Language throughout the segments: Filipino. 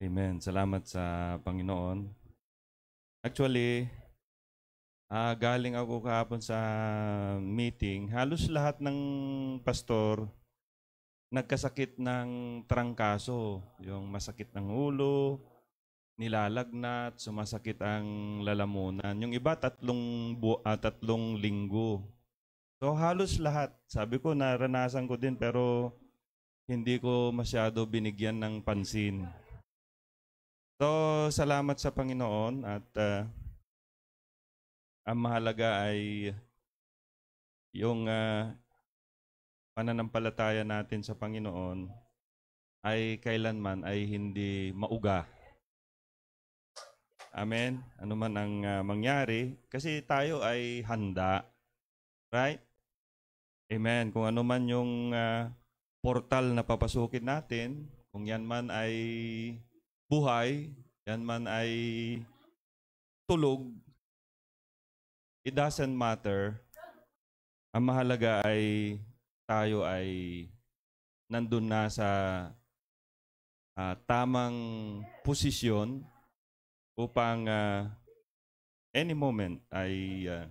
Amen. Salamat sa Panginoon. Actually, uh, galing ako kahapon sa meeting. Halos lahat ng pastor nagkasakit ng trangkaso. Yung masakit ng ulo, nilalagnat, sumasakit ang lalamunan. Yung iba, tatlong, bu- uh, tatlong linggo. So halos lahat. Sabi ko, naranasan ko din pero hindi ko masyado binigyan ng pansin. So, salamat sa Panginoon at uh, ang mahalaga ay yung uh, pananampalataya natin sa Panginoon ay kailanman ay hindi mauga. Amen? Ano man ang uh, mangyari, kasi tayo ay handa. Right? Amen. Kung ano man yung uh, portal na papasukin natin, kung yan man ay buhay, yan man ay tulog, it doesn't matter. Ang mahalaga ay tayo ay nandun na sa uh, tamang posisyon upang uh, any moment ay uh,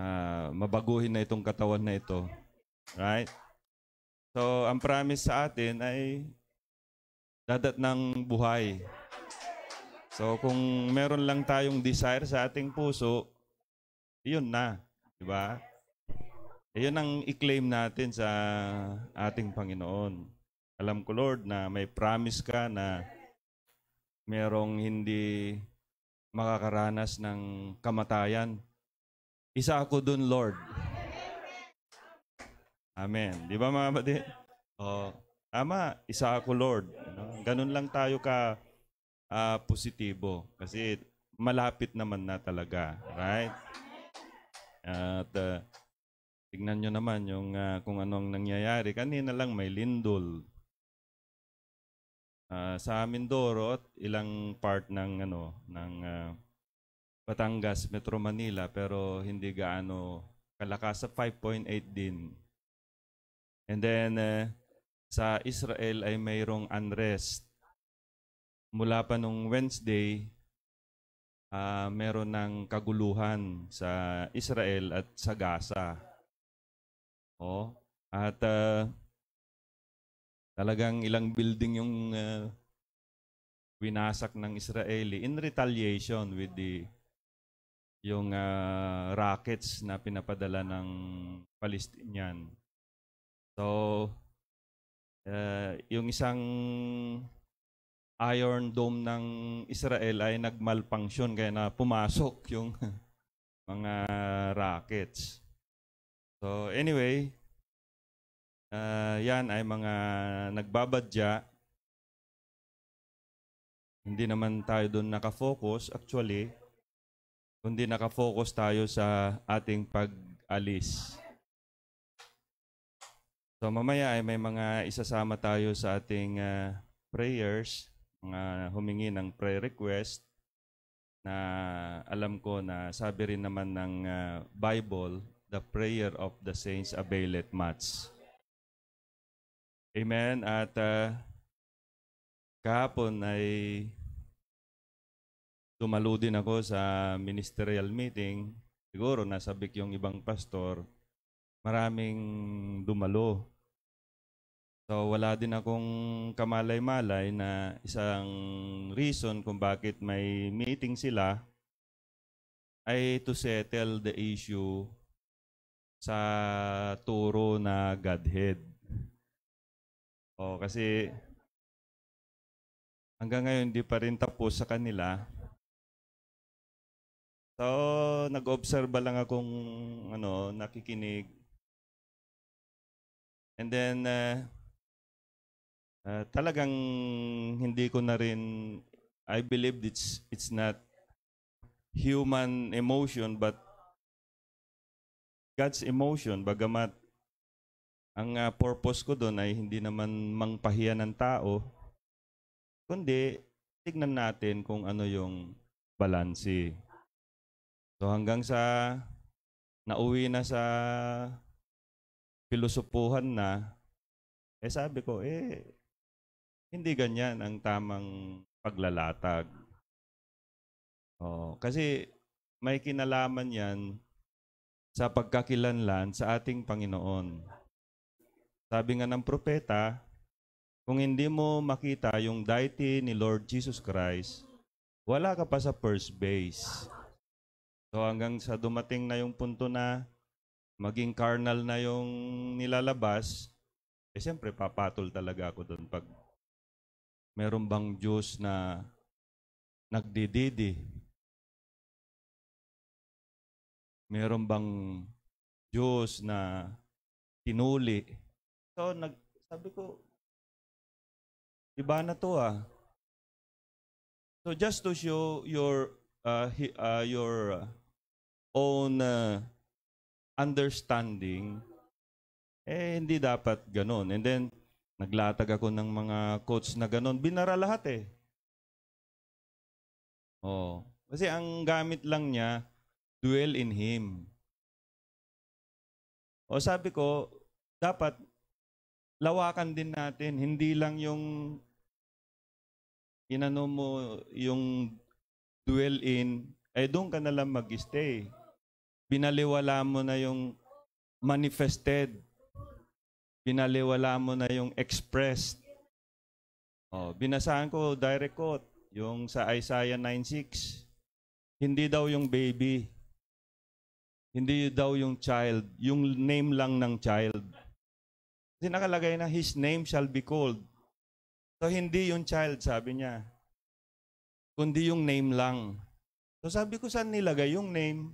uh, mabaguhin na itong katawan na ito. Right? So, ang promise sa atin ay dadat ng buhay. So kung meron lang tayong desire sa ating puso, yun na, di ba? Iyon eh, ang i-claim natin sa ating Panginoon. Alam ko Lord na may promise ka na merong hindi makakaranas ng kamatayan. Isa ako dun, Lord. Amen. Di ba mga kapatid? Oh, Ama, isa ako Lord. Ano? Ganun lang tayo ka uh, positibo kasi malapit naman na talaga, right? At uh, tignan nyo naman yung uh, kung anong nangyayari. Kanina lang may lindol. Uh, sa amin at ilang part ng ano ng uh, Batangas, Metro Manila pero hindi gaano kalakas sa 5.8 din. And then uh, sa Israel ay mayroong unrest. Mula pa nung Wednesday, uh, meron ng kaguluhan sa Israel at sa Gaza. Oh, at uh, talagang ilang building yung uh, winasak ng Israeli in retaliation with the yung uh, rockets na pinapadala ng Palestinian. So, Uh, yung isang iron dome ng Israel ay nagmalfunction kaya na pumasok yung mga rockets. So anyway, uh, yan ay mga nagbabadya. Hindi naman tayo doon nakafocus actually, kundi nakafocus tayo sa ating pag-alis. So mamaya ay may mga isasama tayo sa ating uh, prayers, mga humingi ng prayer request na alam ko na sabi rin naman ng uh, Bible, the prayer of the saints availeth much. Amen. At uh, kahapon ay dumalo din ako sa ministerial meeting. Siguro nasabik yung ibang pastor maraming dumalo. So wala din akong kamalay-malay na isang reason kung bakit may meeting sila ay to settle the issue sa turo na Godhead. O kasi hanggang ngayon hindi pa rin tapos sa kanila. So nag-observe lang akong ano, nakikinig And then, uh, uh, talagang hindi ko na rin, I believe it's, it's not human emotion but God's emotion. Bagamat ang uh, purpose ko doon ay hindi naman mangpahiya ng tao, kundi tignan natin kung ano yung balansi. So hanggang sa nauwi na sa pilosopuhan na, eh sabi ko, eh, hindi ganyan ang tamang paglalatag. Oh, kasi may kinalaman yan sa pagkakilanlan sa ating Panginoon. Sabi nga ng propeta, kung hindi mo makita yung deity ni Lord Jesus Christ, wala ka pa sa first base. So hanggang sa dumating na yung punto na maging carnal na yung nilalabas, eh siyempre papatol talaga ako doon pag meron bang Diyos na nagdididi. Meron bang Diyos na tinuli. So, nag, sabi ko, iba na to ah. So, just to show your, uh, he, uh, your own uh, understanding, eh hindi dapat ganun. And then, naglatag ako ng mga coach na ganun. Binara lahat eh. Oh. Kasi ang gamit lang niya, dwell in Him. O sabi ko, dapat lawakan din natin. Hindi lang yung inano mo yung dwell in, eh doon ka na lang mag-stay binaliwala mo na yung manifested. Binaliwala mo na yung expressed. Oh, binasahan ko direct quote, yung sa Isaiah 9.6. Hindi daw yung baby. Hindi daw yung child. Yung name lang ng child. Kasi nakalagay na, His name shall be called. So, hindi yung child, sabi niya. Kundi yung name lang. So, sabi ko, saan nilagay yung name?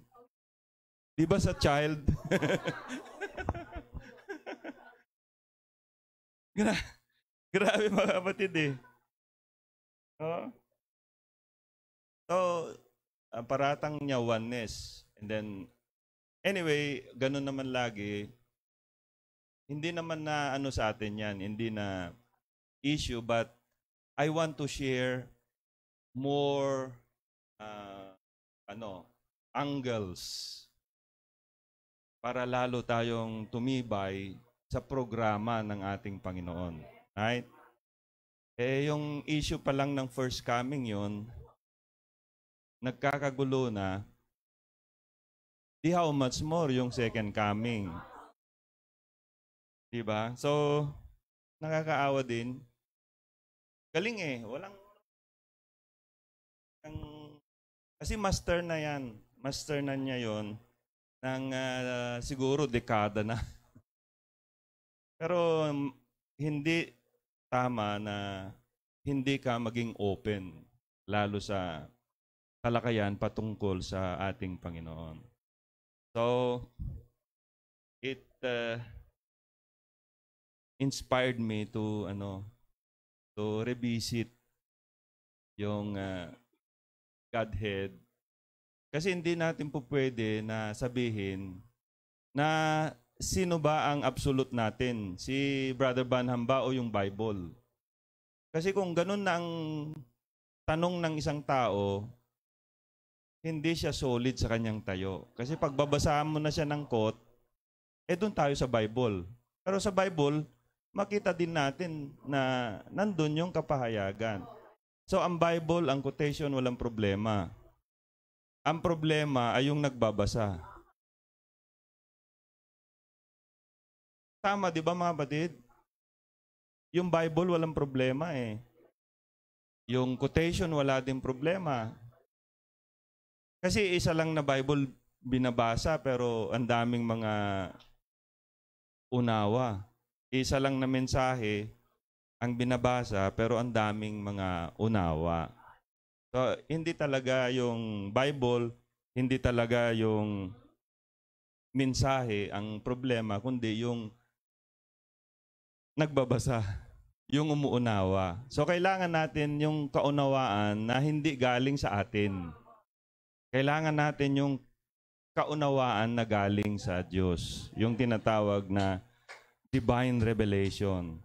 Di ba sa child? Gra grabe mga kapatid eh. So, ang ah, paratang niya oneness. And then, anyway, ganun naman lagi. Hindi naman na ano sa atin yan, hindi na issue, but I want to share more uh, ano, angles para lalo tayong tumibay sa programa ng ating Panginoon. Right? Eh, yung issue pa lang ng first coming yon nagkakagulo na, di how much more yung second coming. Di ba? So, nakakaawa din. Galing eh. Walang, ang, kasi master na yan. Master na niya yon ng uh, siguro dekada na. Pero um, hindi tama na hindi ka maging open lalo sa talakayan patungkol sa ating Panginoon. So, it uh, inspired me to ano to revisit yung uh, Godhead kasi hindi natin po pwede na sabihin na sino ba ang absolute natin? Si Brother Banham ba o yung Bible? Kasi kung ganun na ang tanong ng isang tao, hindi siya solid sa kanyang tayo. Kasi pagbabasaan mo na siya ng quote, eh doon tayo sa Bible. Pero sa Bible, makita din natin na nandun yung kapahayagan. So ang Bible, ang quotation, walang problema. Ang problema ay yung nagbabasa. Tama, di ba mga batid? Yung Bible, walang problema eh. Yung quotation, wala din problema. Kasi isa lang na Bible binabasa pero ang daming mga unawa. Isa lang na mensahe ang binabasa pero ang daming mga unawa. So, hindi talaga yung Bible, hindi talaga yung mensahe ang problema, kundi yung nagbabasa, yung umuunawa. So, kailangan natin yung kaunawaan na hindi galing sa atin. Kailangan natin yung kaunawaan na galing sa Diyos. Yung tinatawag na divine revelation.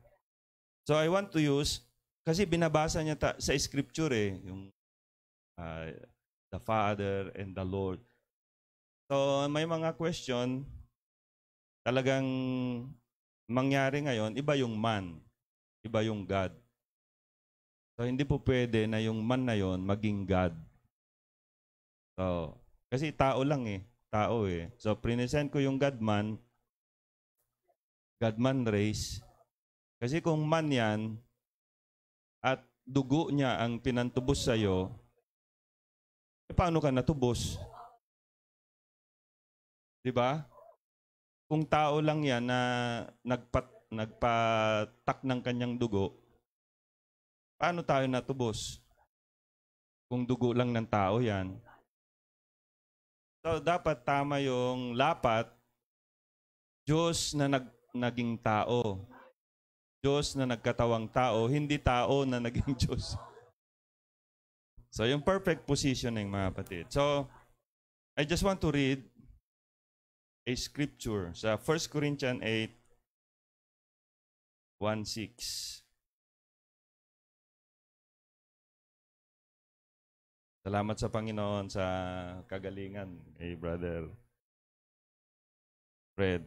So, I want to use, kasi binabasa niya ta- sa scripture eh, yung uh, the Father and the Lord. So may mga question talagang mangyari ngayon, iba yung man, iba yung God. So hindi po pwede na yung man na yon maging God. So, kasi tao lang eh, tao eh. So prinesent ko yung God man, God man race. Kasi kung man yan, at dugo niya ang pinantubos sa'yo, eh, paano ka natubos? Di ba? Kung tao lang yan na nagpat, nagpatak ng kanyang dugo, paano tayo natubos? Kung dugo lang ng tao yan. So, dapat tama yung lapat, Diyos na nag, naging tao. Diyos na nagkatawang tao, hindi tao na naging Diyos. So, yung perfect positioning, mga kapatid. So, I just want to read a scripture sa 1 Corinthians 8, 1-6. Salamat sa Panginoon sa kagalingan, hey, eh, brother Fred.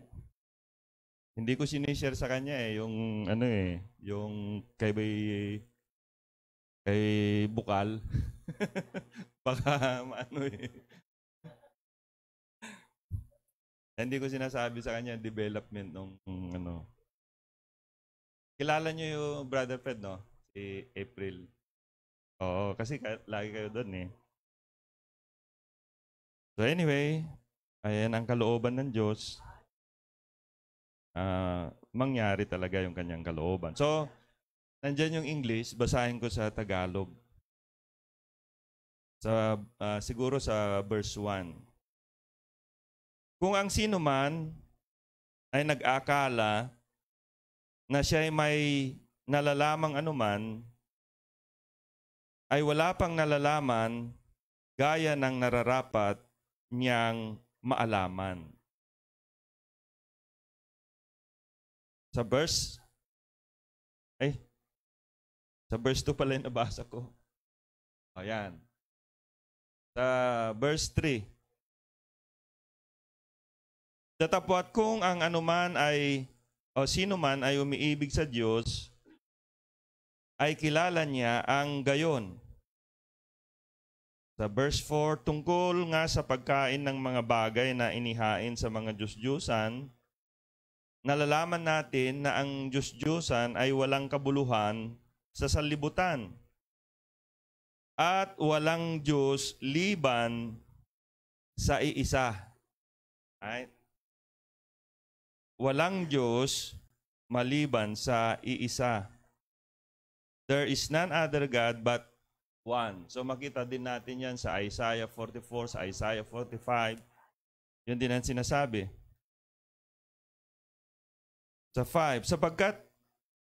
Hindi ko sinishare sa kanya eh, yung ano eh, yung kay, kay Bukal. Baka ano eh. Hindi ko sinasabi sa kanya development nung ano. Kilala niyo yung Brother Fred, no? Si April. Oo, kasi ka- lagi kayo doon eh. So anyway, ayan ang kalooban ng Diyos. Uh, mangyari talaga yung kanyang kalooban. So, nandyan yung English, basahin ko sa Tagalog. Sa, uh, siguro sa verse 1. Kung ang sino man ay nag-akala na siya ay may nalalamang anuman, ay wala pang nalalaman gaya ng nararapat niyang maalaman. Sa verse, ay, sa verse 2 pala yung nabasa ko. Ayan sa verse 3. Datapwat kung ang anuman ay, o sino man ay umiibig sa Diyos, ay kilala niya ang gayon. Sa verse 4, tungkol nga sa pagkain ng mga bagay na inihain sa mga Diyos-Diyosan, nalalaman natin na ang Diyos-Diyosan ay walang kabuluhan sa salibutan at walang Diyos liban sa iisa. Right? Walang Diyos maliban sa iisa. There is none other God but one. So makita din natin yan sa Isaiah 44, sa Isaiah 45. Yun din ang sinasabi. Sa 5, sapagkat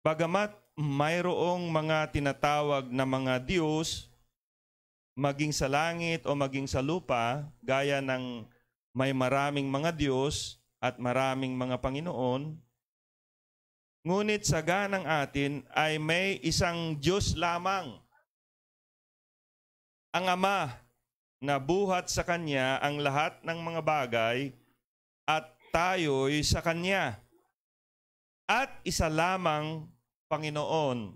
bagamat mayroong mga tinatawag na mga Diyos, maging sa langit o maging sa lupa, gaya ng may maraming mga Diyos at maraming mga Panginoon, ngunit sa ganang atin ay may isang Diyos lamang, ang Ama, na buhat sa Kanya ang lahat ng mga bagay at tayo'y sa Kanya. At isa lamang Panginoon,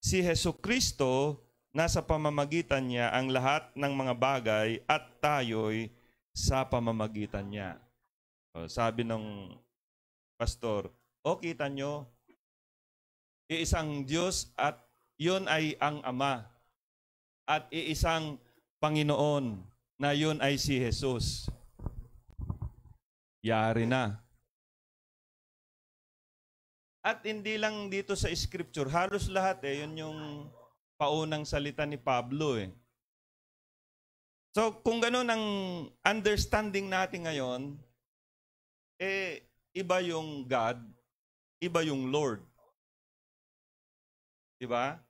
si Heso Kristo nasa pamamagitan niya ang lahat ng mga bagay at tayo'y sa pamamagitan niya. O, sabi ng pastor, o kita nyo, iisang Diyos at yun ay ang Ama at iisang Panginoon na yun ay si Jesus. Yari na. At hindi lang dito sa scripture, halos lahat eh, yun yung paunang salita ni Pablo eh. So kung ganun ang understanding natin ngayon, eh iba yung God, iba yung Lord. 'Di ba?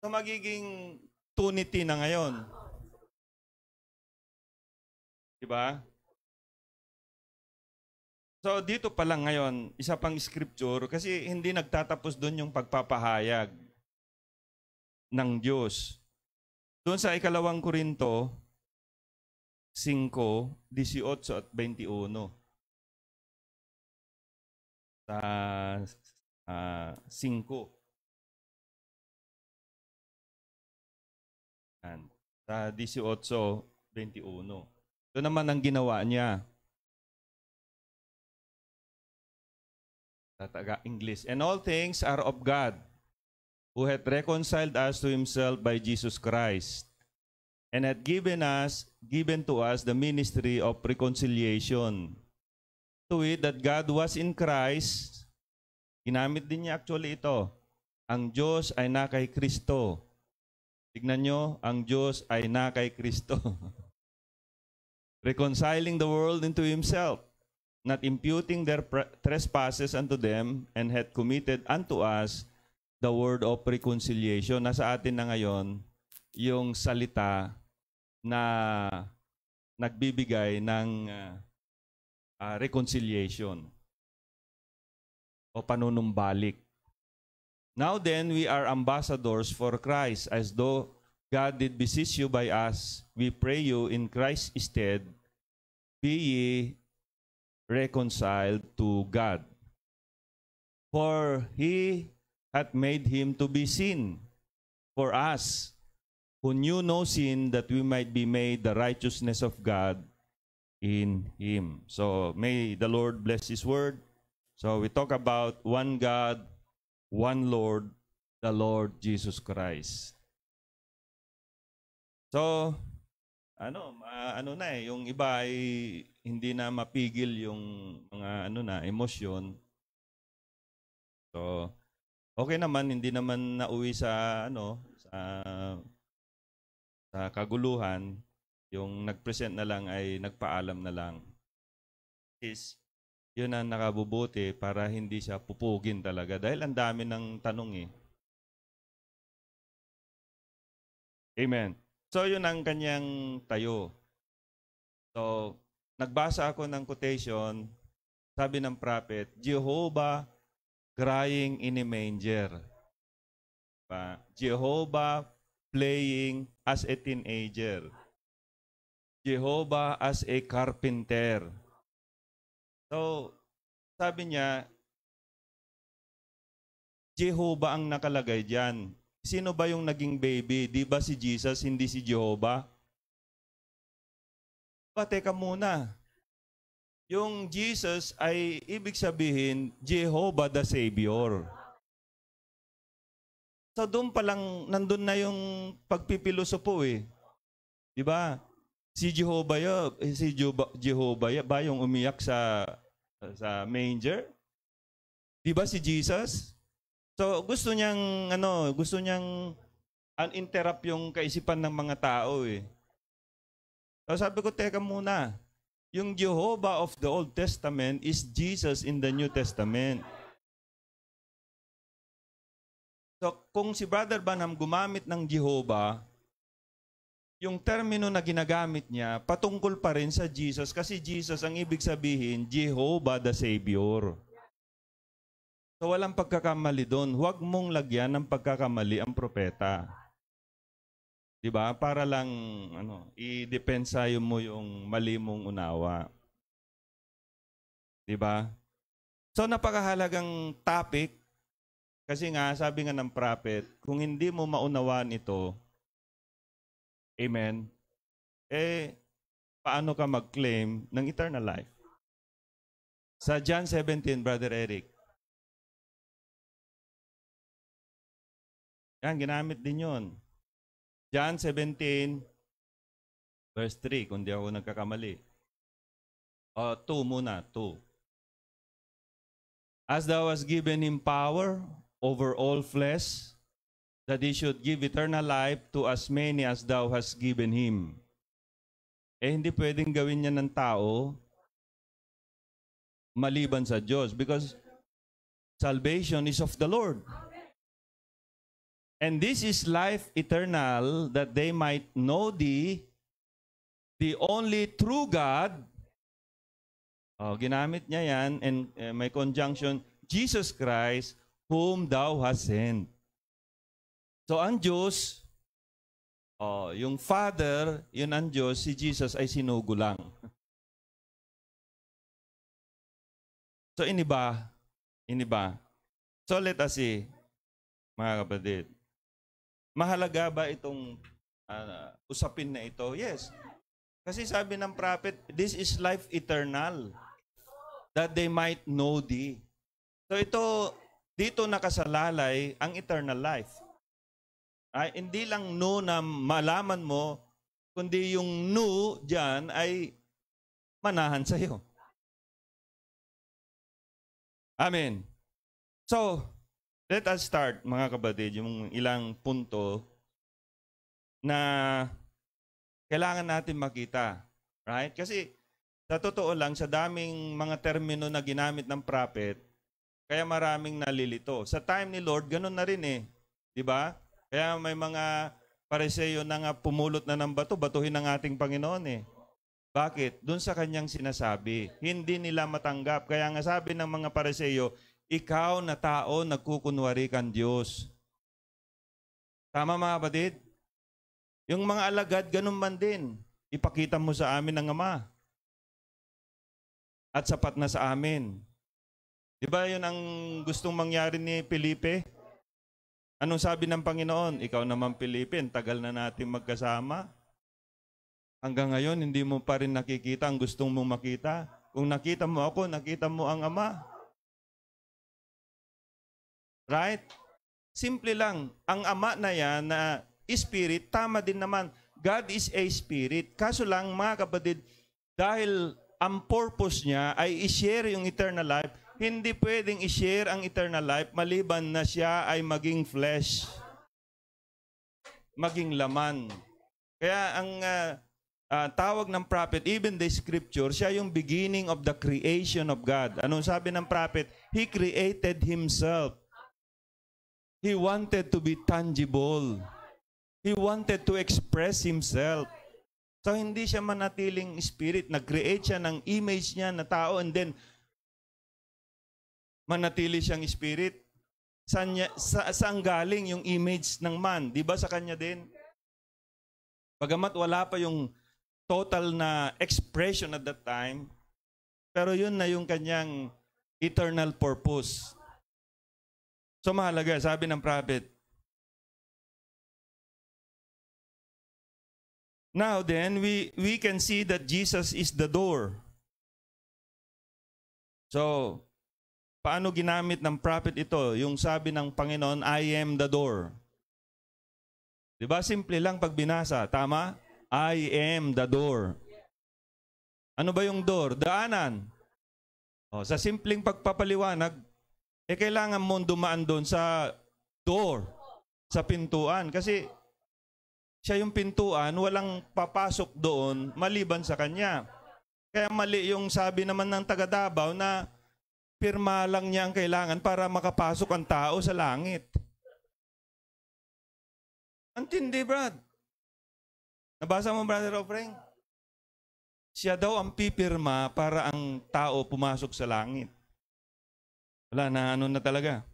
So magiging tunity na ngayon. 'Di ba? So dito pa lang ngayon, isa pang scripture kasi hindi nagtatapos doon yung pagpapahayag ng Diyos. Doon sa ikalawang Korinto 5:18 at 21. Sa uh, 5. Sa 18, 21. Ito naman ang ginawa niya. taga English. And all things are of God, who hath reconciled us to himself by Jesus Christ, and hath given us, given to us the ministry of reconciliation. To it that God was in Christ, ginamit din niya actually ito, ang Diyos ay na kay Kristo. Tignan nyo, ang Diyos ay na kay Kristo. Reconciling the world into Himself not imputing their trespasses unto them, and hath committed unto us the word of reconciliation. Nasa atin na ngayon yung salita na nagbibigay ng uh, uh, reconciliation o panunumbalik. Now then, we are ambassadors for Christ, as though God did beseech you by us. We pray you in Christ's stead, be ye reconciled to God. For he hath made him to be sin for us, who knew no sin, that we might be made the righteousness of God in him. So may the Lord bless his word. So we talk about one God, one Lord, the Lord Jesus Christ. So, ano, ano na eh, yung iba ay hindi na mapigil yung mga ano na emosyon. So okay naman hindi naman nauwi sa ano sa sa kaguluhan yung nagpresent na lang ay nagpaalam na lang is yun ang nakabubuti para hindi siya pupugin talaga dahil ang dami ng tanong eh. Amen. So yun ang kanyang tayo. So nagbasa ako ng quotation, sabi ng prophet, Jehovah crying in a manger. Pa, Jehovah playing as a teenager. Jehovah as a carpenter. So, sabi niya, Jehovah ang nakalagay diyan. Sino ba yung naging baby? Di ba si Jesus, hindi si Jehovah? Pa, teka muna. Yung Jesus ay ibig sabihin, Jehovah the Savior. So doon pa lang, nandun na yung pagpipilosopo eh. Di ba? Si Jehovah yun, eh, si Jehovah, Jehovah yun, ba yung umiyak sa, sa manger? Di ba si Jesus? So gusto niyang, ano, gusto niyang uninterrupt yung kaisipan ng mga tao eh. So ah, sabi ko, teka muna. Yung Jehovah of the Old Testament is Jesus in the New Testament. So kung si Brother Banham gumamit ng Jehovah, yung termino na ginagamit niya patungkol pa rin sa Jesus kasi Jesus ang ibig sabihin Jehovah the Savior. So walang pagkakamali doon. Huwag mong lagyan ng pagkakamali ang propeta. 'Di ba? Para lang ano, i-depensa mo yung mali mong unawa. 'Di ba? So napakahalagang topic kasi nga sabi nga ng prophet, kung hindi mo maunawaan ito, amen, eh paano ka mag-claim ng eternal life? Sa John 17, Brother Eric, Yan, ginamit din yon. John 17, verse 3, kung di ako nagkakamali. Uh, 2 muna, 2. As thou hast given him power over all flesh, that he should give eternal life to as many as thou hast given him. Eh, hindi pwedeng gawin niya ng tao maliban sa Diyos because salvation is of the Lord. Amen. And this is life eternal, that they might know thee, the only true God. Oh, ginamit niya yan, and uh, may conjunction, Jesus Christ, whom thou hast sent. So ang Diyos, oh, yung Father, yun ang Diyos, si Jesus ay sinugo lang. So iniba, iniba. So let us see, mga kapatid. Mahalaga ba itong uh, usapin na ito? Yes. Kasi sabi ng prophet, this is life eternal that they might know thee. So ito, dito nakasalalay ang eternal life. Ay, hindi lang no na malaman mo, kundi yung know dyan ay manahan sa'yo. Amen. So, Let us start, mga kapatid, yung ilang punto na kailangan natin makita. Right? Kasi sa totoo lang, sa daming mga termino na ginamit ng prophet, kaya maraming nalilito. Sa time ni Lord, ganun na rin eh. ba? Diba? Kaya may mga pareseyo na nga pumulot na ng bato, batuhin ng ating Panginoon eh. Bakit? Doon sa kanyang sinasabi. Hindi nila matanggap. Kaya nga sabi ng mga pareseyo, ikaw na tao, nagkukunwari kang Diyos. Tama mga kapatid? Yung mga alagad, ganun man din. Ipakita mo sa amin ang Ama. At sapat na sa amin. Di ba yun ang gustong mangyari ni Felipe? Anong sabi ng Panginoon? Ikaw naman Felipe, tagal na natin magkasama. Hanggang ngayon, hindi mo pa rin nakikita ang gustong mong makita. Kung nakita mo ako, nakita mo ang Ama. Right? Simple lang. Ang ama na yan na spirit, tama din naman. God is a spirit. Kaso lang, mga kapatid, dahil ang purpose niya ay i-share yung eternal life, hindi pwedeng i-share ang eternal life maliban na siya ay maging flesh, maging laman. Kaya ang uh, uh, tawag ng prophet, even the scripture, siya yung beginning of the creation of God. Anong sabi ng prophet? He created himself. He wanted to be tangible. He wanted to express himself. So hindi siya manatiling spirit. Nag-create siya ng image niya na tao and then manatili siyang spirit. Saan, niya, sa, saan galing yung image ng man? Di ba sa kanya din? Pagamat wala pa yung total na expression at that time, pero yun na yung kanyang eternal purpose. So mahalaga, sabi ng prophet, Now then, we, we can see that Jesus is the door. So, paano ginamit ng prophet ito? Yung sabi ng Panginoon, I am the door. Di ba? Simple lang pag binasa. Tama? I am the door. Ano ba yung door? Daanan. O, oh, sa simpleng pagpapaliwanag, eh kailangan mong dumaan doon sa door, sa pintuan. Kasi siya yung pintuan, walang papasok doon maliban sa kanya. Kaya mali yung sabi naman ng taga Davao na pirma lang niya ang kailangan para makapasok ang tao sa langit. Antindi, Brad. Nabasa mo, Brother Offering? Siya daw ang pipirma para ang tao pumasok sa langit. Wala, na ano na talaga.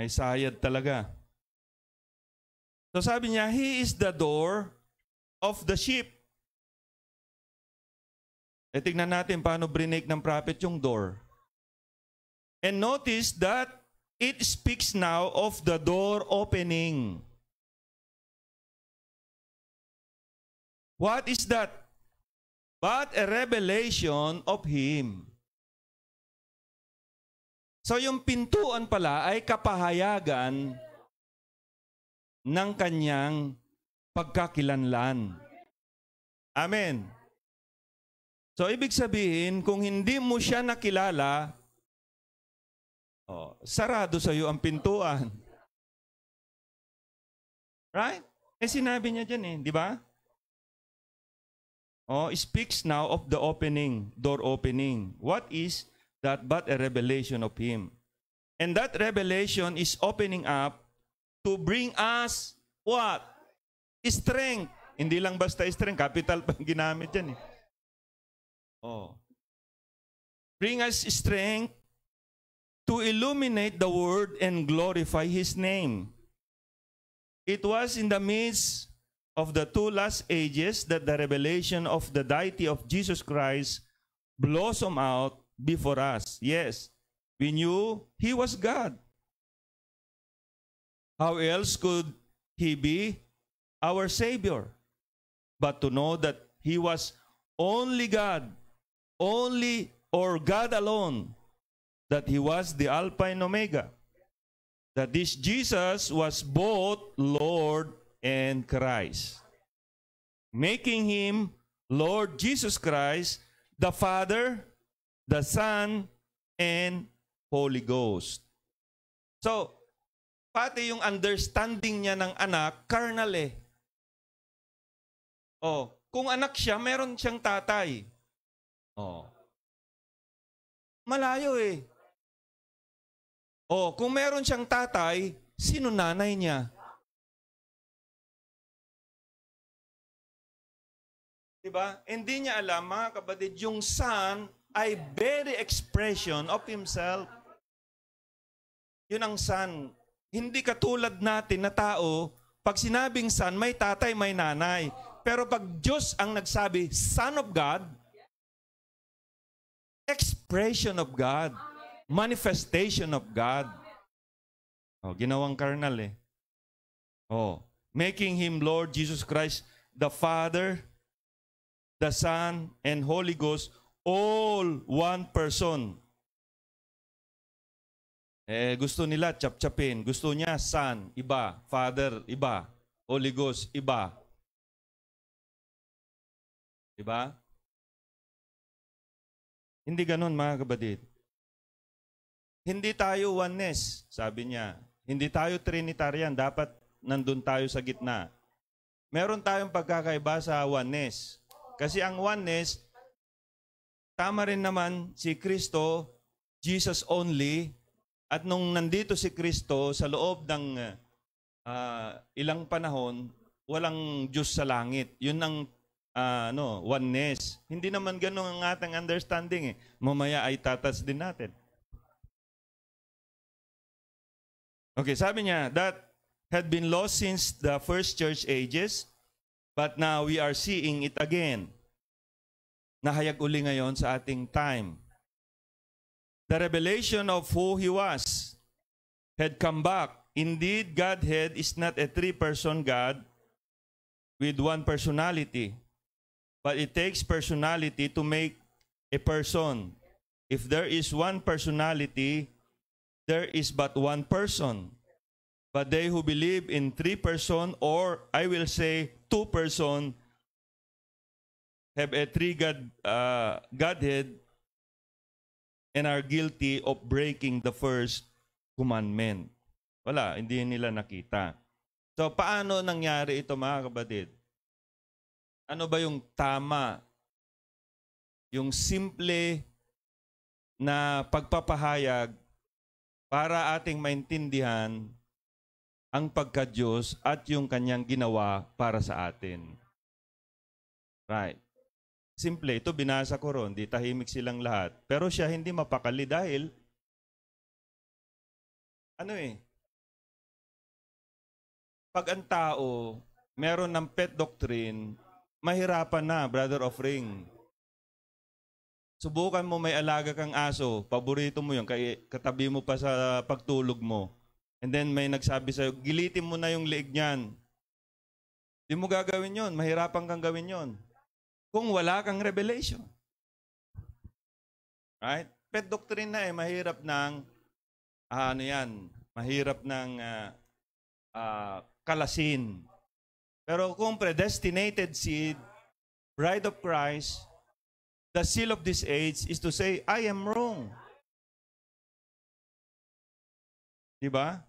May sayad talaga. So sabi niya, He is the door of the sheep. E tignan natin paano brinake ng prophet yung door. And notice that it speaks now of the door opening. What is that? But a revelation of Him. So yung pintuan pala ay kapahayagan ng kanyang pagkakilanlan. Amen. So ibig sabihin, kung hindi mo siya nakilala, oh, sarado sa iyo ang pintuan. Right? Eh sinabi niya diyan eh, di ba? Oh, speaks now of the opening, door opening. What is that but a revelation of Him. And that revelation is opening up to bring us what? Strength. Hindi lang basta strength, capital pang ginamit yan eh. Oh. Bring us strength to illuminate the word and glorify His name. It was in the midst of the two last ages that the revelation of the deity of Jesus Christ blossomed out before us. Yes, we knew he was God. How else could he be our Savior? But to know that he was only God, only or God alone, that he was the Alpha and Omega, that this Jesus was both Lord and Christ, making him Lord Jesus Christ, the Father, the Son, and Holy Ghost. So, pati yung understanding niya ng anak, carnal eh. Oh, kung anak siya, meron siyang tatay. Oh. Malayo eh. Oh, kung meron siyang tatay, sino nanay niya? Diba? Hindi niya alam, mga kabadid, yung son ay very expression of himself. Yun ang son. Hindi katulad natin na tao, pag sinabing son, may tatay, may nanay. Pero pag Diyos ang nagsabi, Son of God, expression of God, manifestation of God. Oh, ginawang karnal eh. Oh, making Him Lord Jesus Christ, the Father, the Son, and Holy Ghost all one person. Eh, gusto nila chapchapin. Gusto niya son, iba. Father, iba. Holy Ghost, iba. Diba? Hindi ganun mga kabadid. Hindi tayo oneness, sabi niya. Hindi tayo Trinitarian. Dapat nandun tayo sa gitna. Meron tayong pagkakaiba sa oneness. Kasi ang oneness, Tama rin naman si Kristo, Jesus only, at nung nandito si Kristo sa loob ng uh, ilang panahon, walang Diyos sa langit. Yun ang uh, ano, oneness. Hindi naman ganun ang ating understanding eh. Mamaya ay tatas din natin. Okay, sabi niya, that had been lost since the first church ages, but now we are seeing it again nahayag uli ngayon sa ating time. The revelation of who He was had come back. Indeed, Godhead is not a three-person God with one personality. But it takes personality to make a person. If there is one personality, there is but one person. But they who believe in three person or I will say two person have a three God, uh, Godhead and are guilty of breaking the first commandment. Wala, hindi nila nakita. So, paano nangyari ito mga kapatid? Ano ba yung tama? Yung simple na pagpapahayag para ating maintindihan ang pagka-Diyos at yung kanyang ginawa para sa atin. Right. Simple, ito binasa ko ron, di tahimik silang lahat. Pero siya hindi mapakali dahil ano eh, pag ang tao meron ng pet doctrine, mahirapan na, brother of ring. Subukan mo may alaga kang aso, paborito mo yun, katabi mo pa sa pagtulog mo. And then may nagsabi sa'yo, gilitin mo na yung leeg niyan. Hindi mo gagawin yon, mahirapan kang gawin yon kung wala kang revelation. Right? Pet doctrine na eh, mahirap ng, uh, ano yan, mahirap ng uh, uh, kalasin. Pero kung predestinated seed, bride of Christ, the seal of this age is to say, I am wrong. Diba?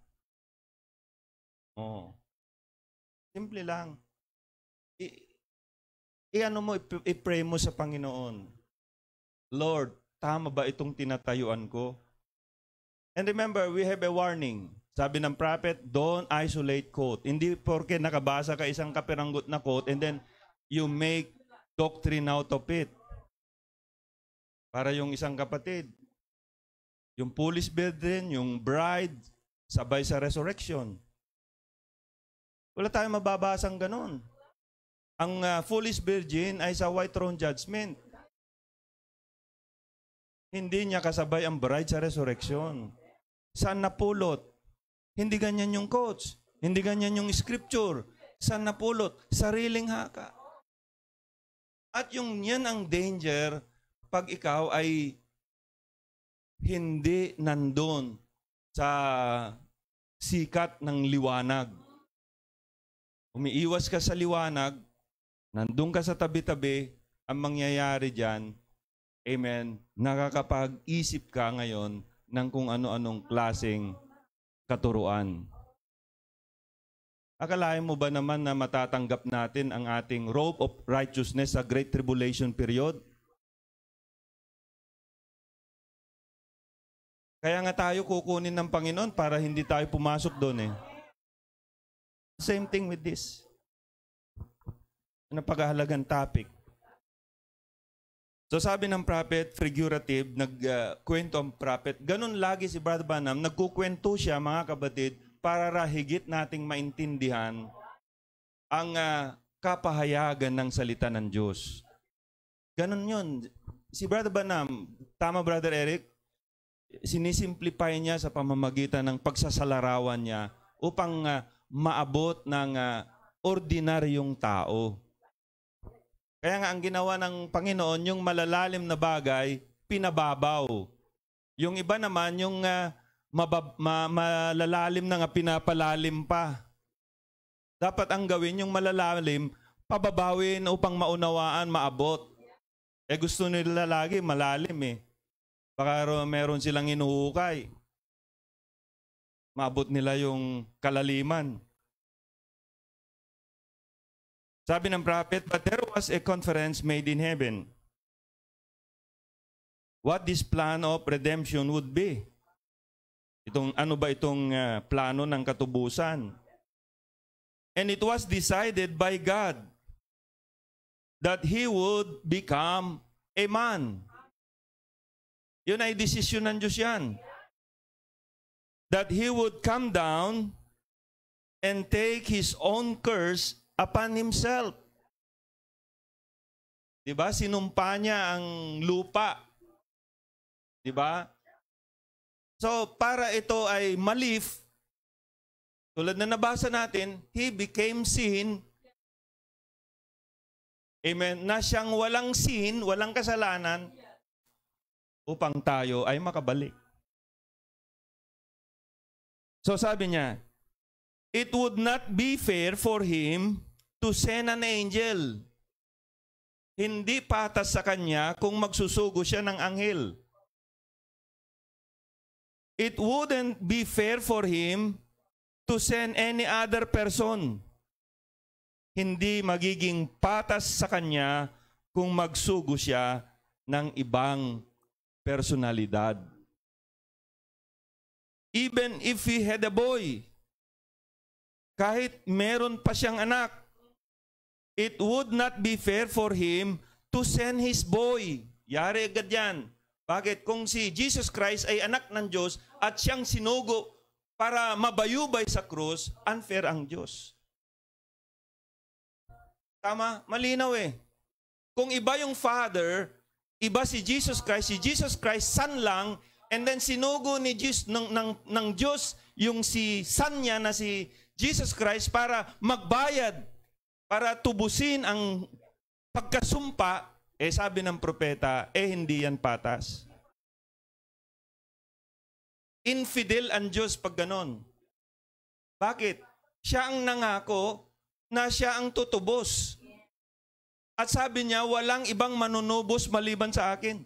Oo. Oh. Simple lang i mo, i mo sa Panginoon. Lord, tama ba itong tinatayuan ko? And remember, we have a warning. Sabi ng prophet, don't isolate quote. Hindi porke nakabasa ka isang kapiranggot na quote and then you make doctrine out of it. Para yung isang kapatid, yung foolish brethren, yung bride, sabay sa resurrection. Wala tayong mababasang ganun ang uh, foolish virgin ay sa white throne judgment. Hindi niya kasabay ang bride sa resurrection. Saan napulot? Hindi ganyan yung coach. Hindi ganyan yung scripture. Saan napulot? Sariling haka. At yung yan ang danger pag ikaw ay hindi nandun sa sikat ng liwanag. Umiiwas ka sa liwanag, nandun ka sa tabi-tabi, ang mangyayari dyan, amen, nakakapag-isip ka ngayon ng kung ano-anong klasing katuruan. Akalain mo ba naman na matatanggap natin ang ating robe of righteousness sa Great Tribulation period? Kaya nga tayo kukunin ng Panginoon para hindi tayo pumasok doon eh. Same thing with this na napakahalagang topic. So sabi ng prophet, figurative, nagkwento uh, ang prophet. Ganun lagi si Brother Banham, nagkukwento siya mga kabatid para rahigit nating maintindihan ang uh, kapahayagan ng salita ng Diyos. Ganun yun. Si Brother Banham, tama Brother Eric, sinisimplify niya sa pamamagitan ng pagsasalarawan niya upang uh, maabot ng uh, ordinaryong tao. Kaya nga ang ginawa ng Panginoon, yung malalalim na bagay, pinababaw. Yung iba naman, yung uh, mabab- ma- malalalim na nga, pinapalalim pa. Dapat ang gawin, yung malalalim, pababawin upang maunawaan, maabot. Eh gusto nila lagi malalim eh. Baka meron silang inuukay. Maabot nila yung kalaliman. Sabi ng prophet, but there was a conference made in heaven. What this plan of redemption would be? Itong ano ba itong uh, plano ng katubusan? And it was decided by God that he would become a man. Yun ay desisyon ng Diyos yan. That he would come down and take his own curse upon himself. Di ba? Sinumpa niya ang lupa. Di ba? So, para ito ay malif, tulad na nabasa natin, he became sin. Amen. Na siyang walang sin, walang kasalanan, upang tayo ay makabalik. So sabi niya, it would not be fair for him to send an angel. Hindi patas sa kanya kung magsusugo siya ng anghel. It wouldn't be fair for him to send any other person. Hindi magiging patas sa kanya kung magsugo siya ng ibang personalidad. Even if he had a boy, kahit meron pa siyang anak. It would not be fair for him to send his boy. Yari agad yan. Bakit? Kung si Jesus Christ ay anak ng Diyos at siyang sinugo para mabayubay sa krus, unfair ang Diyos. Tama? Malinaw eh. Kung iba yung Father, iba si Jesus Christ, si Jesus Christ son lang, and then sinugo ni Diyos, ng, ng, ng Diyos yung si son niya na si Jesus Christ para magbayad, para tubusin ang pagkasumpa, eh sabi ng propeta, eh hindi yan patas. Infidel ang Diyos pag ganon. Bakit? Siya ang nangako na siya ang tutubos. At sabi niya, walang ibang manunubos maliban sa akin.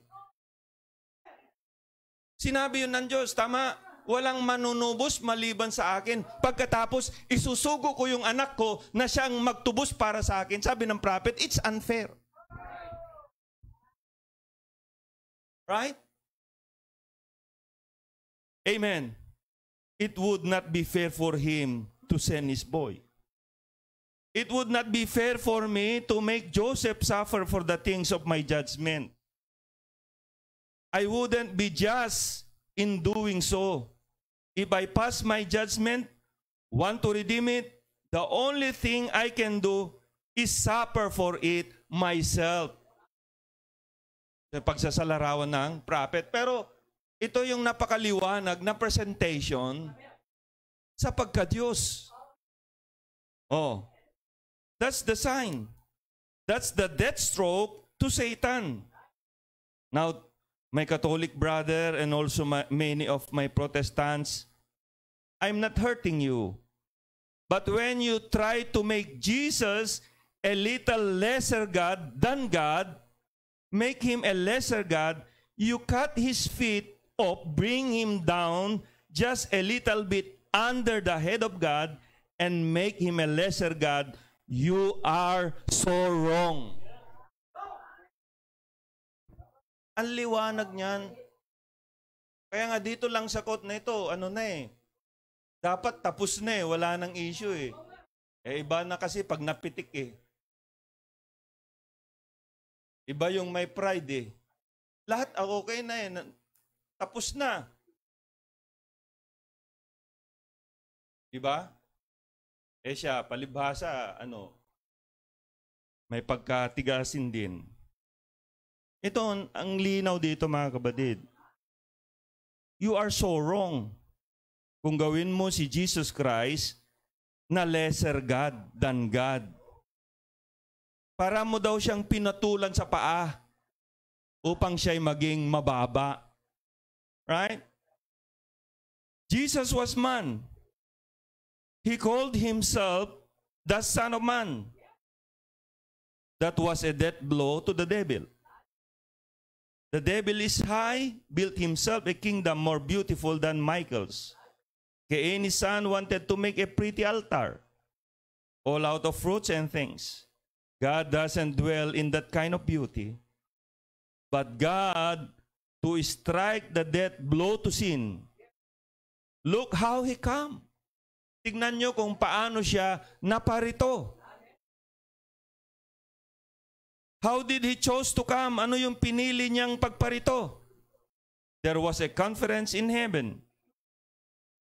Sinabi yun ng Diyos, tama walang manunubos maliban sa akin. Pagkatapos, isusugo ko yung anak ko na siyang magtubos para sa akin. Sabi ng prophet, it's unfair. Right? Amen. It would not be fair for him to send his boy. It would not be fair for me to make Joseph suffer for the things of my judgment. I wouldn't be just in doing so. If I pass my judgment, want to redeem it, the only thing I can do is suffer for it myself. Pagsasalarawan ng prophet. Pero ito yung napakaliwanag na presentation sa pagka-Diyos. Oh. That's the sign. That's the death stroke to Satan. Now, my Catholic brother, and also my, many of my Protestants, I'm not hurting you. But when you try to make Jesus a little lesser God than God, make him a lesser God, you cut his feet off, bring him down just a little bit under the head of God, and make him a lesser God. You are so wrong. Ang liwanag niyan. Kaya nga dito lang sa court na ito, ano na eh. Dapat tapos na eh, wala nang issue eh. Eh iba na kasi pag napitik eh. Iba yung may pride eh. Lahat ah, okay na eh. Tapos na. Diba? Eh siya, palibhasa, ano, may pagkatigasin din. Ito, ang linaw dito mga kabadid. You are so wrong kung gawin mo si Jesus Christ na lesser God than God. Para mo daw siyang pinatulan sa paa upang siya'y maging mababa. Right? Jesus was man. He called himself the Son of Man. That was a death blow to the devil. The devil is high, built himself a kingdom more beautiful than Michael's. Cain, his son, wanted to make a pretty altar, all out of fruits and things. God doesn't dwell in that kind of beauty. But God, to strike the death blow to sin, look how He come. Tignan nyo kung paano siya naparito. How did he chose to come? Ano yung pinili niyang pagparito? There was a conference in heaven.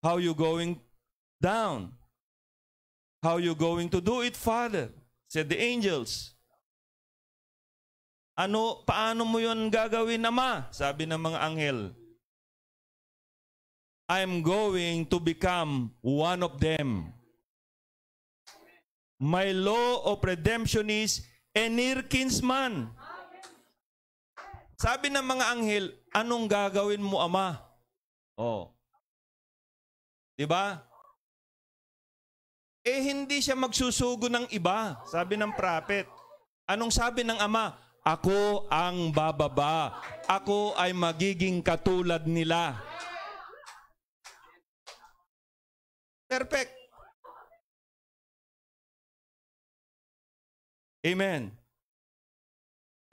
How you going down? How you going to do it, Father? Said the angels. Ano, paano mo yon gagawin, Ama? Sabi ng mga anghel. I'm going to become one of them. My law of redemption is and near kinsman. Sabi ng mga anghel, anong gagawin mo, Ama? Oh. 'Di ba? Eh hindi siya magsusugo ng iba, sabi ng prophet. Anong sabi ng ama? Ako ang bababa. Ako ay magiging katulad nila. Perfect. Amen.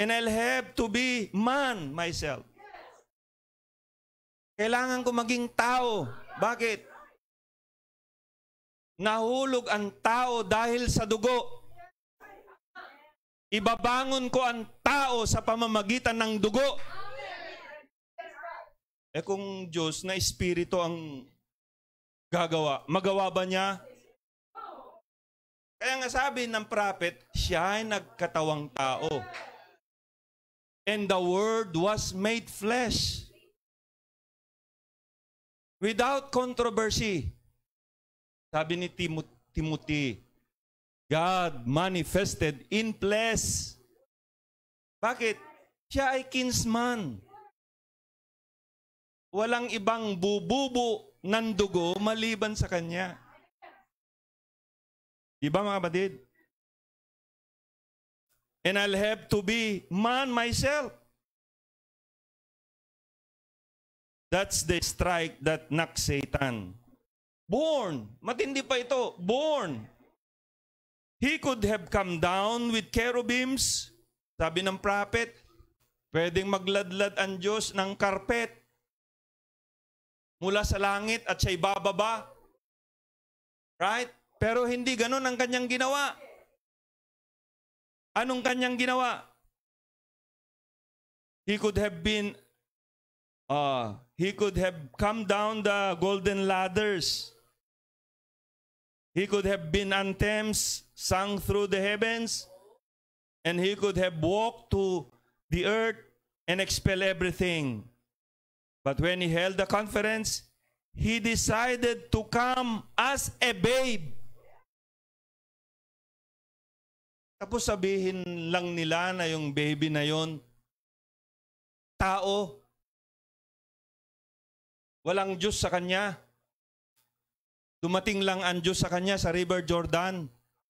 And I'll have to be man myself. Kailangan ko maging tao. Bakit? Nahulog ang tao dahil sa dugo. Ibabangon ko ang tao sa pamamagitan ng dugo. Eh kung Diyos na espiritu ang gagawa, magawa ba niya kaya nga sabi ng prophet, siya ay nagkatawang tao. And the Word was made flesh. Without controversy. Sabi ni Timothy, Timothy, God manifested in flesh. Bakit? Siya ay kinsman. Walang ibang bububo ng dugo maliban sa kanya. Di ba mga kapatid? And I'll have to be man myself. That's the strike that knocks Satan. Born. Matindi pa ito. Born. He could have come down with cherubims. Sabi ng prophet, pwedeng magladlad ang Diyos ng karpet mula sa langit at siya'y bababa. Right? Pero hindi ganun ang kanyang ginawa. Anong kanyang ginawa? He could have been, uh, he could have come down the golden ladders. He could have been anthems sung through the heavens. And he could have walked to the earth and expel everything. But when he held the conference, he decided to come as a babe Tapos sabihin lang nila na yung baby na yon tao. Walang Diyos sa kanya. Dumating lang ang Diyos sa kanya sa River Jordan.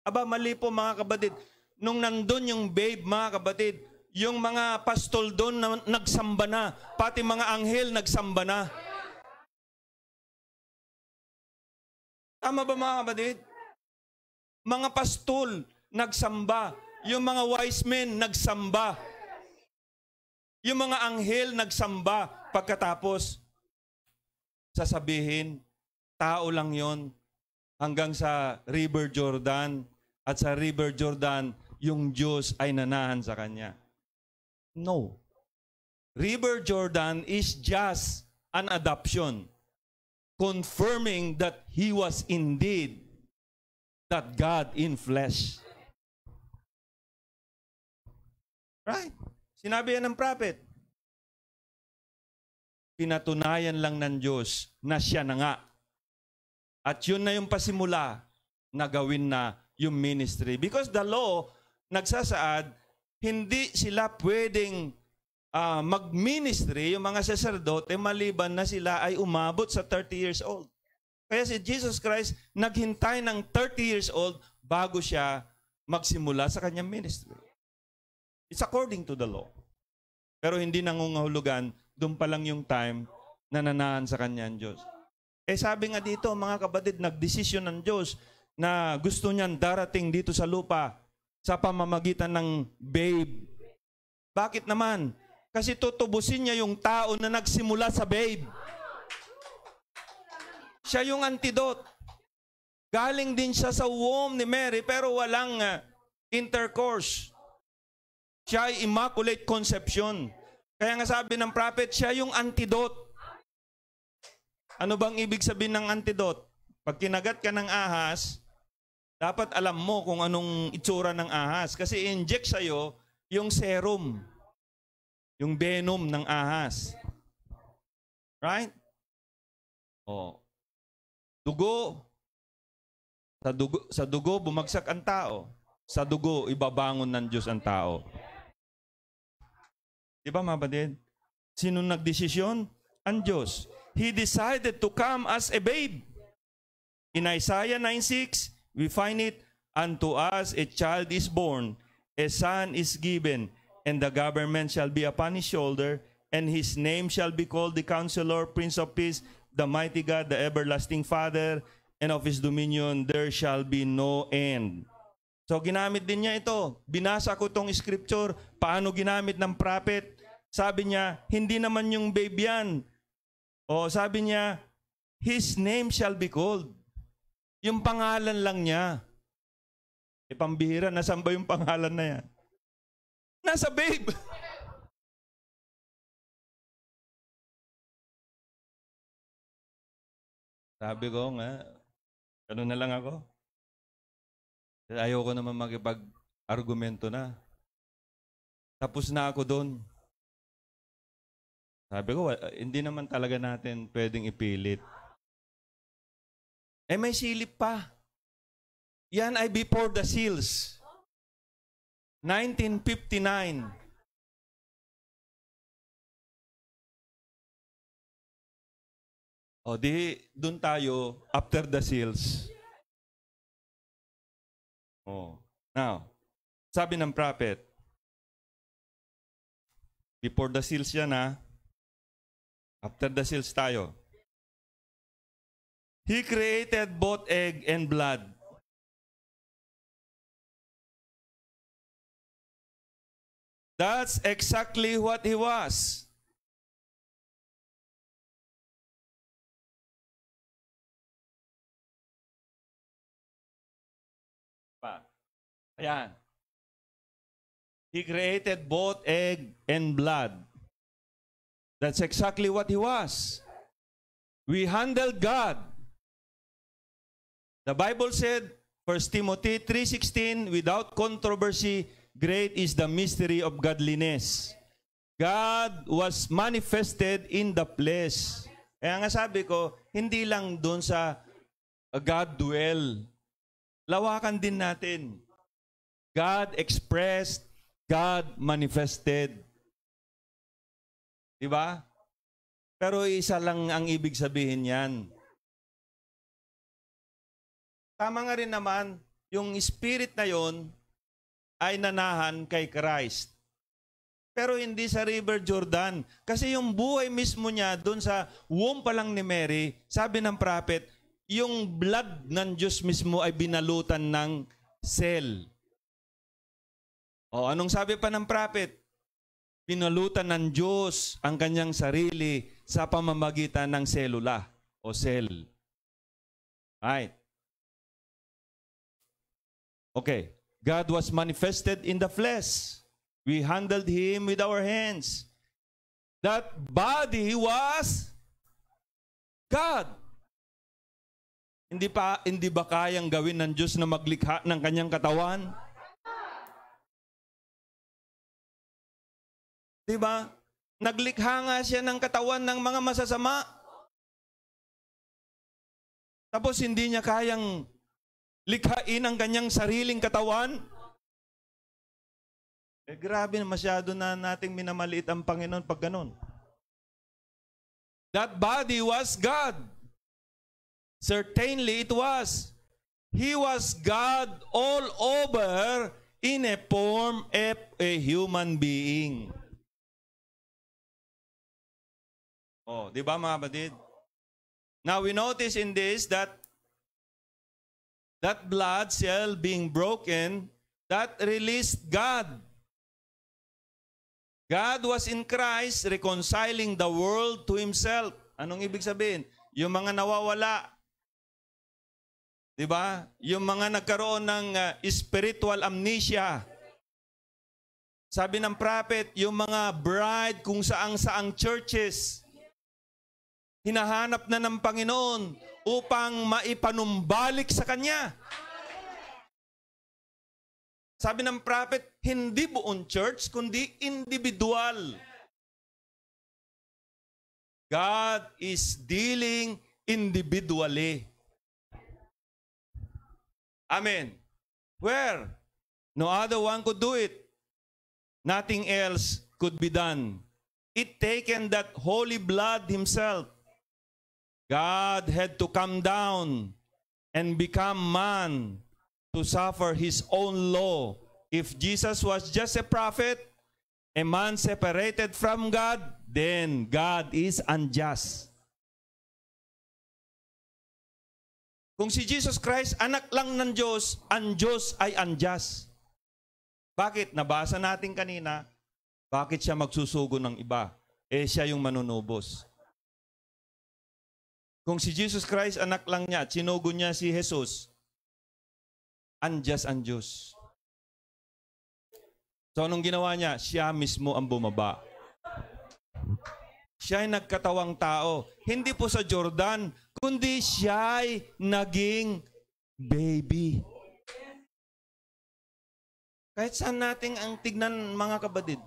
Aba, mali po mga kabatid. Nung nandun yung babe, mga kabatid, yung mga pastol doon na nagsamba na, pati mga anghel nagsamba na. Tama ba mga kabatid? Mga pastol, nagsamba. Yung mga wise men, nagsamba. Yung mga anghel, nagsamba. Pagkatapos, sasabihin, tao lang yon hanggang sa River Jordan. At sa River Jordan, yung Diyos ay nanahan sa kanya. No. River Jordan is just an adoption, confirming that he was indeed that God in flesh. Right? Sinabi yan ng prophet. Pinatunayan lang ng Diyos na siya na nga. At yun na yung pasimula na gawin na yung ministry. Because the law, nagsasaad, hindi sila pwedeng uh, mag-ministry, yung mga saserdote, maliban na sila ay umabot sa 30 years old. Kaya si Jesus Christ naghintay ng 30 years old bago siya magsimula sa kanyang ministry. It's according to the law. Pero hindi nangungahulugan, doon pa lang yung time na nananahan sa kanya ang Diyos. Eh sabi nga dito, mga kabatid, nagdesisyon ng Diyos na gusto niyang darating dito sa lupa sa pamamagitan ng babe. Bakit naman? Kasi tutubusin niya yung tao na nagsimula sa babe. Siya yung antidote. Galing din siya sa womb ni Mary pero walang ah, intercourse. Siya ay Immaculate Conception. Kaya nga sabi ng prophet, siya yung antidote. Ano bang ibig sabihin ng antidote? Pag kinagat ka ng ahas, dapat alam mo kung anong itsura ng ahas. Kasi inject sa'yo yung serum, yung venom ng ahas. Right? Oh. Dugo. Sa dugo, sa dugo bumagsak ang tao. Sa dugo ibabangon ng Diyos ang tao. Di ba mga kapatid? Sino nagdesisyon? Ang Diyos. He decided to come as a babe. In Isaiah 9.6, we find it, Unto us a child is born, a son is given, and the government shall be upon his shoulder, and his name shall be called the Counselor, Prince of Peace, the Mighty God, the Everlasting Father, and of his dominion there shall be no end. So ginamit din niya ito. Binasa ko tong scripture, paano ginamit ng prophet. Sabi niya, hindi naman yung babe yan. O sabi niya, His name shall be called. Yung pangalan lang niya. E pambihira, nasan ba yung pangalan na yan? Nasa babe. Sabi ko nga, ganun na lang ako. Ayoko naman makipag-argumento na. Tapos na ako doon. Sabi ko, hindi naman talaga natin pwedeng ipilit. Eh may silip pa. Yan ay before the seals. 1959. O di, doon tayo after the seals. Oh. Now, sabi ng prophet, before the seals yan ha, After the seals tayo. He created both egg and blood. That's exactly what he was. Ayan. He created both egg and blood. That's exactly what he was. We handled God. The Bible said, 1 Timothy 3.16, without controversy, great is the mystery of godliness. God was manifested in the flesh. Kaya nga sabi ko, hindi lang doon sa God dwell. Lawakan din natin. God expressed, God manifested. Di ba? Pero isa lang ang ibig sabihin niyan. Tama nga rin naman, yung spirit na yon ay nanahan kay Christ. Pero hindi sa River Jordan. Kasi yung buhay mismo niya, doon sa womb pa lang ni Mary, sabi ng prophet, yung blood ng Diyos mismo ay binalutan ng cell. O anong sabi pa ng prophet? Binalutan ng Diyos ang kanyang sarili sa pamamagitan ng selula o cell. Right. Okay. God was manifested in the flesh. We handled Him with our hands. That body was God. Hindi, pa, hindi ba kayang gawin ng Diyos na maglikha ng kanyang katawan? Di ba? Naglikha nga siya ng katawan ng mga masasama. Tapos hindi niya kayang likhain ang kanyang sariling katawan. Eh grabe na masyado na nating minamaliit ang Panginoon pag ganun. That body was God. Certainly it was. He was God all over in a form of a human being. Oh, di ba mga kapatid? Now we notice in this that that blood cell being broken, that released God. God was in Christ reconciling the world to Himself. Anong ibig sabihin? Yung mga nawawala, Di ba? Yung mga nagkaroon ng uh, spiritual amnesia. Sabi ng prophet, yung mga bride kung saang-saang churches, hinahanap na ng Panginoon upang maipanumbalik sa Kanya. Sabi ng prophet, hindi buong church, kundi individual. God is dealing individually. Amen. Where? No other one could do it. Nothing else could be done. It taken that holy blood himself God had to come down and become man to suffer his own law. If Jesus was just a prophet, a man separated from God, then God is unjust. Kung si Jesus Christ, anak lang ng Diyos, ang Diyos ay unjust. Bakit? Nabasa natin kanina, bakit siya magsusugo ng iba? Eh siya yung manunubos. Kung si Jesus Christ anak lang niya, sinugo niya si Jesus, anjas ang Diyos. So anong ginawa niya? Siya mismo ang bumaba. Siya ay nagkatawang tao. Hindi po sa Jordan, kundi siya ay naging baby. Kahit saan natin ang tignan mga kabadid.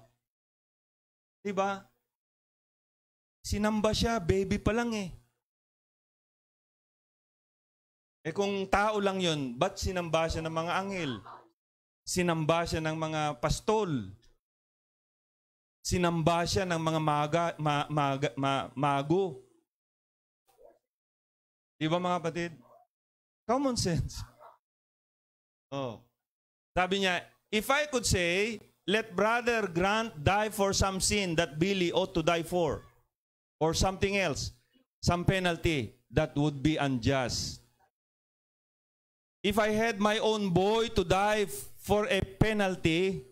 Diba? Sinamba siya, baby pa lang eh. Eh kung tao lang yun, ba't sinamba siya ng mga anghel? Sinamba siya ng mga pastol. Sinamba siya ng mga maga, ma, maga, ma, mago. Di ba mga kapatid? Common sense. Oh. Sabi niya, if I could say, let brother Grant die for some sin that Billy ought to die for, or something else, some penalty that would be unjust. If I had my own boy to die for a penalty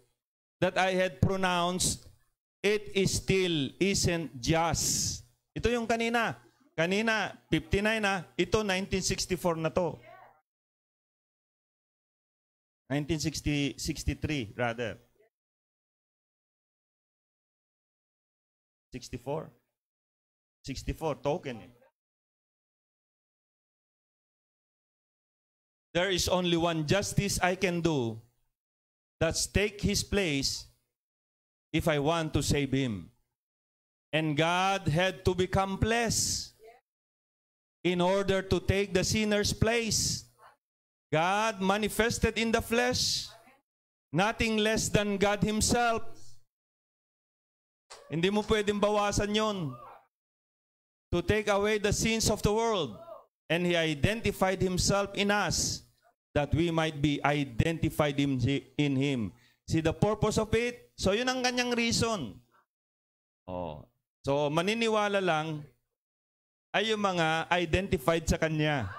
that I had pronounced, it is still isn't just. Ito yung kanina. Kanina, 59 na. Ah. Ito, 1964 na to. 1963 rather. 64. 64 token eh. There is only one justice I can do. That's take his place if I want to save him. And God had to become blessed in order to take the sinner's place. God manifested in the flesh, nothing less than God Himself. Hindi mo pwedeng bawasan yon. To take away the sins of the world and He identified Himself in us that we might be identified in Him. See the purpose of it? So yun ang kanyang reason. Oh. So maniniwala lang ay yung mga identified sa Kanya.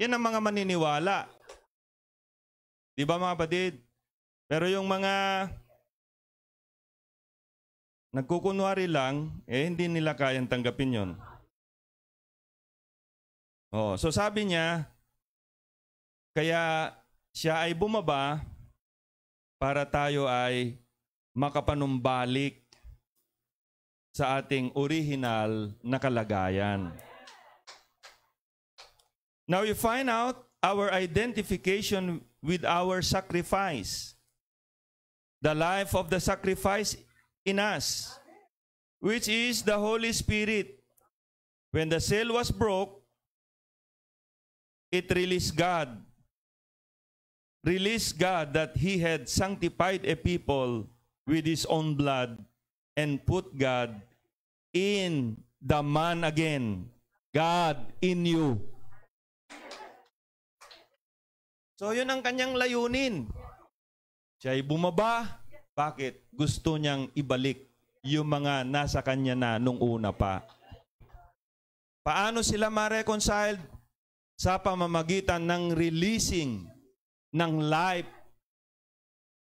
Yan ang mga maniniwala. Di ba mga kapatid? Pero yung mga nagkukunwari lang, eh hindi nila kayang tanggapin yon. Oh, so sabi niya, kaya siya ay bumaba para tayo ay makapanumbalik sa ating original na kalagayan. Now you find out our identification with our sacrifice. The life of the sacrifice in us, which is the Holy Spirit. When the seal was broke, It released God. Released God that He had sanctified a people with His own blood and put God in the man again. God in you. So yun ang kanyang layunin. Siya ay bumaba. Bakit? Gusto niyang ibalik yung mga nasa kanya na nung una pa. Paano sila ma-reconciled? sa pamamagitan ng releasing ng life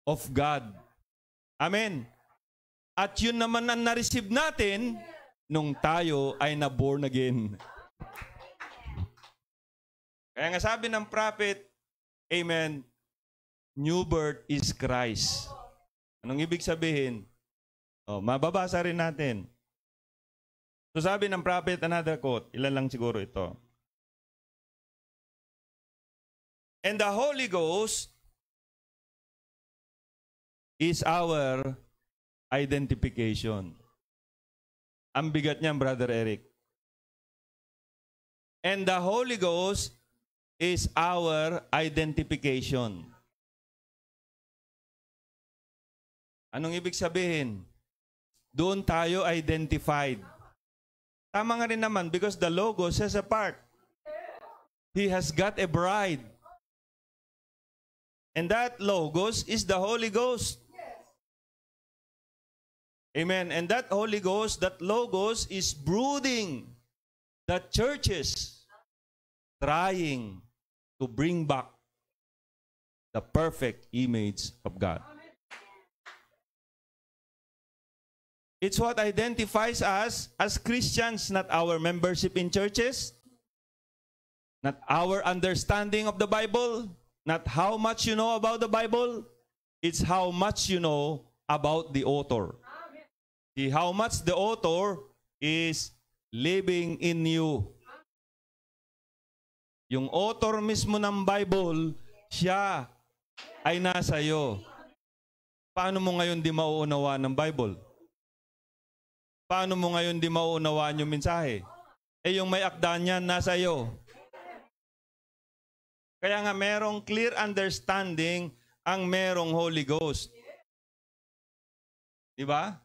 of God. Amen. At yun naman ang na-receive natin nung tayo ay na-born again. Kaya nga sabi ng prophet, Amen, new birth is Christ. Anong ibig sabihin? Oh, mababasa rin natin. So sabi ng prophet, another quote, ilan lang siguro ito. And the Holy Ghost is our identification. Ang bigat niyan, Brother Eric. And the Holy Ghost is our identification. Anong ibig sabihin? Doon tayo identified. Tama nga rin naman because the logo says part. He has got a bride. And that Logos is the Holy Ghost. Amen. And that Holy Ghost, that Logos is brooding the churches trying to bring back the perfect image of God. It's what identifies us as Christians, not our membership in churches, not our understanding of the Bible, Not how much you know about the Bible, it's how much you know about the author. See, how much the author is living in you. Yung author mismo ng Bible, siya ay nasa iyo. Paano mo ngayon di mauunawa ng Bible? Paano mo ngayon di mauunawaan yung mensahe? Eh yung may akda niyan nasa iyo. Kaya nga merong clear understanding ang merong Holy Ghost. Di ba?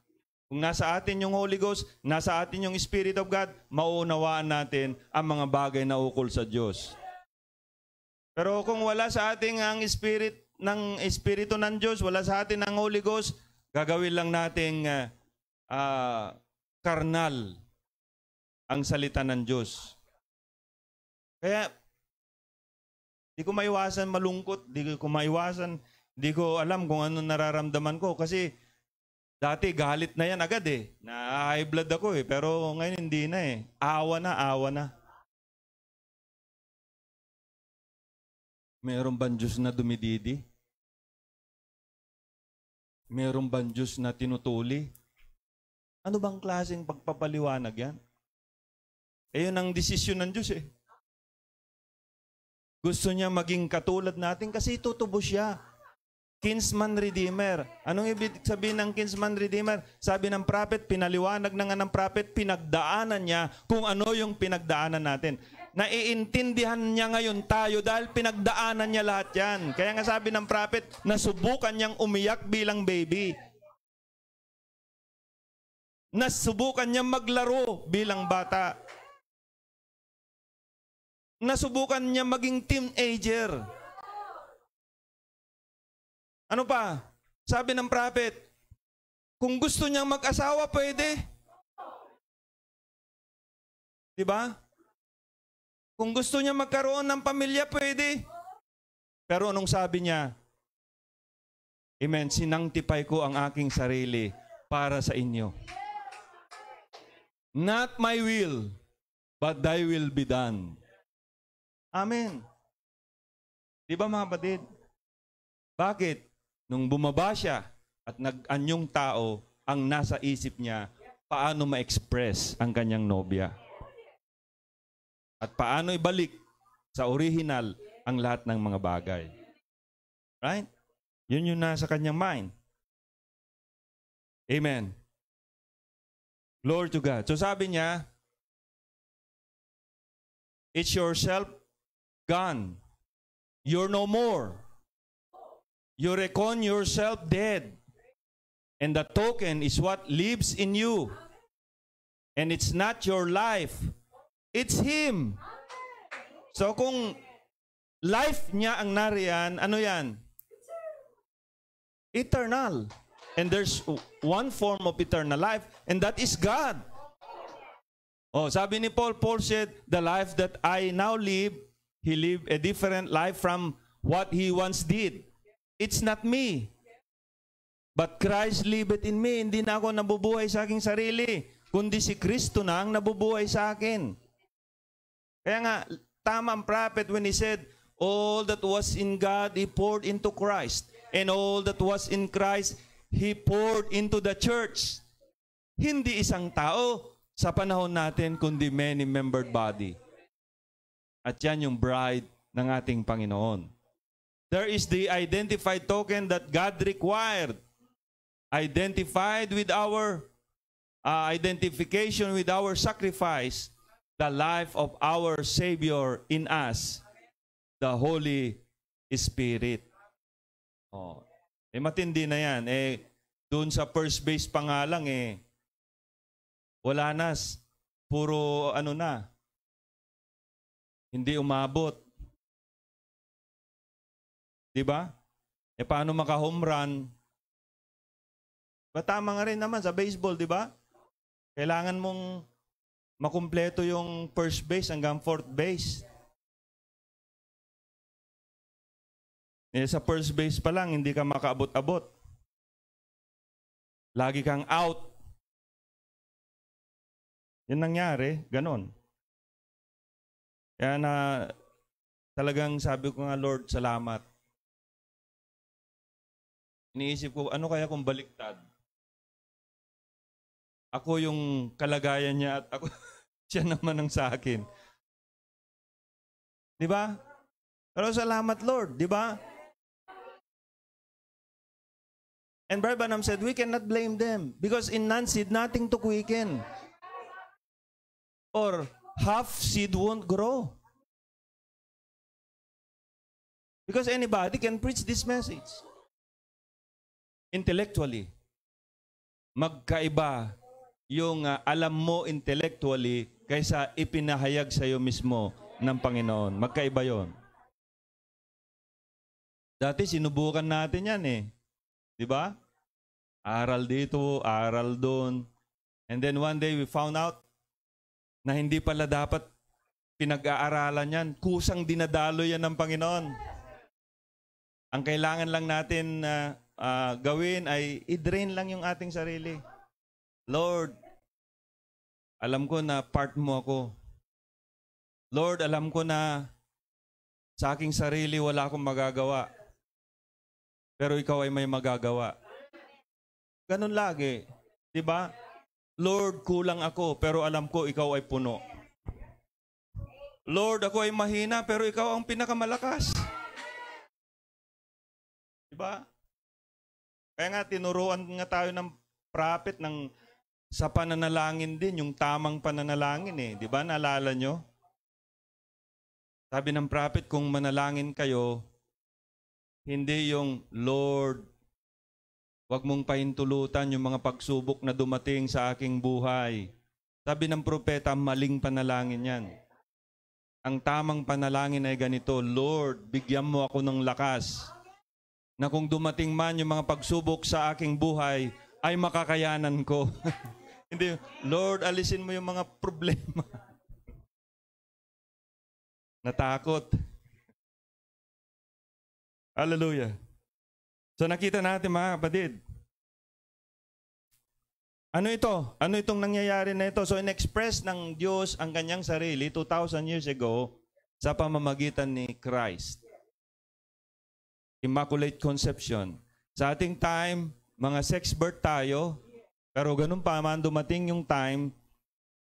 Kung nasa atin yung Holy Ghost, nasa atin yung Spirit of God, mauunawaan natin ang mga bagay na ukol sa Diyos. Pero kung wala sa atin ang Spirit ng Espiritu ng Diyos, wala sa atin ang Holy Ghost, gagawin lang nating uh, uh, karnal ang salita ng Diyos. Kaya hindi ko maiwasan malungkot, hindi ko maiwasan, hindi ko alam kung ano nararamdaman ko kasi dati galit na yan agad eh. Na high blood ako eh, pero ngayon hindi na eh. Awa na, awa na. Meron bang Diyos na dumididi? Meron bang Diyos na tinutuli? Ano bang klaseng pagpapaliwanag yan? Eh yun ang desisyon ng Diyos eh. Gusto niya maging katulad natin kasi tutubo siya. Kinsman Redeemer. Anong ibig sabihin ng Kinsman Redeemer? Sabi ng prophet, pinaliwanag na nga ng prophet, pinagdaanan niya kung ano yung pinagdaanan natin. Naiintindihan niya ngayon tayo dahil pinagdaanan niya lahat yan. Kaya nga sabi ng prophet, nasubukan niyang umiyak bilang baby. Nasubukan niyang maglaro bilang bata. Nasubukan niya maging teenager. Ano pa? Sabi ng prophet, kung gusto niyang mag-asawa, pwede. Di ba? Kung gusto niya magkaroon ng pamilya, pwede. Pero anong sabi niya? Amen, sinangtipay ko ang aking sarili para sa inyo. Not my will, but thy will be done. Amen. Di ba mga kapatid? Bakit? Nung bumaba siya at nag-anyong tao, ang nasa isip niya, paano ma-express ang kanyang nobya? At paano ibalik sa original ang lahat ng mga bagay? Right? Yun yung nasa kanyang mind. Amen. Glory to God. So sabi niya, it's yourself gone. You're no more. You reckon yourself dead. And the token is what lives in you. And it's not your life. It's Him. So kung life niya ang nariyan, ano yan? Eternal. And there's one form of eternal life, and that is God. Oh, sabi ni Paul, Paul said, the life that I now live, He lived a different life from what he once did. It's not me. But Christ liveth in me. Hindi na ako nabubuhay sa aking sarili, kundi si Kristo na ang nabubuhay sa akin. Kaya nga, tama ang prophet when he said, All that was in God, He poured into Christ. And all that was in Christ, He poured into the church. Hindi isang tao sa panahon natin, kundi many-membered body. At yan yung bride ng ating Panginoon. There is the identified token that God required. Identified with our uh, identification with our sacrifice, the life of our Savior in us, the Holy Spirit. Oh. Eh matindi na yan. Eh doon sa first base pa lang eh wala nas. Puro ano na, hindi umabot. Di ba? E paano maka-home run? Ba tama nga rin naman sa baseball, di ba? Kailangan mong makumpleto yung first base hanggang fourth base. Eh, sa first base pa lang, hindi ka makaabot-abot. Lagi kang out. Yan nangyari, ganon. Kaya na talagang sabi ko nga, Lord, salamat. Iniisip ko, ano kaya kung baliktad? Ako yung kalagayan niya at ako, siya naman ang sa akin. Di ba? Pero salamat Lord, di ba? And Brad Branham said, we cannot blame them because in none seed, nothing to quicken. Or half seed won't grow. Because anybody can preach this message. Intellectually. Magkaiba yung uh, alam mo intellectually kaysa ipinahayag sa iyo mismo ng Panginoon. Magkaiba yon. Dati sinubukan natin yan eh. Di ba? Aral dito, aral doon. And then one day we found out na hindi pala dapat pinag-aaralan yan. Kusang dinadalo yan ng Panginoon. Ang kailangan lang natin na uh, uh, ah, gawin ay i-drain lang yung ating sarili. Lord, alam ko na part mo ako. Lord, alam ko na sa aking sarili wala akong magagawa. Pero ikaw ay may magagawa. Ganun lagi. 'Di ba? Lord, kulang ako, pero alam ko ikaw ay puno. Lord, ako ay mahina, pero ikaw ang pinakamalakas. Diba? Kaya nga, tinuruan nga tayo ng prophet ng sa pananalangin din, yung tamang pananalangin eh. Di ba? Naalala nyo? Sabi ng prophet, kung manalangin kayo, hindi yung, Lord, Huwag mong paintulutan yung mga pagsubok na dumating sa aking buhay. Sabi ng propeta, maling panalangin yan. Ang tamang panalangin ay ganito, Lord, bigyan mo ako ng lakas na kung dumating man yung mga pagsubok sa aking buhay, ay makakayanan ko. Hindi, Lord, alisin mo yung mga problema. Natakot. Hallelujah. So nakita natin mga kapatid. Ano ito? Ano itong nangyayari na ito? So inexpress ng Diyos ang kanyang sarili 2,000 years ago sa pamamagitan ni Christ. Immaculate Conception. Sa ating time, mga sex birth tayo, pero ganun pa man dumating yung time,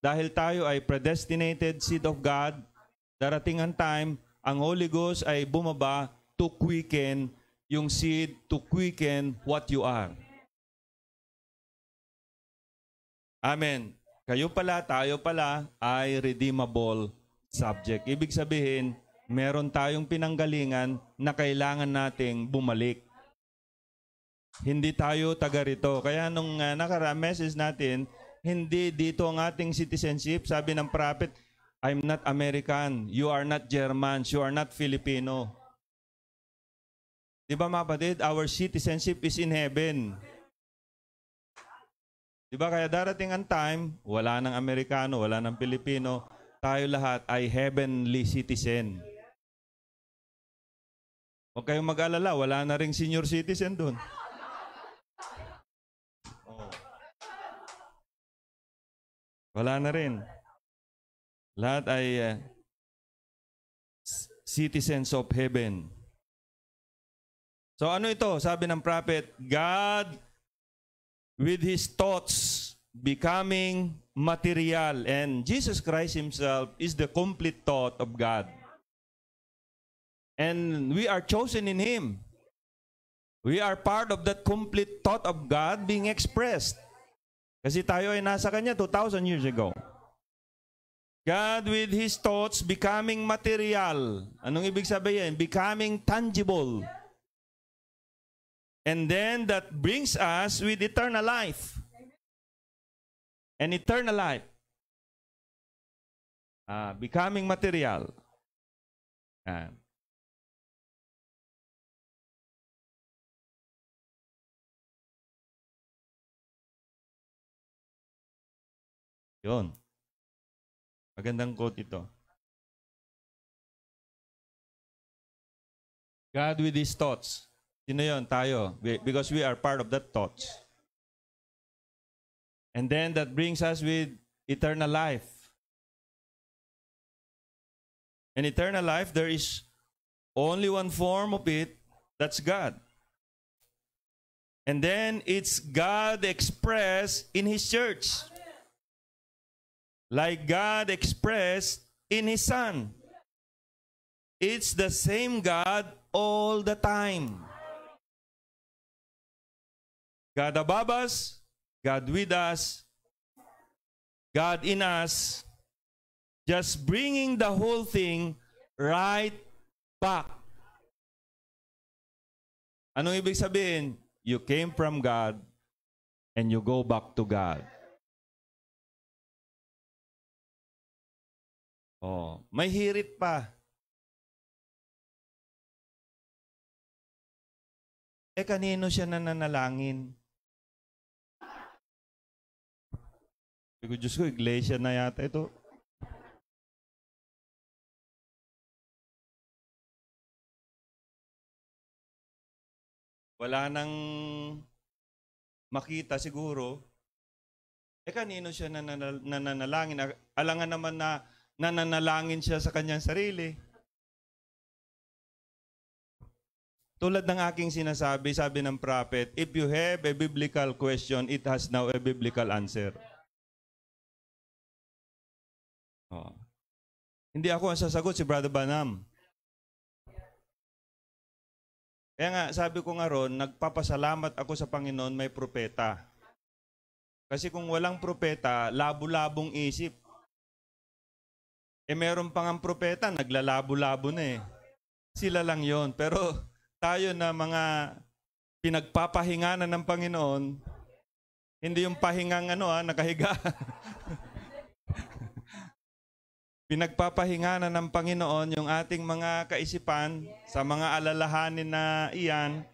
dahil tayo ay predestinated seed of God, darating ang time, ang Holy Ghost ay bumaba to quicken yung seed to quicken what you are. Amen. Kayo pala, tayo pala ay redeemable subject. Ibig sabihin, meron tayong pinanggalingan na kailangan nating bumalik. Hindi tayo taga rito. Kaya nung uh, ah, nakara message natin, hindi dito ang ating citizenship. Sabi ng prophet, I'm not American, you are not German, you are not Filipino. Di ba mga kapatid? Our citizenship is in heaven. Di ba? Kaya darating ang time, wala ng Amerikano, wala ng Pilipino, tayo lahat ay heavenly citizen. Huwag kayong mag-alala, wala na ring senior citizen doon. Oh. Wala na rin. Lahat ay uh, citizens of heaven. So ano ito? Sabi ng prophet, God with His thoughts becoming material and Jesus Christ Himself is the complete thought of God. And we are chosen in Him. We are part of that complete thought of God being expressed. Kasi tayo ay nasa Kanya 2,000 years ago. God with His thoughts becoming material. Anong ibig sabihin? Becoming tangible. And then that brings us with eternal life. An eternal life. Uh, becoming material. Uh, yun. Magandang quote ito. God with His thoughts. Sino yon? Tayo. because we are part of that thoughts. And then that brings us with eternal life. And eternal life, there is only one form of it, that's God. And then it's God expressed in His church. Like God expressed in His Son. It's the same God all the time. God above us, God with us, God in us, just bringing the whole thing right back. Anong ibig sabihin? You came from God and you go back to God. Oh, may hirit pa. Eh kanino siya nananalangin? Sabi ko, Diyos ko, iglesia na yata ito. Wala nang makita siguro. Eh kanino siya nananal- nananalangin? Alangan naman na nananalangin siya sa kanyang sarili. Tulad ng aking sinasabi, sabi ng prophet, if you have a biblical question, it has now a biblical answer. Oh. Hindi ako ang sasagot, si Brother Banam. Kaya nga, sabi ko nga ron, nagpapasalamat ako sa Panginoon may propeta. Kasi kung walang propeta, labo-labong isip. Eh meron pang ang propeta, naglalabo-labo na eh. Sila lang yon Pero tayo na mga pinagpapahinganan ng Panginoon, hindi yung pahingang ano ha, ah, nakahiga. pinagpapahinganan ng Panginoon yung ating mga kaisipan sa mga alalahanin na iyan.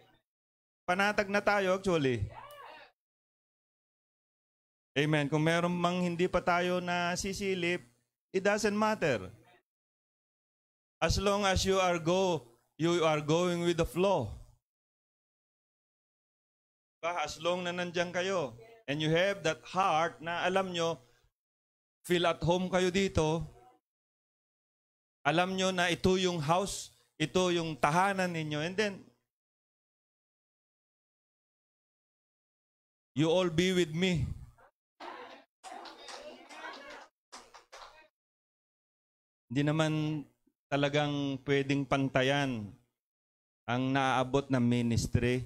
Panatag na tayo actually. Amen. Kung meron mang hindi pa tayo na sisilip, it doesn't matter. As long as you are go, you are going with the flow. Ba, As long na nandiyan kayo and you have that heart na alam nyo, feel at home kayo dito, alam nyo na ito yung house, ito yung tahanan ninyo. And then, you all be with me. Hindi naman talagang pwedeng pantayan ang naaabot ng ministry.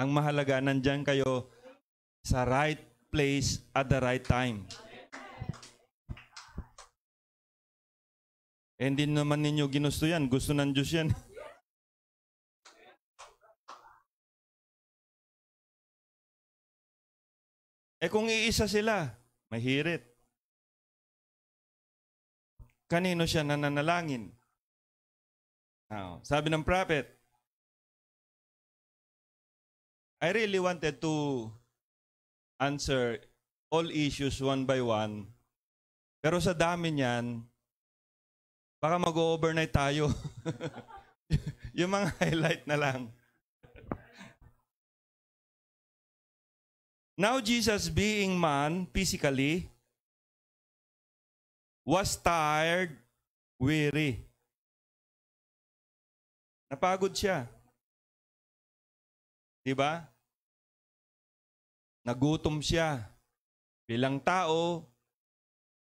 Ang mahalaga, nandyan kayo sa right place at the right time. Eh, hindi naman ninyo ginusto yan. Gusto ng Diyos yan. eh kung iisa sila, mahirit. Kanino siya nananalangin? Now, sabi ng prophet, I really wanted to answer all issues one by one. Pero sa dami niyan, Baka mag-overnight tayo. yung mga highlight na lang. Now Jesus being man physically was tired, weary. Napagod siya. 'Di ba? Nagutom siya. Bilang tao,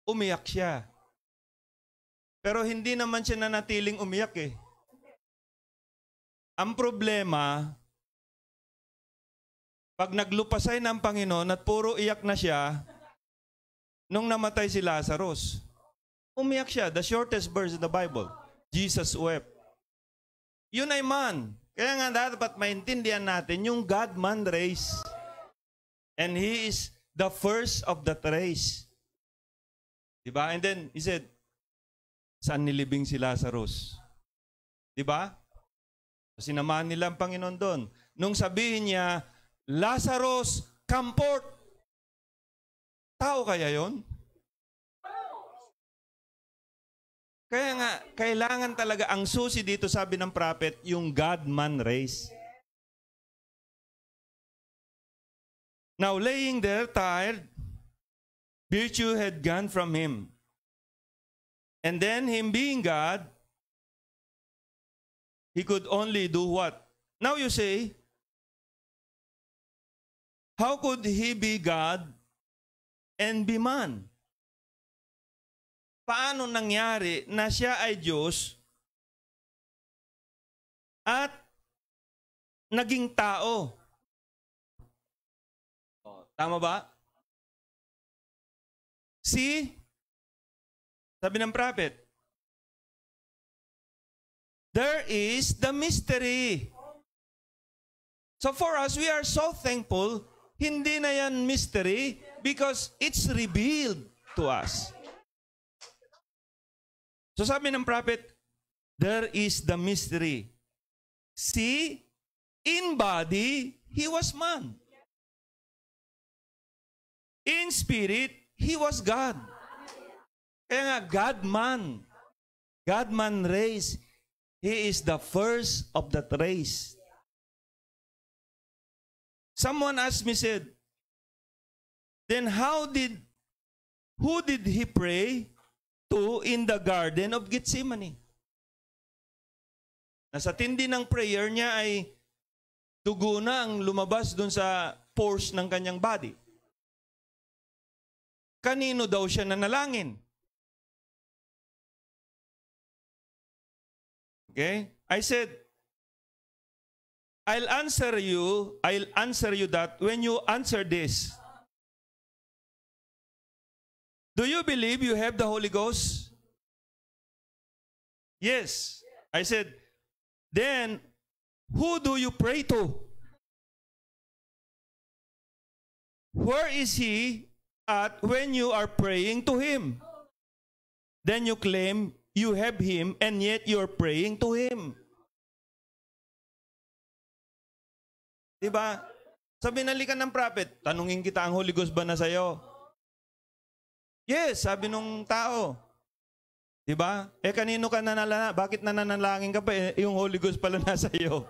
umiyak siya. Pero hindi naman siya nanatiling umiyak eh. Ang problema, pag naglupasay ng Panginoon at puro iyak na siya, nung namatay si Lazarus, umiyak siya. The shortest verse in the Bible, Jesus wept. Yun ay man. Kaya nga dapat maintindihan natin yung God-man race. And He is the first of that race. Diba? And then, He said, saan nilibing si Lazarus. Di ba? Sinamahan nila ang Panginoon doon. Nung sabihin niya, Lazarus, come forth. Tao kaya yon? Kaya nga, kailangan talaga, ang susi dito sabi ng prophet, yung God-man race. Now laying there tired, virtue had gone from him. And then, Him being God, He could only do what? Now you say, how could He be God and be man? Paano nangyari na siya ay Diyos at naging tao? Oh, tama ba? See? Sabi ng prophet, there is the mystery. So for us, we are so thankful, hindi na yan mystery because it's revealed to us. So sabi ng prophet, there is the mystery. See, in body, he was man. In spirit, he was God. Kaya nga, God-man. God-man race. He is the first of that race. Someone asked me, said, then how did, who did he pray to in the garden of Gethsemane? Nasa tindi ng prayer niya ay dugo na ang lumabas dun sa pores ng kanyang body. Kanino daw siya nanalangin? Okay? I said, I'll answer you, I'll answer you that when you answer this. Do you believe you have the Holy Ghost? Yes. I said, then who do you pray to? Where is he at when you are praying to him? Then you claim You have Him and yet you're praying to Him. Diba? Sa binalikan ng prophet, tanungin kita, ang Holy Ghost ba na sa'yo? Yes, sabi nung tao. Diba? Eh kanino ka nananalangin? Bakit nananalangin ka pa? Eh, yung Holy Ghost pala na sa'yo.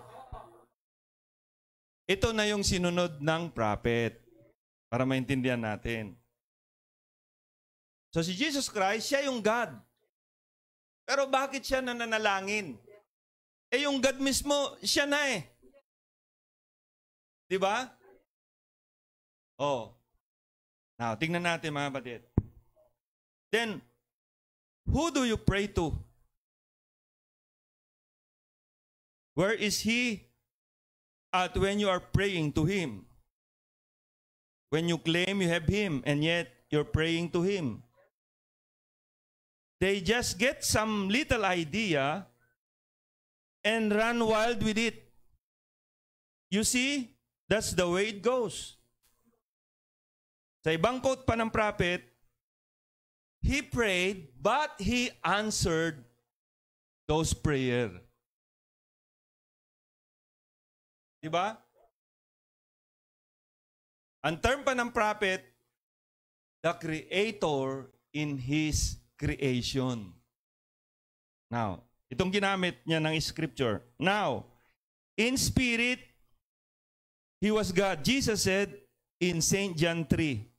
Ito na yung sinunod ng prophet para maintindihan natin. So si Jesus Christ, siya yung God. Pero bakit siya nananalangin? Eh yung God mismo, siya na eh. Di ba? Oh. Now, tingnan natin mga kapatid. Then, who do you pray to? Where is He at when you are praying to Him? When you claim you have Him and yet you're praying to Him. They just get some little idea and run wild with it. You see, that's the way it goes. Sa ibang quote pa ng prophet, He prayed, but He answered those prayer. Diba? Ang term pa ng prophet, the Creator in His creation. Now, itong ginamit niya ng scripture. Now, in spirit, He was God. Jesus said in St. John 3,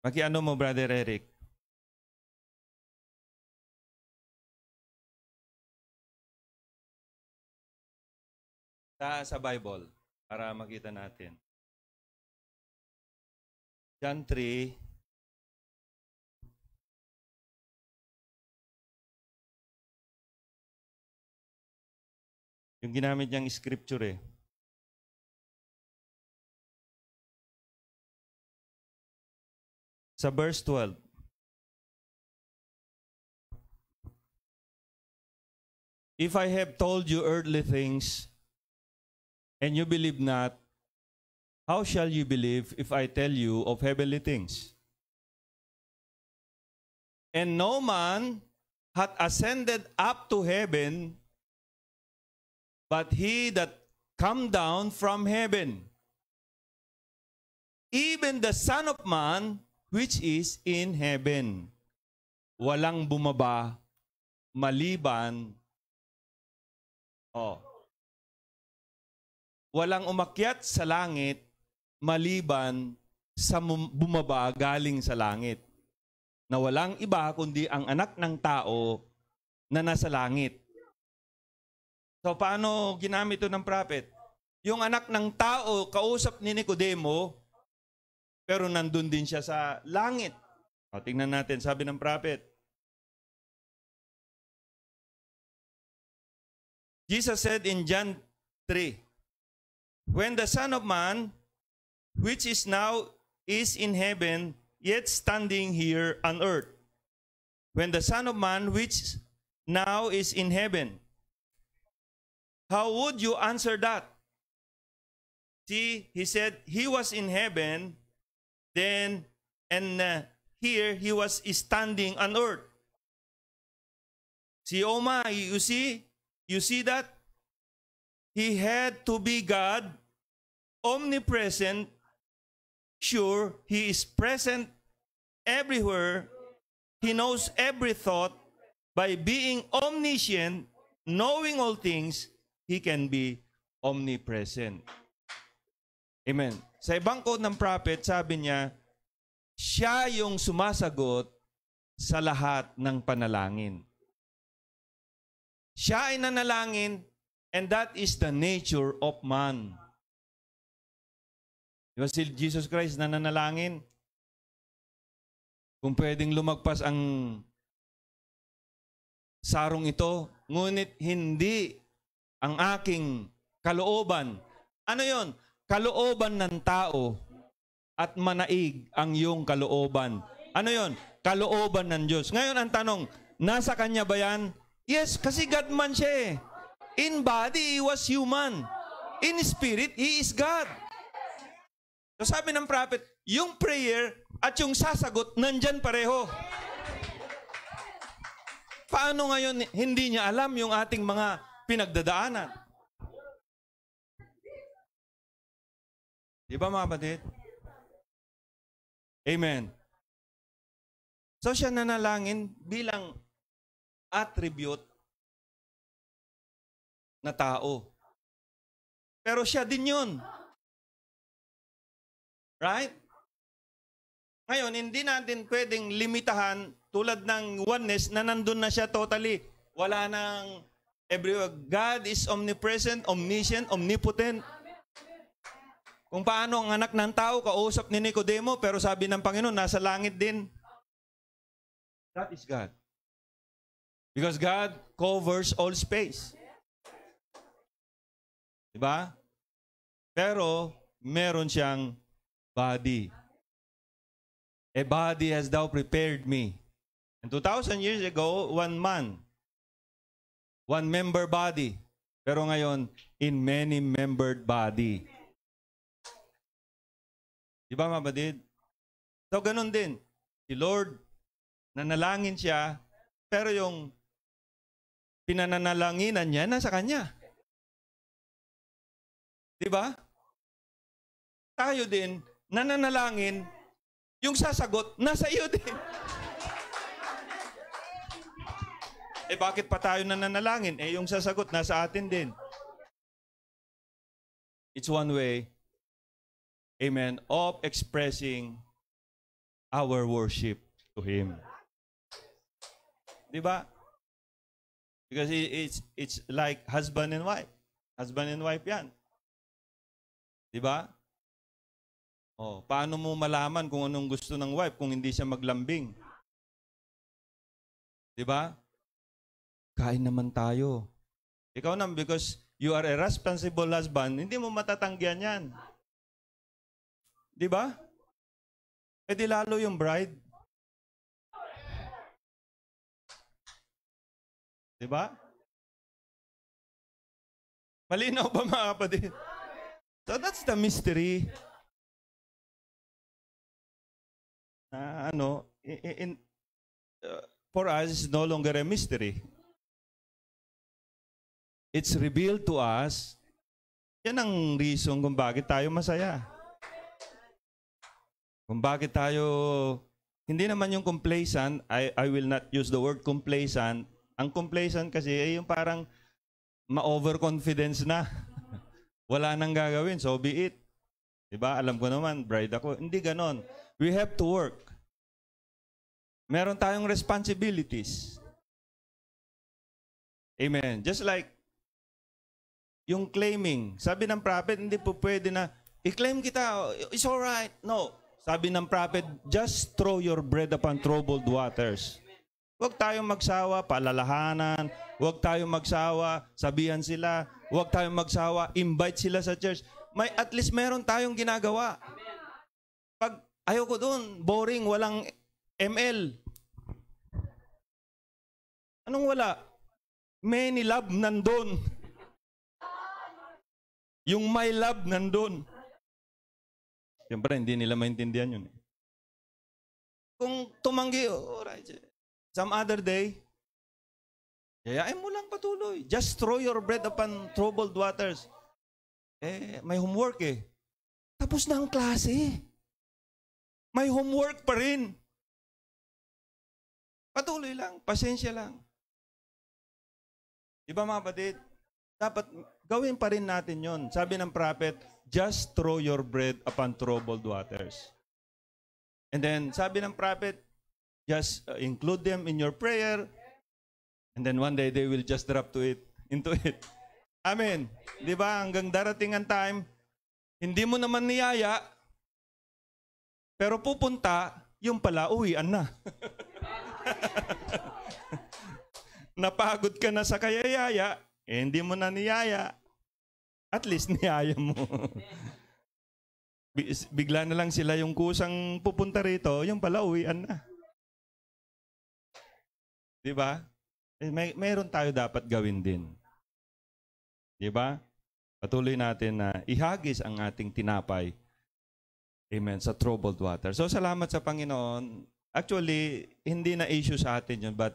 Pakiano mo, Brother Eric? Sa, sa Bible, para makita natin. John 3, yung ginamit niyang scripture eh. Sa verse 12, If I have told you earthly things, and you believe not, How shall you believe if I tell you of heavenly things? And no man hath ascended up to heaven, but he that come down from heaven, even the Son of Man, which is in heaven. Walang bumaba, maliban, oh, walang umakyat sa langit, maliban sa bumaba galing sa langit, na walang iba kundi ang anak ng tao na nasa langit. So paano ginamit ito ng prophet? Yung anak ng tao, kausap ni Nicodemo, pero nandun din siya sa langit. O, tingnan natin, sabi ng prophet. Jesus said in John 3, When the Son of Man which is now is in heaven, yet standing here on earth. When the Son of Man, which now is in heaven, how would you answer that? See, he said he was in heaven, then, and uh, here he was standing on earth. See, Oma, oh you see? You see that? He had to be God, omnipresent, sure He is present everywhere. He knows every thought. By being omniscient, knowing all things, He can be omnipresent. Amen. Sa ibang quote ng prophet, sabi niya, siya yung sumasagot sa lahat ng panalangin. Siya ay nanalangin and that is the nature of man. Di ba si Jesus Christ nananalangin? Kung pwedeng lumagpas ang sarong ito, ngunit hindi ang aking kalooban. Ano yon? Kalooban ng tao at manaig ang iyong kalooban. Ano yon? Kalooban ng Diyos. Ngayon ang tanong, nasa Kanya ba yan? Yes, kasi God man siya eh. In body, He was human. In spirit, He is God. So sabi ng prophet, yung prayer at yung sasagot, nandyan pareho. Paano ngayon hindi niya alam yung ating mga pinagdadaanan? Di ba mga kapatid? Amen. So siya nanalangin bilang attribute na tao. Pero siya din yun. Right? Ngayon, hindi natin pwedeng limitahan tulad ng oneness na nandun na siya totally. Wala nang everywhere. God is omnipresent, omniscient, omnipotent. Kung paano ang anak ng tao, kausap ni Nicodemo, pero sabi ng Panginoon, nasa langit din. That is God. Because God covers all space. Diba? Pero, meron siyang body. A body has thou prepared me. And 2,000 years ago, one man, one member body. Pero ngayon, in many membered body. Di ba mabadid? So ganun din. Si Lord, nanalangin siya, pero yung pinananalanginan niya, nasa kanya. Di ba? Tayo din, nananalangin, yung sasagot, nasa iyo din. eh bakit pa tayo nananalangin? Eh yung sasagot, nasa atin din. It's one way, amen, of expressing our worship to Him. Di ba? Because it's, it's like husband and wife. Husband and wife yan. Di ba? Oh, paano mo malaman kung anong gusto ng wife kung hindi siya maglambing? 'Di ba? Kain naman tayo. Ikaw na because you are a responsible husband, hindi mo matatanggihan 'yan. 'Di ba? Eh di lalo yung bride. 'Di ba? Malinaw ba mga kapatid? So that's the mystery. na ano, in, uh, for us, it's no longer a mystery. It's revealed to us. Yan ang reason kung bakit tayo masaya. Kung bakit tayo, hindi naman yung complacent, I, I will not use the word complacent. Ang complacent kasi ay eh, yung parang ma-overconfidence na. Wala nang gagawin, so be it. Diba? Alam ko naman, bride ako. Hindi ganon. We have to work. Meron tayong responsibilities. Amen. Just like yung claiming. Sabi ng prophet, hindi po pwede na, i-claim kita, it's all right. No. Sabi ng prophet, just throw your bread upon troubled waters. Huwag tayong magsawa, palalahanan. Huwag tayong magsawa, sabihan sila. Huwag tayong magsawa, invite sila sa church. May, at least meron tayong ginagawa. Pag Ayoko doon. Boring, walang ML. Anong wala? Many love nandun. Yung my love nandun. Siyempre, hindi nila maintindihan yun. Eh. Kung tumanggi, oh, alright. Some other day, yayain mo lang patuloy. Just throw your bread upon troubled waters. Eh, may homework eh. Tapos na ang klase eh. May homework pa rin. Patuloy lang, pasensya lang. Iba mga kapatid, dapat gawin pa rin natin yon. Sabi ng prophet, just throw your bread upon troubled waters. And then, sabi ng prophet, just uh, include them in your prayer. And then one day, they will just drop to it, into it. Amen. Di ba? Hanggang darating ang time, hindi mo naman niyaya, pero pupunta, yung pala, uwian na. Napagod ka na sa kayayaya, eh, hindi mo na niyaya. At least niyaya mo. Bigla na lang sila yung kusang pupunta rito, yung pala, uwian na. Di ba? Eh, May, mayroon tayo dapat gawin din. Di ba? Patuloy natin na ihagis ang ating tinapay Amen. Sa troubled water. So salamat sa Panginoon. Actually, hindi na issue sa atin yun, but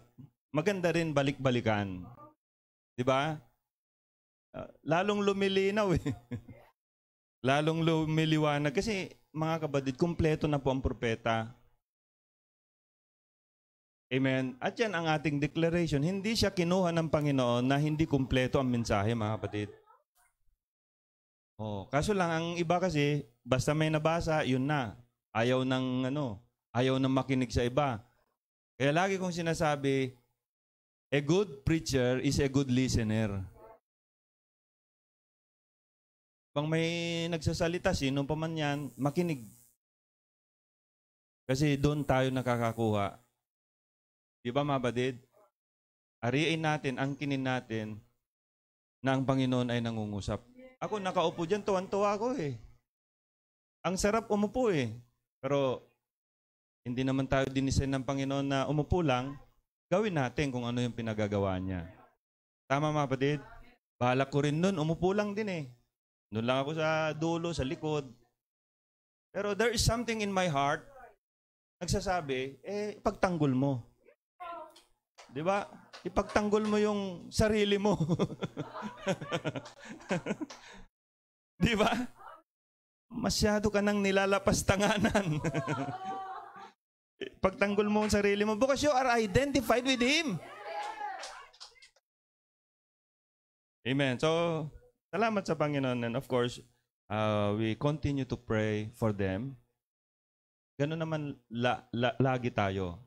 maganda rin balik-balikan. Di ba? Ah, lalong lumilinaw eh. Lalong lumiliwanag. Kasi mga kabadid, kumpleto na po ang propeta. Amen. At yan ang ating declaration. Hindi siya kinuha ng Panginoon na hindi kumpleto ang mensahe, mga kapatid. Oh, kaso lang, ang iba kasi, Basta may nabasa, yun na. Ayaw ng ano, ayaw ng makinig sa iba. Kaya lagi kong sinasabi, a good preacher is a good listener. Pang may nagsasalita, sino pa man yan, makinig. Kasi doon tayo nakakakuha. Di ba, mabadid? Ariin natin, angkinin natin na ang Panginoon ay nangungusap. Ako nakaupo dyan, tuwan-tuwa ako eh. Ang sarap umupo eh. Pero hindi naman tayo dinisen ng Panginoon na umupo lang. Gawin natin kung ano yung pinagagawa niya. Tama mga kapatid? Bahala ko rin nun. Umupo lang din eh. Doon lang ako sa dulo, sa likod. Pero there is something in my heart nagsasabi, eh, ipagtanggol mo. Di ba? Ipagtanggol mo yung sarili mo. Di ba? Masyado ka nang nilalapas tanganan. Pagtanggol mo ang sarili mo because you are identified with Him. Amen. So, salamat sa Panginoon. And of course, uh, we continue to pray for them. Ganun naman la, la, lagi tayo.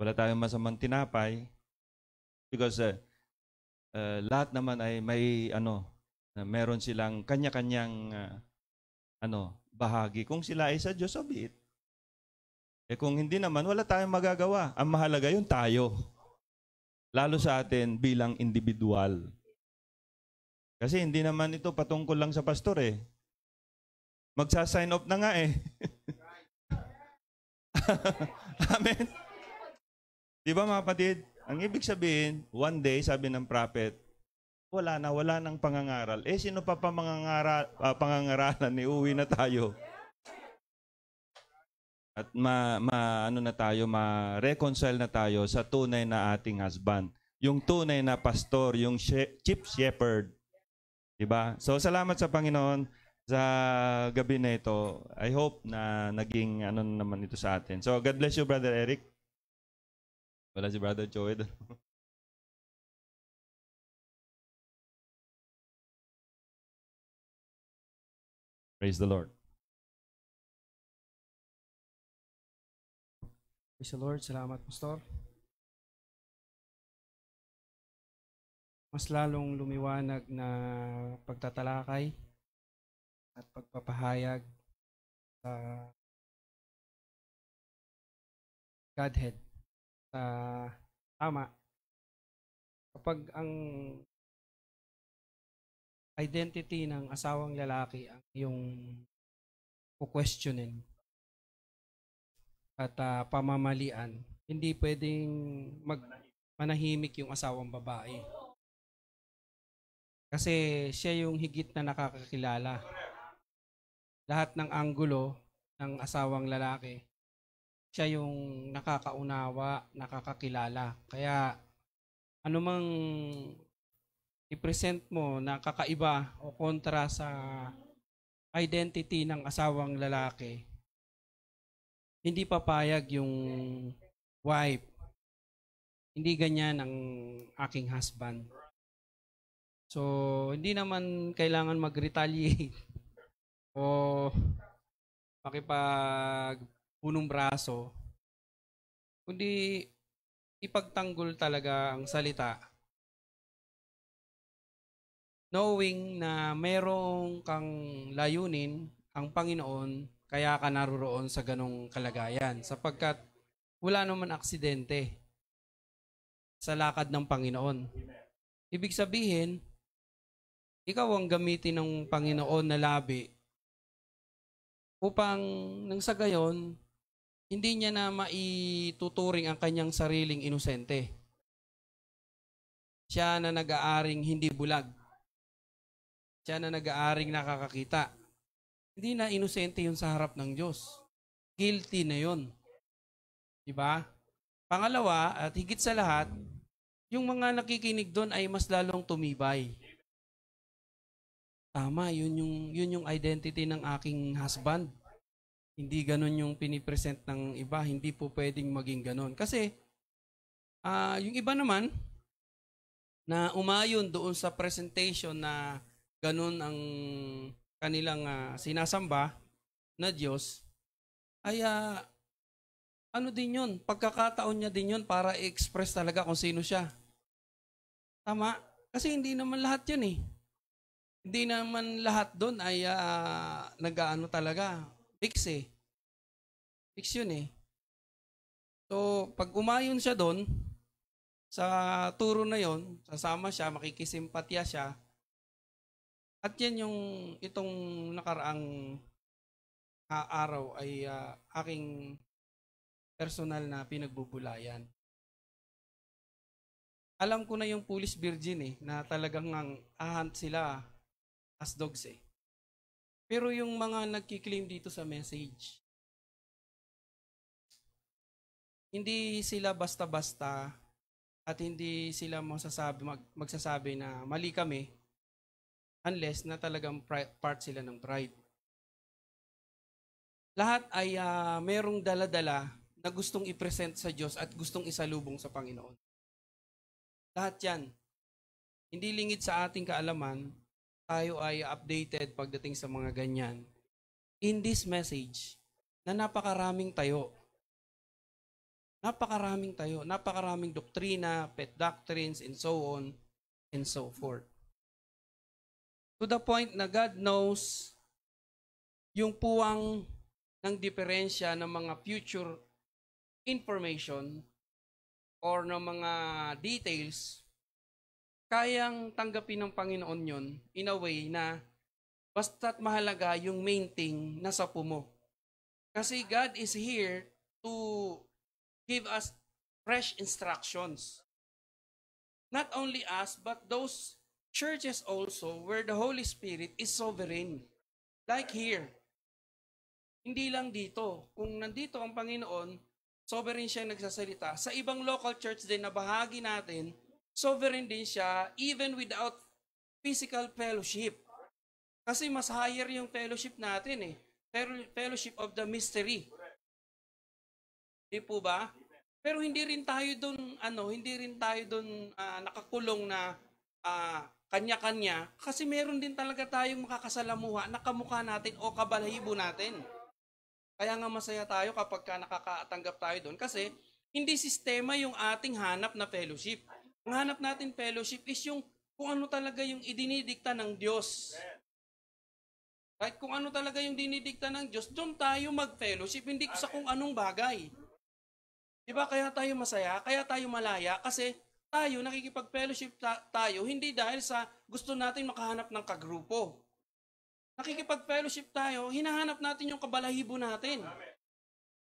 Wala tayong masamang tinapay because uh, uh, lahat naman ay may ano, na meron silang kanya-kanyang uh, ano, bahagi. Kung sila ay sa Diyos, so Eh kung hindi naman, wala tayong magagawa. Ang mahalaga yun, tayo. Lalo sa atin bilang individual. Kasi hindi naman ito patungkol lang sa pastor eh. Magsa-sign off na nga eh. Amen? Di ba mga patid? Ang ibig sabihin, one day, sabi ng prophet, wala na, wala nang pangangaral. Eh, sino pa pa mangangara, uh, pangangaralan? Iuwi na tayo. At ma, ma, ano na tayo, ma-reconcile na tayo sa tunay na ating husband. Yung tunay na pastor, yung she- chief shepherd. Diba? So, salamat sa Panginoon sa gabi na ito. I hope na naging ano naman ito sa atin. So, God bless you, Brother Eric. Wala si Brother Joey doon. Praise the Lord. Praise the Lord. Salamat, Pastor. Mas lalong lumiwanag na pagtatalakay at pagpapahayag sa Godhead sa tama kapag ang identity ng asawang lalaki ang yung kukwestiyonin at uh, pamamalian. Hindi pwedeng mag manahimik yung asawang babae. Kasi siya yung higit na nakakakilala. Lahat ng anggulo ng asawang lalaki, siya yung nakakaunawa, nakakakilala. Kaya anumang i-present mo na kakaiba o kontra sa identity ng asawang lalaki, hindi papayag yung wife. Hindi ganyan ang aking husband. So, hindi naman kailangan mag-retaliate o makipag punong braso, kundi ipagtanggol talaga ang salita knowing na mayroong kang layunin ang Panginoon, kaya ka naroroon sa ganong kalagayan. Sapagkat wala naman aksidente sa lakad ng Panginoon. Ibig sabihin, ikaw ang gamitin ng Panginoon na labi upang nang sa gayon, hindi niya na maituturing ang kanyang sariling inosente. Siya na nag-aaring hindi bulag siya na nag-aaring nakakakita. Hindi na inosente yun sa harap ng Diyos. Guilty na yun. Diba? Pangalawa, at higit sa lahat, yung mga nakikinig doon ay mas lalong tumibay. Tama, yun yung, yun yung identity ng aking husband. Hindi ganun yung pinipresent ng iba. Hindi po pwedeng maging ganun. Kasi, uh, yung iba naman, na umayon doon sa presentation na ganun ang kanilang uh, sinasamba na Diyos, ay uh, ano din yun, pagkakataon niya din yun para i-express talaga kung sino siya. Tama? Kasi hindi naman lahat yun eh. Hindi naman lahat doon ay uh, ah, nag-ano talaga. Fix eh. Fix yun eh. So, pag umayon siya doon, sa turo na yon, sasama siya, makikisimpatya siya, at yan yung itong nakaraang uh, araw ay uh, aking personal na pinagbubulayan. Alam ko na yung police virgin eh, na talagang ang ahant sila as dogs eh. Pero yung mga nagkiklaim dito sa message, hindi sila basta-basta at hindi sila magsasabi, mag, magsasabi na mali kami unless na talagang part sila ng bride. Lahat ay uh, merong dala-dala na gustong i-present sa Diyos at gustong isalubong sa Panginoon. Lahat yan. Hindi lingid sa ating kaalaman, tayo ay updated pagdating sa mga ganyan. In this message, na napakaraming tayo. Napakaraming tayo, napakaraming doktrina, pet doctrines, and so on, and so forth. To the point na God knows yung puwang ng diferensya ng mga future information or ng mga details, kayang tanggapin ng Panginoon yon in a way na basta't mahalaga yung main thing na sa pumo. Kasi God is here to give us fresh instructions. Not only us, but those churches also where the Holy Spirit is sovereign. Like here. Hindi lang dito. Kung nandito ang Panginoon, sovereign siya nagsasalita. Sa ibang local church din na bahagi natin, sovereign din siya even without physical fellowship. Kasi mas higher yung fellowship natin eh. Fellowship of the mystery. Di po ba? Pero hindi rin tayo doon ano, hindi rin tayo doon uh, ah, nakakulong na uh, kanya-kanya kasi meron din talaga tayong makakasalamuha na kamukha natin o kabalahibo natin. Kaya nga masaya tayo kapag ka nakakatanggap tayo doon kasi hindi sistema yung ating hanap na fellowship. Ang hanap natin fellowship is yung kung ano talaga yung idinidikta ng Diyos. Right? Kung ano talaga yung dinidikta ng Diyos, doon tayo mag-fellowship, hindi sa kung anong bagay. Diba? Kaya tayo masaya, kaya tayo malaya, kasi tayo, nakikipag-fellowship ta- tayo, hindi dahil sa gusto natin makahanap ng kagrupo. Nakikipag-fellowship tayo, hinahanap natin yung kabalahibo natin.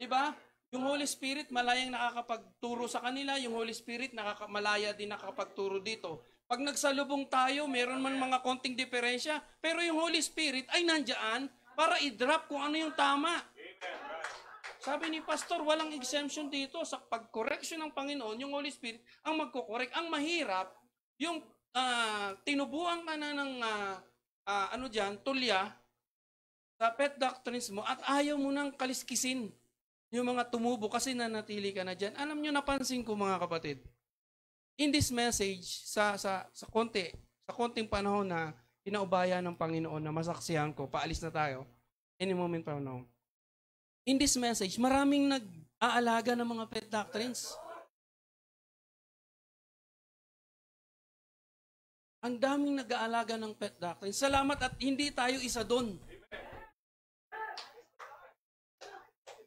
Di ba? Yung Holy Spirit, malayang nakakapagturo sa kanila. Yung Holy Spirit, nakaka- malaya din nakakapagturo dito. Pag nagsalubong tayo, meron man mga konting diferensya, pero yung Holy Spirit ay nandiyan para i-drop kung ano yung tama. Sabi ni Pastor, walang exemption dito sa pag-correction ng Panginoon, yung Holy Spirit, ang magkukorek. Ang mahirap, yung uh, tinubuan ka na ng uh, uh, ano dyan, tulya, sa pet doctrines mo at ayaw mo nang kaliskisin yung mga tumubo kasi nanatili ka na dyan. Alam nyo, napansin ko mga kapatid, in this message, sa, sa, sa konti, sa konting panahon na inaubaya ng Panginoon na masaksihan ko, paalis na tayo, any moment from now, in this message, maraming nag-aalaga ng mga pet doctrines. Ang daming nag-aalaga ng pet doctrines. Salamat at hindi tayo isa doon.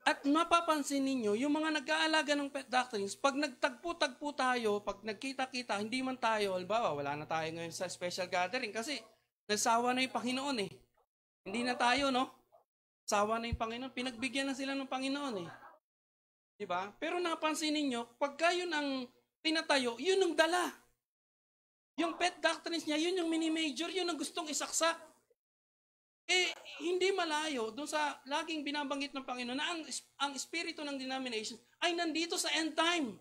At mapapansin ninyo, yung mga nag-aalaga ng pet doctrines, pag nagtagpo-tagpo tayo, pag nagkita-kita, hindi man tayo, halimbawa, wala na tayo ngayon sa special gathering kasi nasawa na yung Panginoon eh. Hindi na tayo, no? Sawa na yung Panginoon. Pinagbigyan na sila ng Panginoon eh. Di ba? Pero napansin ninyo, pagka yun ang tinatayo, yun ang dala. Yung pet doctrines niya, yun yung mini-major, yun ang gustong isaksak. Eh, hindi malayo doon sa laging binabanggit ng Panginoon na ang, ang espiritu ng denomination ay nandito sa end time.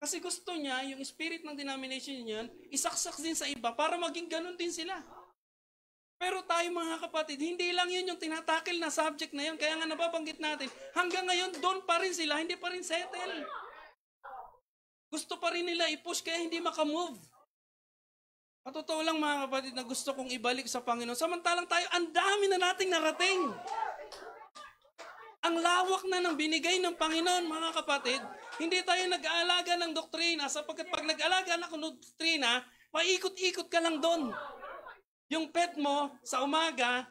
Kasi gusto niya, yung spirit ng denomination niyan, isaksak din sa iba para maging ganun din sila. Pero tayo mga kapatid, hindi lang yun yung tinatakil na subject na yun. Kaya nga nababanggit natin, hanggang ngayon doon pa rin sila, hindi pa rin settle. Gusto pa rin nila i-push kaya hindi makamove. At totoo lang mga kapatid na gusto kong ibalik sa Panginoon. Samantalang tayo, ang dami na nating narating. Ang lawak na ng binigay ng Panginoon mga kapatid. Hindi tayo nag-aalaga ng doktrina sapagkat pag nag-aalaga na ng doktrina, paikot-ikot ka lang doon. Yung pet mo, sa umaga,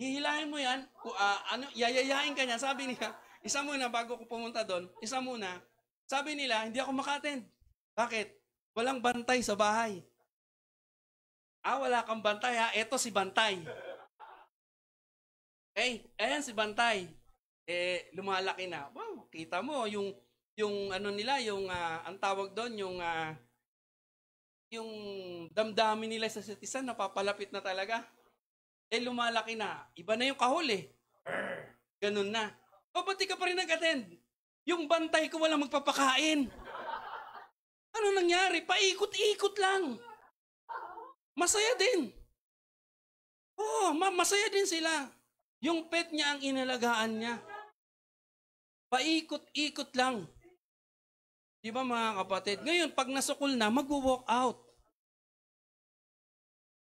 hihilahin mo yan, uh, ano, yayayain ka niya. Sabi niya, isa muna bago ko pumunta doon, isa muna. Sabi nila, hindi ako makaten. Bakit? Walang bantay sa bahay. Ah, wala kang bantay ha. Ah. Ito si Bantay. Okay, eh, ayan si Bantay. Eh, lumalaki na. Wow, kita mo yung yung ano nila, yung uh, ang tawag doon, yung uh, yung damdamin nila sa satisan, napapalapit na talaga. Eh lumalaki na, iba na yung kahol eh. Ganun na. O ba't ka pa rin nag-attend? Yung bantay ko wala magpapakain. Ano nangyari? Paikot-ikot lang. Masaya din. Oo, oh, ma- masaya din sila. Yung pet niya ang inalagaan niya. Paikot-ikot lang. Di ba mga kapatid? Ngayon, pag nasukul na, mag-walk out.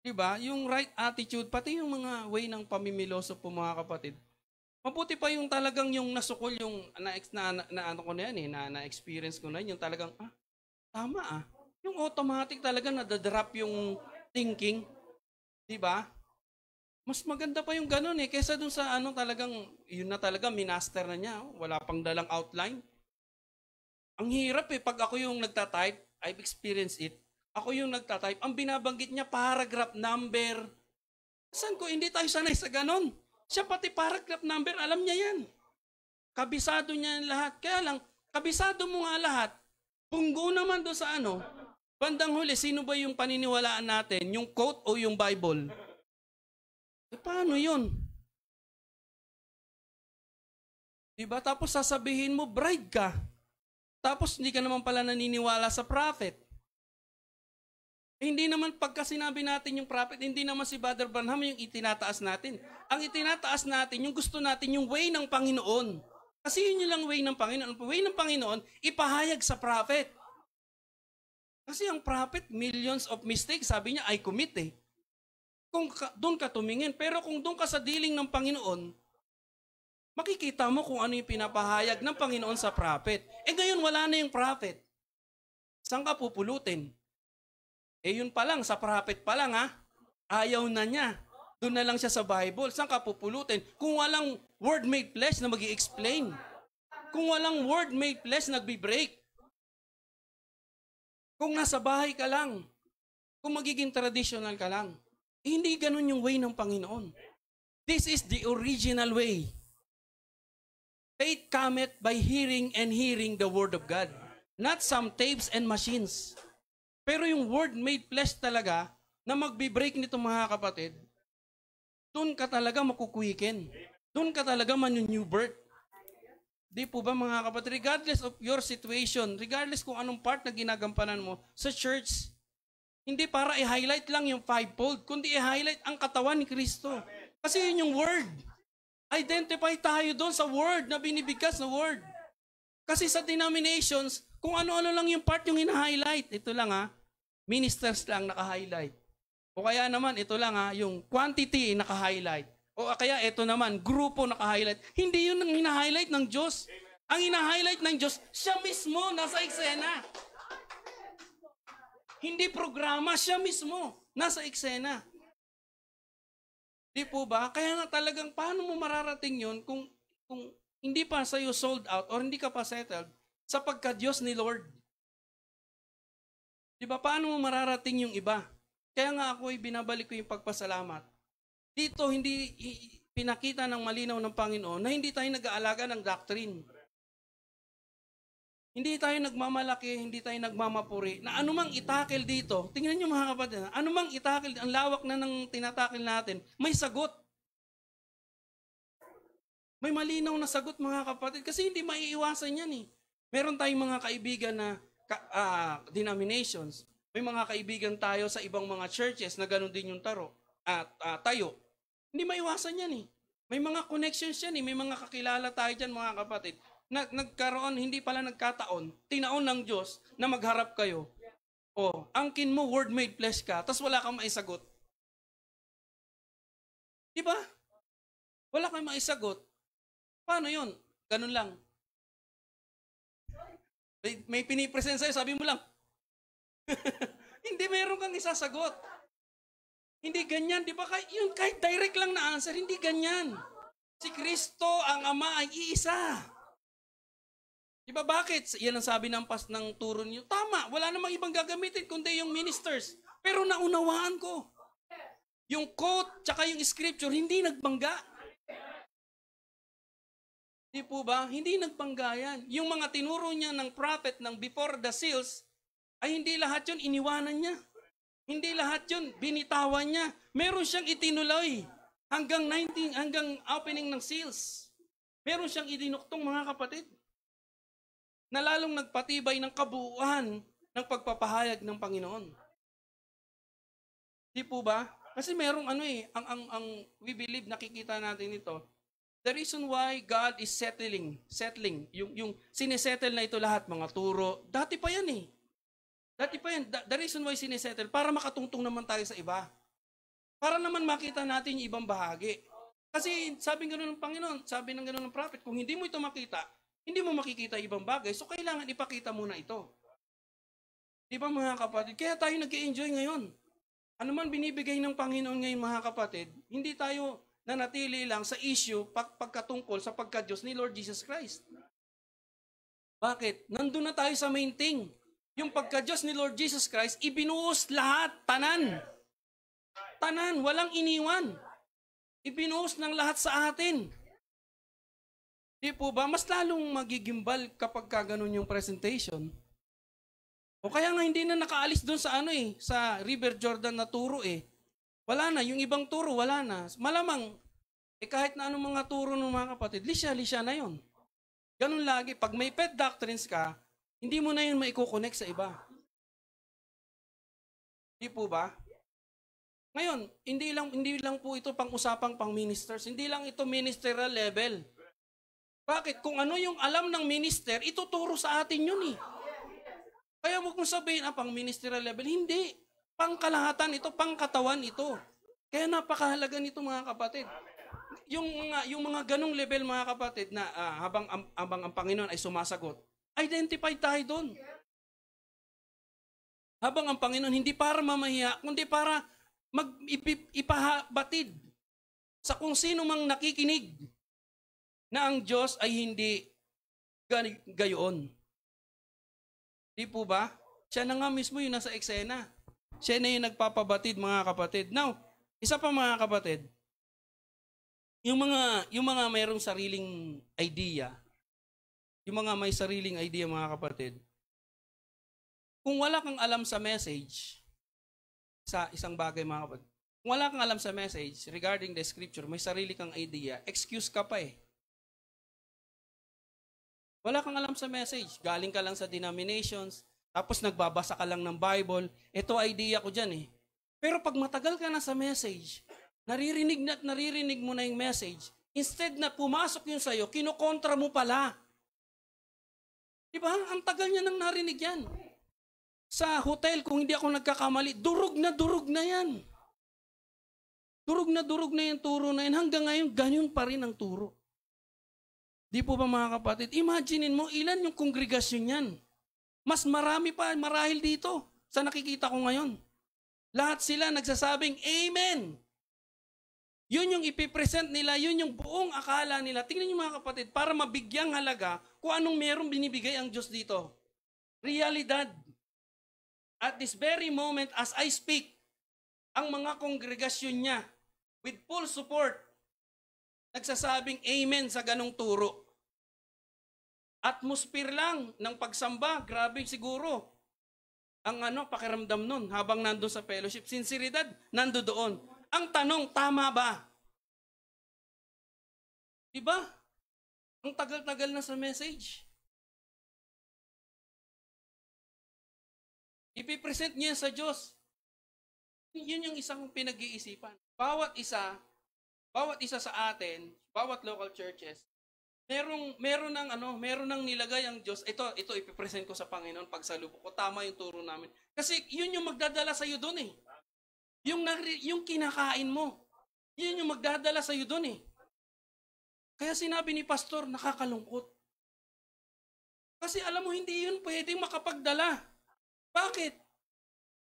Di ba? Yung right attitude, pati yung mga way ng pamimiloso po mga kapatid. Mabuti pa yung talagang yung nasukul, yung na, na, na ano ko na yan eh, na, na experience ko na yan, yung talagang, ah, tama ah. Yung automatic talaga nadadrop yung thinking. Di ba? Mas maganda pa yung ganun eh, kesa dun sa ano talagang, yun na talaga, minaster na niya. Wala pang dalang outline. Ang hirap eh, pag ako yung nagtatype, I've experienced it, ako yung nagtatype, ang binabanggit niya paragraph number. Saan ko, hindi tayo sanay sa ganon. Siya pati paragraph number, alam niya yan. Kabisado niya yan lahat. Kaya lang, kabisado mo nga lahat, punggo naman do sa ano, bandang huli, sino ba yung paniniwalaan natin? Yung quote o yung Bible? E paano yun? Diba? Tapos sasabihin mo, bride ka. Tapos hindi ka naman pala naniniwala sa prophet. Eh, hindi naman pagka sinabi natin yung prophet, hindi naman si Brother Branham yung itinataas natin. Ang itinataas natin, yung gusto natin, yung way ng Panginoon. Kasi yun yung lang way ng Panginoon. Way ng Panginoon, ipahayag sa prophet. Kasi ang prophet, millions of mistakes, sabi niya, I commit eh. Kung ka, doon ka tumingin. Pero kung doon ka sa dealing ng Panginoon, makikita mo kung ano yung pinapahayag ng Panginoon sa prophet. Eh ngayon, wala na yung prophet. Saan ka pupulutin? Eh yun pa lang, sa prophet pa lang ha, ayaw na niya. Doon na lang siya sa Bible. Saan ka pupulutin? Kung walang word made flesh na mag explain Kung walang word made flesh na break Kung nasa bahay ka lang. Kung magiging traditional ka lang. Eh, hindi ganun yung way ng Panginoon. This is the original way. Faith cometh by hearing and hearing the Word of God. Not some tapes and machines. Pero yung Word made flesh talaga, na magbe-break nito mga kapatid, doon ka talaga makukwiken. Doon ka talaga man-new yung birth. Di po ba mga kapatid? Regardless of your situation, regardless kung anong part na ginagampanan mo sa church, hindi para i-highlight lang yung fivefold, kundi i-highlight ang katawan ni Kristo. Kasi yun yung word. Identify tayo doon sa word na binibigkas na word. Kasi sa denominations, kung ano-ano lang yung part yung hina-highlight. Ito lang ha, ministers lang naka-highlight. O kaya naman, ito lang ha, yung quantity naka-highlight. O kaya ito naman, grupo naka-highlight. Hindi yun ang hina-highlight ng Diyos. Ang hina-highlight ng Diyos, siya mismo nasa eksena. Hindi programa, siya mismo nasa eksena. Di po ba? Kaya nga talagang paano mo mararating yun kung, kung hindi pa sa iyo sold out or hindi ka pa settled sa pagka-Diyos ni Lord. Di ba? Paano mo mararating yung iba? Kaya nga ako ay binabalik ko yung pagpasalamat. Dito, hindi pinakita ng malinaw ng Panginoon na hindi tayo nag-aalaga ng doctrine. Hindi tayo nagmamalaki, hindi tayo nagmamapuri, na anumang itakil dito, tingnan nyo mga kapatid, anumang itakil, ang lawak na ng tinatakil natin, may sagot. May malinaw na sagot mga kapatid, kasi hindi maiiwasan yan eh. Meron tayong mga kaibigan na uh, denominations, may mga kaibigan tayo sa ibang mga churches na ganun din yung taro, at uh, tayo. Hindi maiwasan yan eh. May mga connections yan eh. May mga kakilala tayo dyan mga kapatid na, nagkaroon, hindi pala nagkataon, tinaon ng Diyos na magharap kayo. O, angkin mo, word made flesh ka, tapos wala kang maisagot. Di ba? Wala kang maisagot. Paano yun? Ganun lang. May, may pinipresent sa'yo, sabi mo lang. hindi, meron kang isasagot. Hindi ganyan, di ba? Kahit, yun, kahit direct lang na answer, hindi ganyan. Si Kristo, ang Ama, ay iisa. Diba bakit? Yan ang sabi ng pas ng turo niyo. Tama, wala namang ibang gagamitin kundi yung ministers. Pero naunawaan ko. Yung quote tsaka yung scripture hindi nagbangga. Di po ba? Hindi nagbangga yan. Yung mga tinuro niya ng prophet ng before the seals, ay hindi lahat yun iniwanan niya. Hindi lahat yun binitawan niya. Meron siyang itinuloy hanggang 19 hanggang opening ng seals. Meron siyang idinuktong mga kapatid na lalong nagpatibay ng kabuuan ng pagpapahayag ng Panginoon. Di po ba? Kasi merong ano eh, ang, ang, ang we believe, nakikita natin ito, the reason why God is settling, settling, yung, yung sinisettle na ito lahat, mga turo, dati pa yan eh. Dati pa yan. The reason why sinisettle, para makatungtong naman tayo sa iba. Para naman makita natin yung ibang bahagi. Kasi sabi ng gano'n ng Panginoon, sabi ng gano'n ng prophet, kung hindi mo ito makita, hindi mo makikita ibang bagay. So, kailangan ipakita muna ito. Di ba mga kapatid? Kaya tayo nag enjoy ngayon. Ano man binibigay ng Panginoon ngayon mga kapatid, hindi tayo nanatili lang sa issue pag pagkatungkol sa pagka-Diyos ni Lord Jesus Christ. Bakit? Nandun na tayo sa main thing. Yung pagka-Diyos ni Lord Jesus Christ, ibinuhos lahat, tanan. Tanan, walang iniwan. Ibinuhos ng lahat sa atin. Di po ba? Mas lalong magigimbal kapag ka ganun yung presentation. O kaya nga hindi na nakaalis doon sa ano eh, sa River Jordan na turo eh. Wala na, yung ibang turo wala na. Malamang, eh kahit na anong mga turo ng mga kapatid, lisya, lisya na yon. Ganun lagi, pag may pet doctrines ka, hindi mo na yun maikukonek sa iba. Di po ba? Ngayon, hindi lang hindi lang po ito pang-usapang pang-ministers, hindi lang ito ministerial level. Bakit? Kung ano yung alam ng minister, ituturo sa atin yun eh. Kaya huwag mong sabihin, ah, pang ministerial level. Hindi. Pangkalahatan ito, pangkatawan ito. Kaya napakahalaga nito mga kapatid. Yung mga, yung mga ganong level mga kapatid na ah, habang, ang, habang ang Panginoon ay sumasagot, identify tayo doon. Habang ang Panginoon, hindi para mamahiya, kundi para mag, ipahabatid sa kung sino mang nakikinig na ang Diyos ay hindi gayon. Di po ba? Siya na nga mismo yung nasa eksena. Siya na yung nagpapabatid mga kapatid. Now, isa pa mga kapatid, yung mga yung mga mayroong sariling idea, yung mga may sariling idea mga kapatid, kung wala kang alam sa message, sa isang bagay mga kapatid, kung wala kang alam sa message regarding the scripture, may sarili kang idea, excuse ka pa eh. Wala kang alam sa message. Galing ka lang sa denominations, tapos nagbabasa ka lang ng Bible. Ito idea ko dyan eh. Pero pag matagal ka na sa message, naririnig na at naririnig mo na yung message, instead na pumasok yun sa'yo, kinokontra mo pala. Di ba? Ang tagal niya nang narinig yan. Sa hotel, kung hindi ako nagkakamali, durug na durug na yan. Durug na durug na yung turo na yan. Hanggang ngayon, ganyan pa rin ang turo. Di po ba mga kapatid? Imaginin mo, ilan yung kongregasyon niyan? Mas marami pa, marahil dito sa nakikita ko ngayon. Lahat sila nagsasabing, Amen! Yun yung ipipresent nila, yun yung buong akala nila. Tingnan niyo mga kapatid, para mabigyang halaga kung anong merong binibigay ang Diyos dito. Realidad. At this very moment, as I speak, ang mga kongregasyon niya, with full support, nagsasabing amen sa ganong turo atmosphere lang ng pagsamba. Grabe siguro. Ang ano, pakiramdam nun habang nandun sa fellowship. Sinseridad, nando doon. Ang tanong, tama ba? Diba? Ang tagal-tagal na sa message. Ipipresent niya sa Diyos. Yun yung isang pinag-iisipan. Bawat isa, bawat isa sa atin, bawat local churches, Merong meron ng ano, meron ng nilagay ang Diyos. Ito, ito ipipresent ko sa Panginoon pag salubok ko. Tama yung turo namin. Kasi yun yung magdadala sa iyo doon eh. Yung yung kinakain mo. Yun yung magdadala sa iyo doon eh. Kaya sinabi ni pastor, nakakalungkot. Kasi alam mo hindi yun pwedeng makapagdala. Bakit?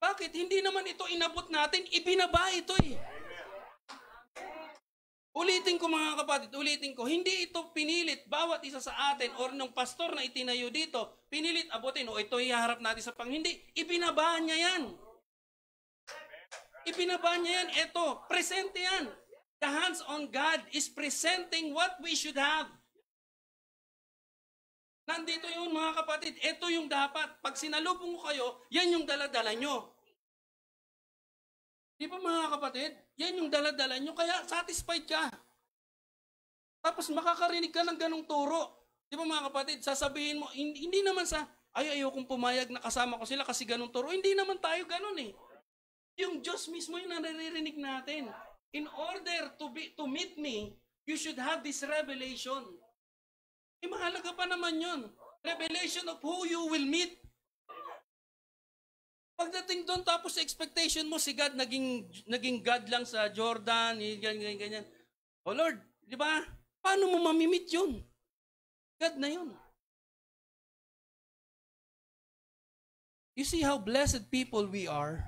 Bakit hindi naman ito inabot natin? Ibinaba ito eh. Ulitin ko mga kapatid, ulitin ko, hindi ito pinilit bawat isa sa atin or ng pastor na itinayo dito, pinilit abutin o ito iharap natin sa panghindi. hindi, niya yan. Ipinabaan niya yan, ito, presente yan. The hands on God is presenting what we should have. Nandito yun mga kapatid, ito yung dapat. Pag sinalubong ko kayo, yan yung daladala nyo. Di ba mga kapatid? Yan yung daladala nyo, kaya satisfied ka. Tapos makakarinig ka ng ganong turo. Di ba mga kapatid, sasabihin mo, hindi naman sa, ay ayaw kong pumayag na kasama ko sila kasi ganong turo. Hindi naman tayo ganon eh. Yung Diyos mismo yung naririnig natin. In order to, be, to meet me, you should have this revelation. Eh, mahalaga pa naman yun. Revelation of who you will meet. Pagdating doon, tapos expectation mo si God, naging, naging God lang sa Jordan, eh, ganyan, ganyan, ganyan. Oh Lord, di ba? Paano mo mamimit yun? God na yun. You see how blessed people we are?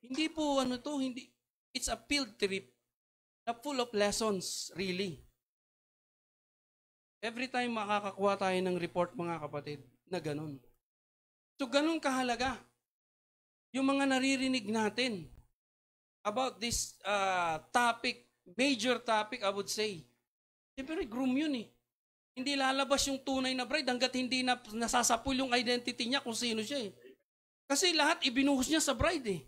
Hindi po ano to, hindi it's a field trip na full of lessons, really. Every time makakakuha tayo ng report mga kapatid na ganun. So ganun kahalaga yung mga naririnig natin about this uh, topic, major topic I would say. Siyempre, groom yun eh. Hindi lalabas yung tunay na bride hanggat hindi na nasasapul yung identity niya kung sino siya eh. Kasi lahat ibinuhos niya sa bride eh.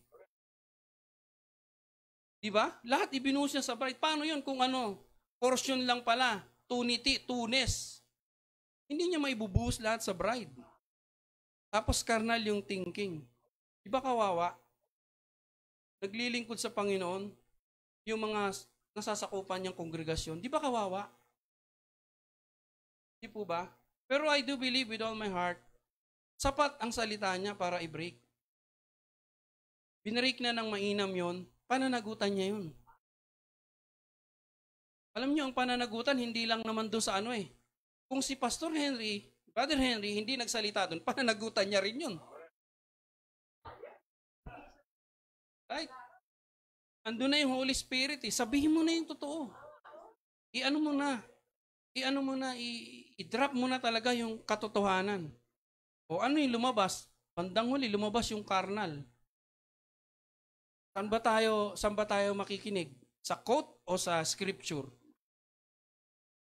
Di ba? Lahat ibinuhos niya sa bride. Paano yun kung ano? Portion lang pala. Tuniti, tunes. Hindi niya maibubuhos lahat sa bride. Tapos karnal yung thinking. Di ba kawawa? Naglilingkod sa Panginoon yung mga nasasakupan niyang kongregasyon. Di ba kawawa? Di po ba? Pero I do believe with all my heart, sapat ang salita niya para i-break. Binreak na ng mainam yon, pananagutan niya yon. Alam niyo, ang pananagutan, hindi lang naman doon sa ano eh. Kung si Pastor Henry, Brother Henry, hindi nagsalita doon, pananagutan niya rin yun. Right? Ando na yung Holy Spirit eh. Sabihin mo na yung totoo. I-ano mo na. I-ano mo na. I-drop mo na talaga yung katotohanan. O ano yung lumabas? Bandang huli, lumabas yung karnal. Saan ba tayo, saan ba tayo makikinig? Sa quote o sa scripture?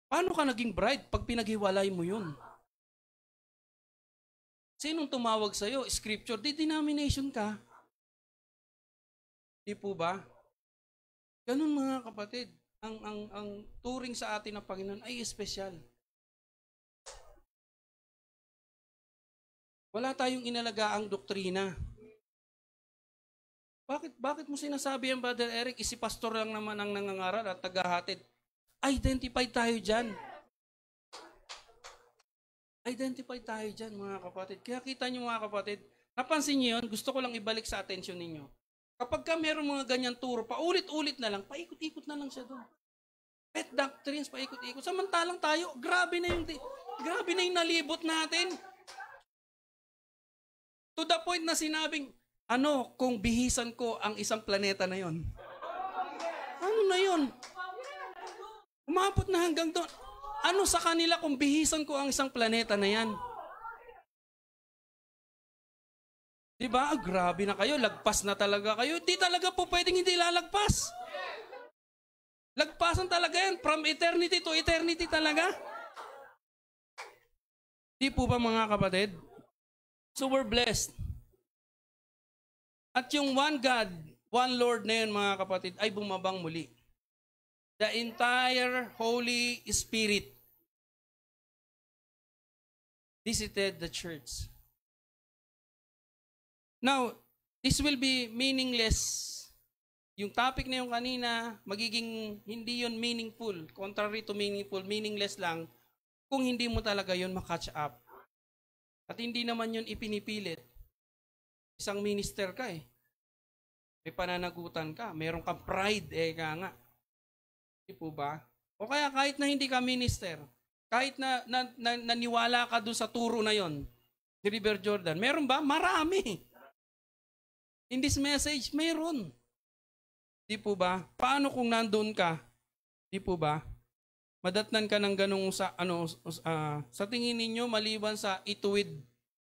Paano ka naging bride pag pinaghiwalay mo yun? Sinong tumawag sa'yo? Scripture. Di denomination ka. Di po ba? Ganun mga kapatid. Ang, ang, ang turing sa atin ng Panginoon ay espesyal. Wala tayong inalaga ang doktrina. Bakit, bakit mo sinasabi yan, Brother Eric? Isi pastor lang naman ang nangangaral at tagahatid. Identify tayo dyan. Identify tayo dyan, mga kapatid. Kaya kita nyo, mga kapatid, napansin nyo yun, gusto ko lang ibalik sa atensyon ninyo. Kapag ka meron mga ganyan turo, paulit-ulit na lang, paikot-ikot na lang siya doon. Pet doctrines, paikot-ikot. Samantalang tayo, grabe na yung, grabe na yung nalibot natin. To the point na sinabing, ano kung bihisan ko ang isang planeta na yon? Ano na yon? Umabot na hanggang doon. Ano sa kanila kung bihisan ko ang isang planeta na yan? Di ba? Ah, grabe na kayo. Lagpas na talaga kayo. Di talaga po pwedeng hindi lalagpas. Lagpasan talaga yan. From eternity to eternity talaga. Di po ba mga kapatid? So we're blessed. At yung one God, one Lord na yun mga kapatid, ay bumabang muli. The entire Holy Spirit visited the church. Now, this will be meaningless. Yung topic na yung kanina, magiging hindi yon meaningful. Contrary to meaningful, meaningless lang kung hindi mo talaga yon makatch up. At hindi naman yon ipinipilit. Isang minister ka eh. May pananagutan ka. Meron kang pride eh ka nga. Di po ba? O kaya kahit na hindi ka minister, kahit na, na, na naniwala ka doon sa turo na yon ni River Jordan, meron ba? Marami. In this message, meron. Di po ba? Paano kung nandoon ka? Di po ba? Madatnan ka ng ganong sa ano uh, sa tingin ninyo maliban sa ituwid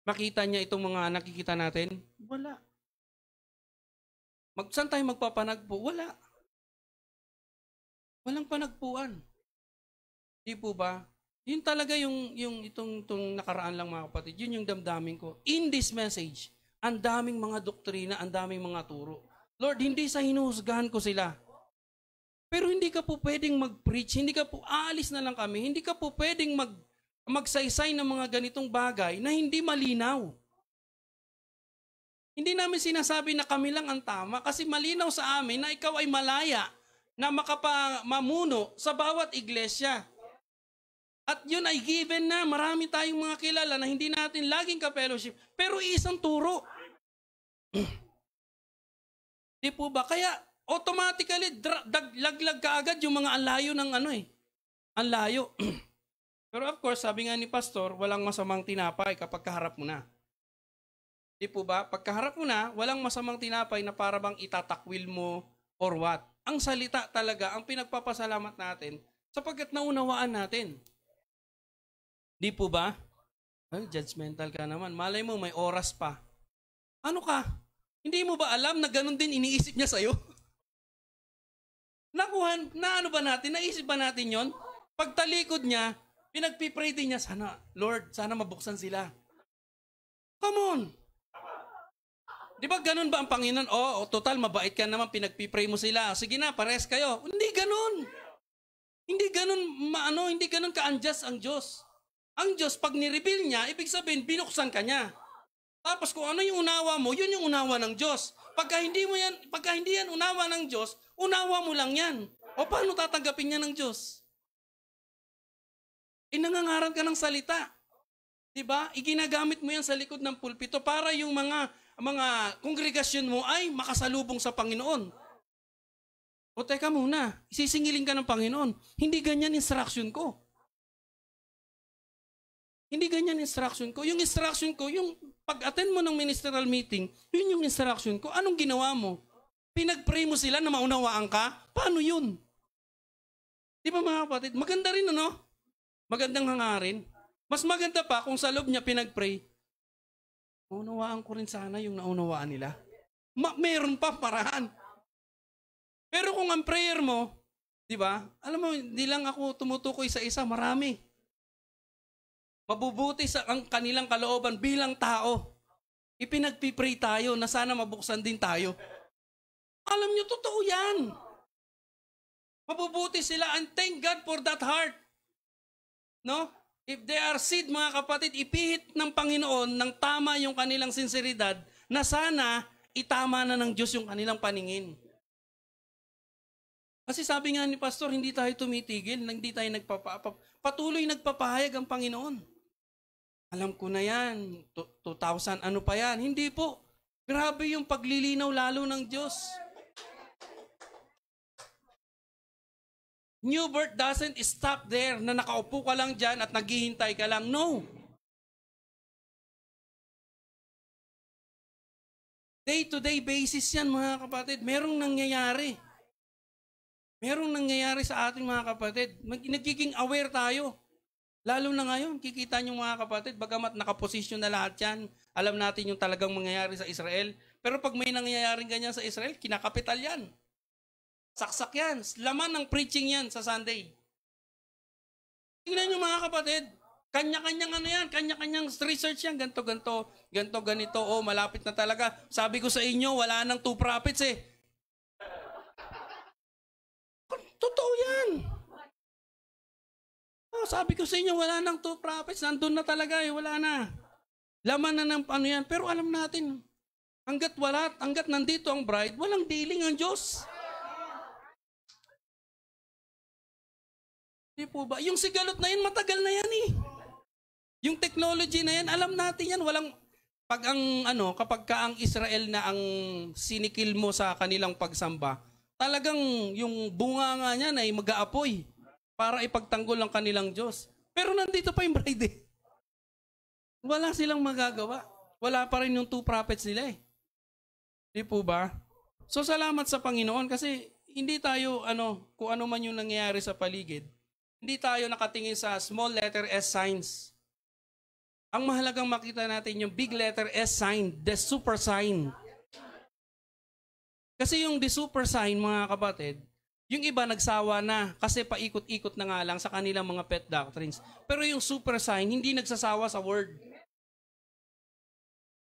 makita niya itong mga nakikita natin? Wala. Mag, saan tayo magpapanagpo? Wala. Walang panagpuan. Di po ba? Yun talaga yung, yung itong, itong nakaraan lang mga kapatid. Yun yung damdamin ko. In this message, ang daming mga doktrina, ang daming mga turo. Lord, hindi sa hinuhusgahan ko sila. Pero hindi ka po pwedeng mag-preach, hindi ka po aalis na lang kami, hindi ka po pwedeng mag, magsaysay ng mga ganitong bagay na hindi malinaw. Hindi namin sinasabi na kami lang ang tama kasi malinaw sa amin na ikaw ay malaya na makapamamuno sa bawat iglesia. At yun ay given na marami tayong mga kilala na hindi natin laging ka-fellowship, pero isang turo. Di po ba? Kaya automatically dra- laglag ka agad yung mga alayo ng ano eh. Ang layo. pero of course, sabi nga ni pastor, walang masamang tinapay kapag kaharap mo na. Di po ba? Pagkaharap mo na, walang masamang tinapay na para bang itatakwil mo or what. Ang salita talaga ang pinagpapasalamat natin sapagkat naunawaan natin. Di po ba? Ay, judgmental ka naman. Malay mo, may oras pa. Ano ka? Hindi mo ba alam na ganun din iniisip niya sa'yo? Nakuhan, na ano ba natin? Naisip ba natin yon? Pagtalikod niya, pinagpipray din niya, sana, Lord, sana mabuksan sila. Come on! Di ba ganun ba ang Panginoon? Oo, oh, total, mabait ka naman, pinagpipray mo sila. Sige na, pares kayo. Hindi ganun. Hindi ganun, maano, hindi ganun ka-unjust ang Diyos. Ang Diyos, pag ni-reveal niya, ibig sabihin, binuksan ka niya. Tapos kung ano yung unawa mo, yun yung unawa ng Diyos. Pagka hindi, mo yan, pagka hindi yan unawa ng Diyos, unawa mo lang yan. O paano tatanggapin niya ng Diyos? Inangangaral eh, ka ng salita. 'Di ba? Iginagamit mo 'yan sa likod ng pulpito para yung mga mga kongregasyon mo ay makasalubong sa Panginoon. O teka muna, isisingiling ka ng Panginoon. Hindi ganyan instruction ko. Hindi ganyan instruction ko. Yung instruction ko, yung pag-attend mo ng ministerial meeting, yun yung instruction ko. Anong ginawa mo? Pinag-pray mo sila na maunawaan ka? Paano yun? Di ba mga kapatid? Maganda rin ano? Magandang hangarin. Mas maganda pa kung sa loob niya pinag-pray. Maunawaan ko rin sana yung naunawaan nila. Ma- meron pa paraan. Pero kung ang prayer mo, di ba? Alam mo, hindi lang ako tumutukoy sa isa, marami. Mabubuti sa ang kanilang kalooban bilang tao. Ipinagpipray tayo na sana mabuksan din tayo. Alam nyo, totoo yan. Mabubuti sila and thank God for that heart. No? If they are seed, mga kapatid, ipihit ng Panginoon ng tama yung kanilang sinseridad na sana itama na ng Diyos yung kanilang paningin. Kasi sabi nga ni Pastor, hindi tayo tumitigil, hindi tayo nagpapa... Patuloy nagpapahayag ang Panginoon alam ko na yan, 2,000 ano pa yan. Hindi po. Grabe yung paglilinaw lalo ng Diyos. New birth doesn't stop there na nakaupo ka lang dyan at naghihintay ka lang. No. Day-to-day basis yan mga kapatid. Merong nangyayari. Merong nangyayari sa ating mga kapatid. Mag- nagiging aware tayo. Lalo na ngayon, kikita niyo mga kapatid, bagamat nakaposisyon na lahat yan, alam natin yung talagang mangyayari sa Israel. Pero pag may nangyayaring ganyan sa Israel, kinakapital yan. Saksak yan. Laman ng preaching yan sa Sunday. Tingnan niyo mga kapatid, kanya-kanyang ano yan, kanya-kanyang research yan, ganto ganto ganto ganito, oh malapit na talaga. Sabi ko sa inyo, wala nang two prophets eh. sabi ko sa inyo, wala nang two prophets. Nandun na talaga eh, wala na. Laman na ng ano yan. Pero alam natin, hanggat wala, hanggat nandito ang bride, walang dealing ang Diyos. Di po ba? Yung sigalot na yan, matagal na yan eh. Yung technology na yan, alam natin yan, walang, pag ang ano, kapag ka ang Israel na ang sinikil mo sa kanilang pagsamba, talagang yung bunga nga niyan ay mag-aapoy para ipagtanggol ang kanilang Diyos. Pero nandito pa yung bride eh. Wala silang magagawa. Wala pa rin yung two prophets nila eh. Di po ba? So salamat sa Panginoon kasi hindi tayo ano, kung ano man yung nangyayari sa paligid, hindi tayo nakatingin sa small letter S signs. Ang mahalagang makita natin yung big letter S sign, the super sign. Kasi yung the super sign mga kapatid, yung iba nagsawa na kasi paikot-ikot na nga lang sa kanilang mga pet doctrines. Pero yung super sign, hindi nagsasawa sa word.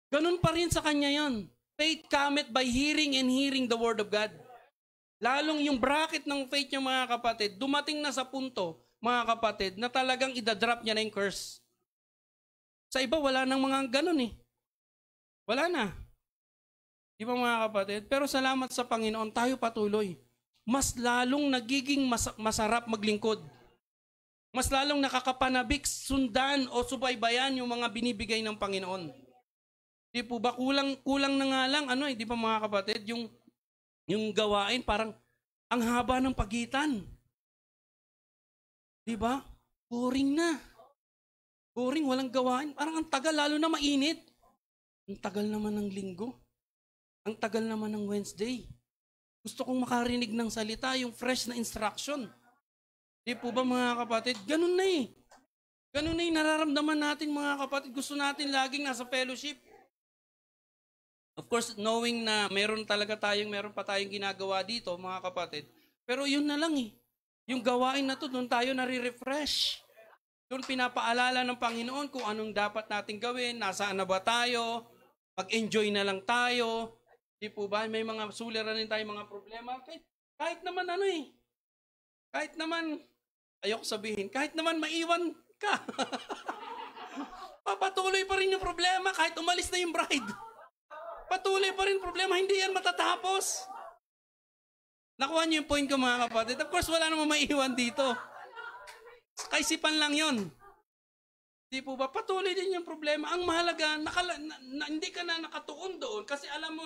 Ganun pa rin sa kanya yon. Faith cometh by hearing and hearing the word of God. Lalong yung bracket ng faith niya mga kapatid, dumating na sa punto, mga kapatid, na talagang idadrop niya na yung curse. Sa iba, wala nang mga ganun eh. Wala na. Di ba mga kapatid? Pero salamat sa Panginoon, tayo patuloy mas lalong nagiging mas- masarap maglingkod. Mas lalong nakakapanabik, sundan o subaybayan yung mga binibigay ng Panginoon. Di po ba kulang kulang na nga lang ano eh, di ba mga kapatid, yung yung gawain parang ang haba ng pagitan. Di ba? Boring na. Boring, walang gawain. Parang ang tagal, lalo na mainit. Ang tagal naman ng linggo. Ang tagal naman ng Wednesday. Gusto kong makarinig ng salita, yung fresh na instruction. Di po ba mga kapatid? Ganun na eh. Ganun na yung eh, nararamdaman natin mga kapatid. Gusto natin laging nasa fellowship. Of course, knowing na meron talaga tayong, meron pa tayong ginagawa dito mga kapatid. Pero yun na lang eh. Yung gawain na to, doon tayo nare-refresh. Doon pinapaalala ng Panginoon kung anong dapat nating gawin, nasaan na ba tayo, mag-enjoy na lang tayo, Di po ba? May mga suliranin tayong mga problema. Kahit, kahit naman ano eh. Kahit naman, ayoko sabihin, kahit naman maiwan ka. Papatuloy pa rin yung problema kahit umalis na yung bride. Patuloy pa rin problema, hindi yan matatapos. Nakuha niyo yung point ko mga kapatid. Of course, wala namang maiwan dito. Kaisipan lang yon. Di po ba? Patuloy din yung problema. Ang mahalaga, nakala, na, na, hindi ka na nakatuon doon kasi alam mo,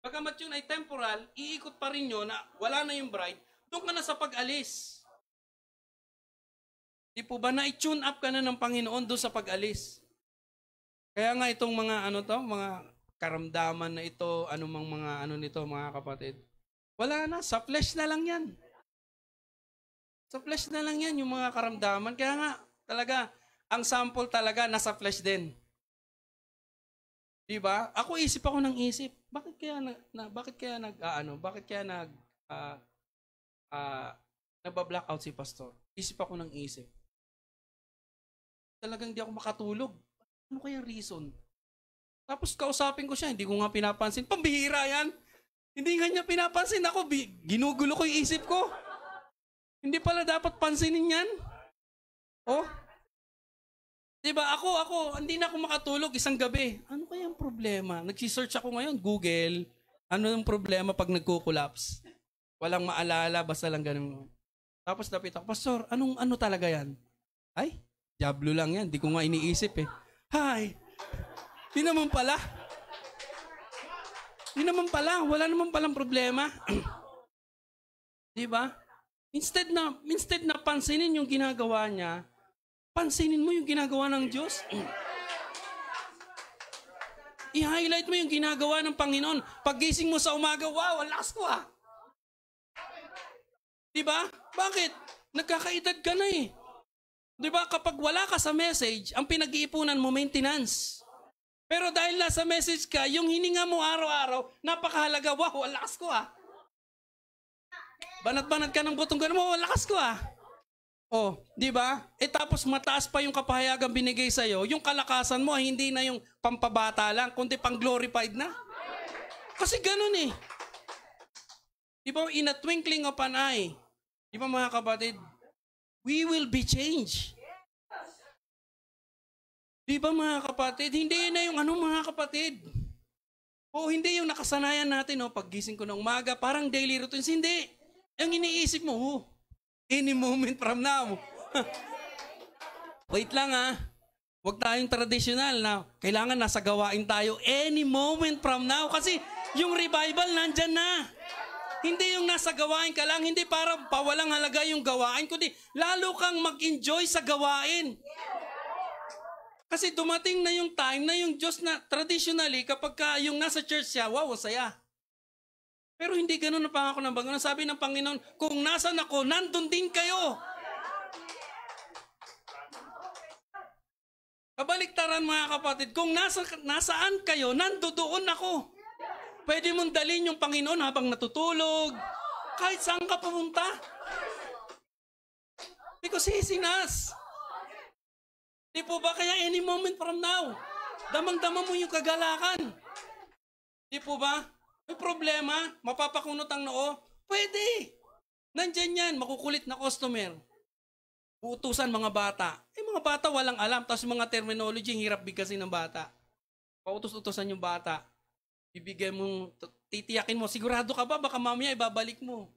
Pagkamat yun ay temporal, iikot pa rin yun na wala na yung bride, doon ka na sa pag-alis. Di po ba na-tune up ka na ng Panginoon doon sa pag-alis? Kaya nga itong mga ano to, mga karamdaman na ito, anumang mga ano nito mga kapatid. Wala na, sa flesh na lang yan. Sa flesh na lang yan yung mga karamdaman. Kaya nga, talaga, ang sample talaga nasa flesh din. Di ba? Ako isip ako ng isip bakit kaya na, na bakit kaya nag uh, ano, bakit kaya nag uh, ah, uh, ah, nagba out si pastor? Isip ako ng isip. Talagang hindi ako makatulog. Ano kaya reason? Tapos kausapin ko siya, hindi ko nga pinapansin. Pambihira yan! Hindi nga niya pinapansin ako, bi- ginugulo ko yung isip ko. Hindi pala dapat pansinin yan. Oh, Diba? Ako ako hindi na ako makatulog isang gabi. Ano kaya ang problema? Nagsi-search ako ngayon, Google. Ano yung problema pag nagko-collapse? Walang maalala, basta lang ganun. Tapos napit ako, Pastor, anong ano talaga yan? Ay, Diablo lang yan. Di ko nga iniisip eh. Hay! Di naman pala. Di naman pala. Wala naman palang problema. Di ba? Instead na, instead na pansinin yung ginagawa niya, Pansinin mo yung ginagawa ng Diyos. I-highlight mo yung ginagawa ng Panginoon. Pagising mo sa umaga, wow, alas ko ah. Diba? Bakit? Nagkakaedad ka na eh. Diba? Kapag wala ka sa message, ang pinag-iipunan mo, maintenance. Pero dahil nasa message ka, yung hininga mo araw-araw, napakahalaga, wow, lakas ko ah. Banat-banat ka ng butong ganun, wow, lakas ko ah. Oh, 'di ba? Eh tapos mataas pa yung kapahayagan binigay sa iyo. Yung kalakasan mo hindi na yung pampabata lang, kundi pang-glorified na. Kasi ganoon eh. 'Di ba? In a twinkling of an eye. 'Di ba mga kapatid? We will be changed. 'Di ba mga kapatid? Hindi na yung ano mga kapatid. Oh, hindi yung nakasanayan natin, oh, pagising ko ng umaga, parang daily routine, Hindi. Ang iniisip mo, oh, Any moment from now. Wait lang ha. Huwag tayong traditional na kailangan nasa gawain tayo any moment from now kasi yung revival nandyan na. Hindi yung nasa gawain ka lang, hindi para pawalang halaga yung gawain, kundi lalo kang mag-enjoy sa gawain. Kasi dumating na yung time na yung Diyos na traditionally kapag ka yung nasa church siya, wow, saya. Pero hindi ganun ang pangako ng Panginoon. Sabi ng Panginoon, kung nasan ako, nandun din kayo. Kabaliktaran mga kapatid, kung nasa, nasaan kayo, nandoon ako. Pwede mong dalhin yung Panginoon habang natutulog, kahit saan ka pumunta. Because He's in us. Di po ba kaya any moment from now, damang-dama mo yung kagalakan. Di po ba? May problema, mapapakunot ang noo, pwede. Nandyan yan, makukulit na customer. Utusan mga bata. Eh mga bata walang alam, tapos mga terminology, hirap bigkasin ng bata. Pautos-utosan yung bata. Bibigay mo, titiyakin mo, sigurado ka ba, baka mamaya ibabalik mo.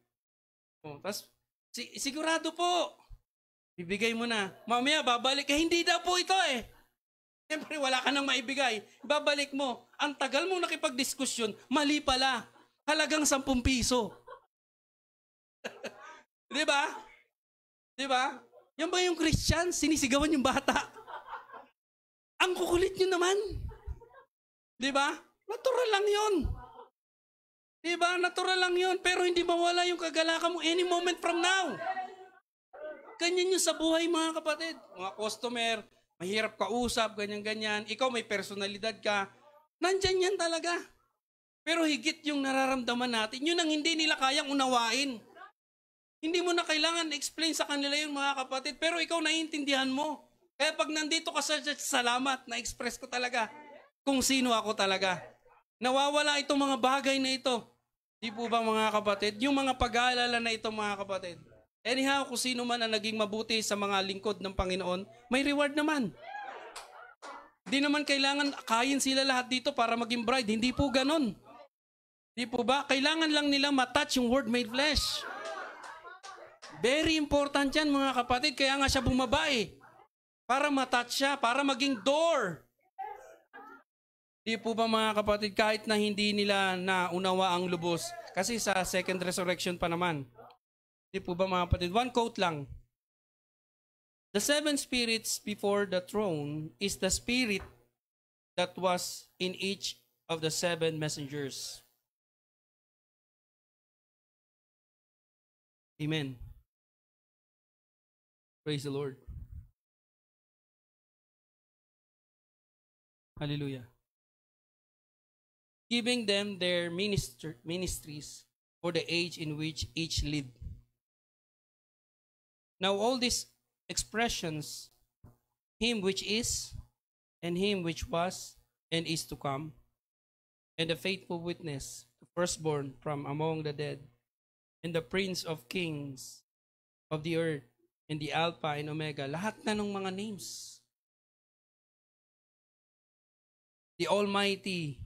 Oh, tapos, si, sigurado po. Bibigay mo na. Mamaya babalik. Eh, hindi daw po ito eh. Siyempre, eh, wala ka nang maibigay. Babalik mo. Ang tagal mo nakipagdiskusyon, mali pala. Halagang 10 piso. Di ba? Di ba? Yan ba yung Christian? Sinisigawan yung bata. Ang kukulit nyo naman. Di ba? Natural lang yon. Di ba? Natural lang yon. Pero hindi mawala yung kagalakan mo any moment from now. Ganyan yun sa buhay mga kapatid. Mga customer, mahirap kausap, ganyan-ganyan, ikaw may personalidad ka, nandyan yan talaga. Pero higit yung nararamdaman natin, yun ang hindi nila kayang unawain. Hindi mo na kailangan explain sa kanila yun mga kapatid, pero ikaw naiintindihan mo. Kaya pag nandito ka sa salamat, na-express ko talaga kung sino ako talaga. Nawawala itong mga bagay na ito. Di po ba mga kapatid? Yung mga pag-aalala na ito mga kapatid. Anyhow, kung sino man ang naging mabuti sa mga lingkod ng Panginoon, may reward naman. Hindi naman kailangan kain sila lahat dito para maging bride. Hindi po ganon. Di po ba? Kailangan lang nila matouch yung word made flesh. Very important yan mga kapatid. Kaya nga siya bumaba eh. Para matouch siya. Para maging door. Hindi po ba mga kapatid, kahit na hindi nila naunawa ang lubos, kasi sa second resurrection pa naman, hindi po ba mga kapatid? One quote lang. The seven spirits before the throne is the spirit that was in each of the seven messengers. Amen. Praise the Lord. Hallelujah. Giving them their minister, ministries for the age in which each lived. Now all these expressions, him which is, and him which was, and is to come, and the faithful witness, the firstborn from among the dead, and the prince of kings of the earth, and the Alpha and Omega, lahat na ng mga names. The Almighty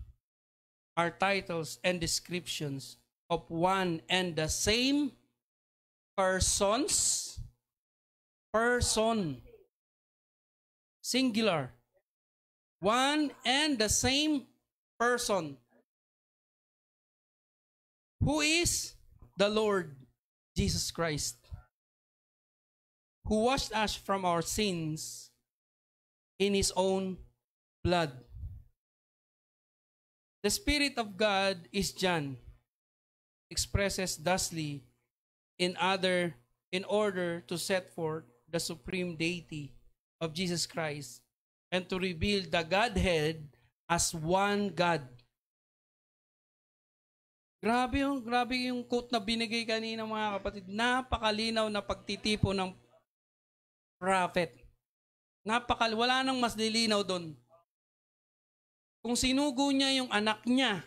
are titles and descriptions of one and the same persons person. Singular. One and the same person. Who is the Lord Jesus Christ? Who washed us from our sins in His own blood. The Spirit of God is John, expresses thusly in other in order to set forth the supreme deity of Jesus Christ and to reveal the Godhead as one God. Grabe yung, grabe yung quote na binigay kanina mga kapatid. Napakalinaw na pagtitipo ng prophet. Napakal, wala nang mas lilinaw doon. Kung sinugo niya yung anak niya,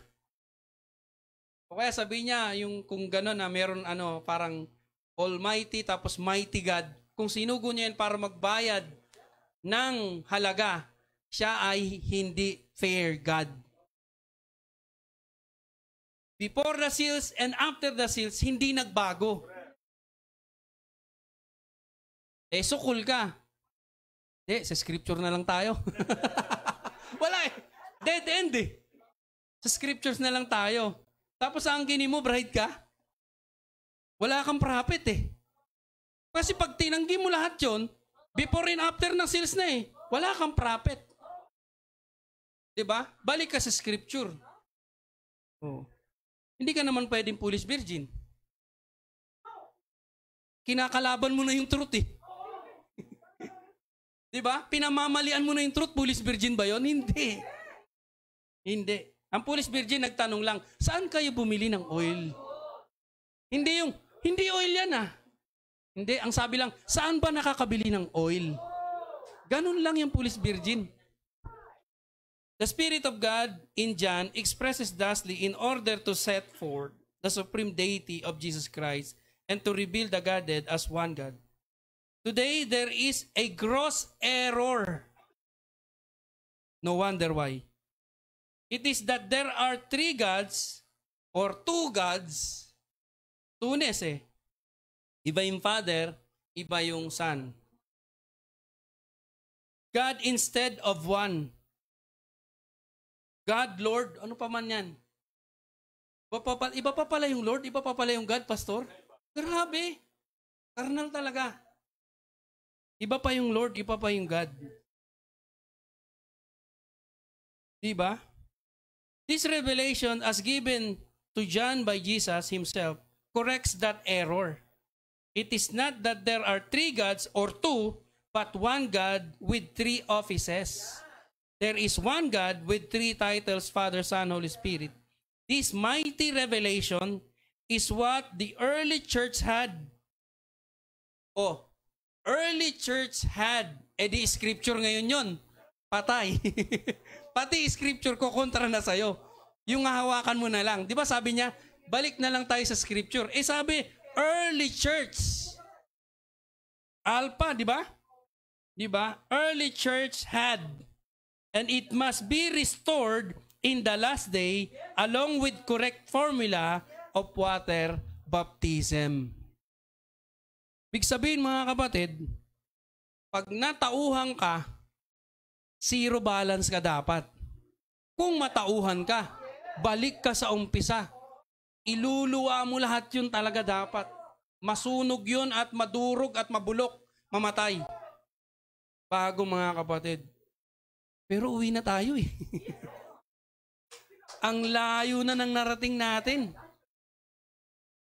o kaya sabi niya, yung kung gano'n na meron ano, parang Almighty tapos Mighty God, kung sinugo niya yan para magbayad ng halaga, siya ay hindi fair God. Before the seals and after the seals, hindi nagbago. Eh, sukul ka. Eh, sa scripture na lang tayo. Wala eh. Dead end eh. Sa scriptures na lang tayo. Tapos ang gini mo, bride ka? Wala kang prophet eh. Kasi pag tinanggi mo lahat yon, before and after ng sales na eh, wala kang profit. ba? Diba? Balik ka sa scripture. Oh. Hindi ka naman pwedeng foolish virgin. Kinakalaban mo na yung truth eh. 'Di ba? Pinamamalian mo na yung truth, foolish virgin ba 'yon? Hindi. Hindi. Ang foolish virgin nagtanong lang, "Saan kayo bumili ng oil?" Hindi yung hindi oil 'yan ah. Hindi, ang sabi lang, saan ba nakakabili ng oil? Ganun lang yung Police Virgin. The Spirit of God in John expresses thusly in order to set forth the supreme deity of Jesus Christ and to reveal the Godhead as one God. Today, there is a gross error. No wonder why. It is that there are three gods or two gods. Tunes eh. Iba yung Father, iba yung Son. God instead of one. God, Lord, ano pa man yan? Iba pa, pala, iba pa pala yung Lord, iba pa pala yung God, Pastor. Grabe. Karnal talaga. Iba pa yung Lord, iba pa yung God. Diba? This revelation as given to John by Jesus himself corrects that error. It is not that there are three gods or two, but one God with three offices. There is one God with three titles, Father, Son, Holy Spirit. This mighty revelation is what the early church had. Oh, early church had. Eh di scripture ngayon yon. Patay. Pati scripture ko kontra na sa'yo. Yung hawakan mo na lang. Di ba sabi niya, balik na lang tayo sa scripture. Eh sabi, early church. Alpha, di ba? Di ba? Early church had and it must be restored in the last day along with correct formula of water baptism. Big sabihin mga kapatid, pag natauhan ka, zero balance ka dapat. Kung matauhan ka, balik ka sa umpisa. Iluluwa mo lahat yun talaga dapat. Masunog yun at madurog at mabulok, mamatay. Bago mga kapatid. Pero uwi na tayo eh. Ang layo na ng narating natin.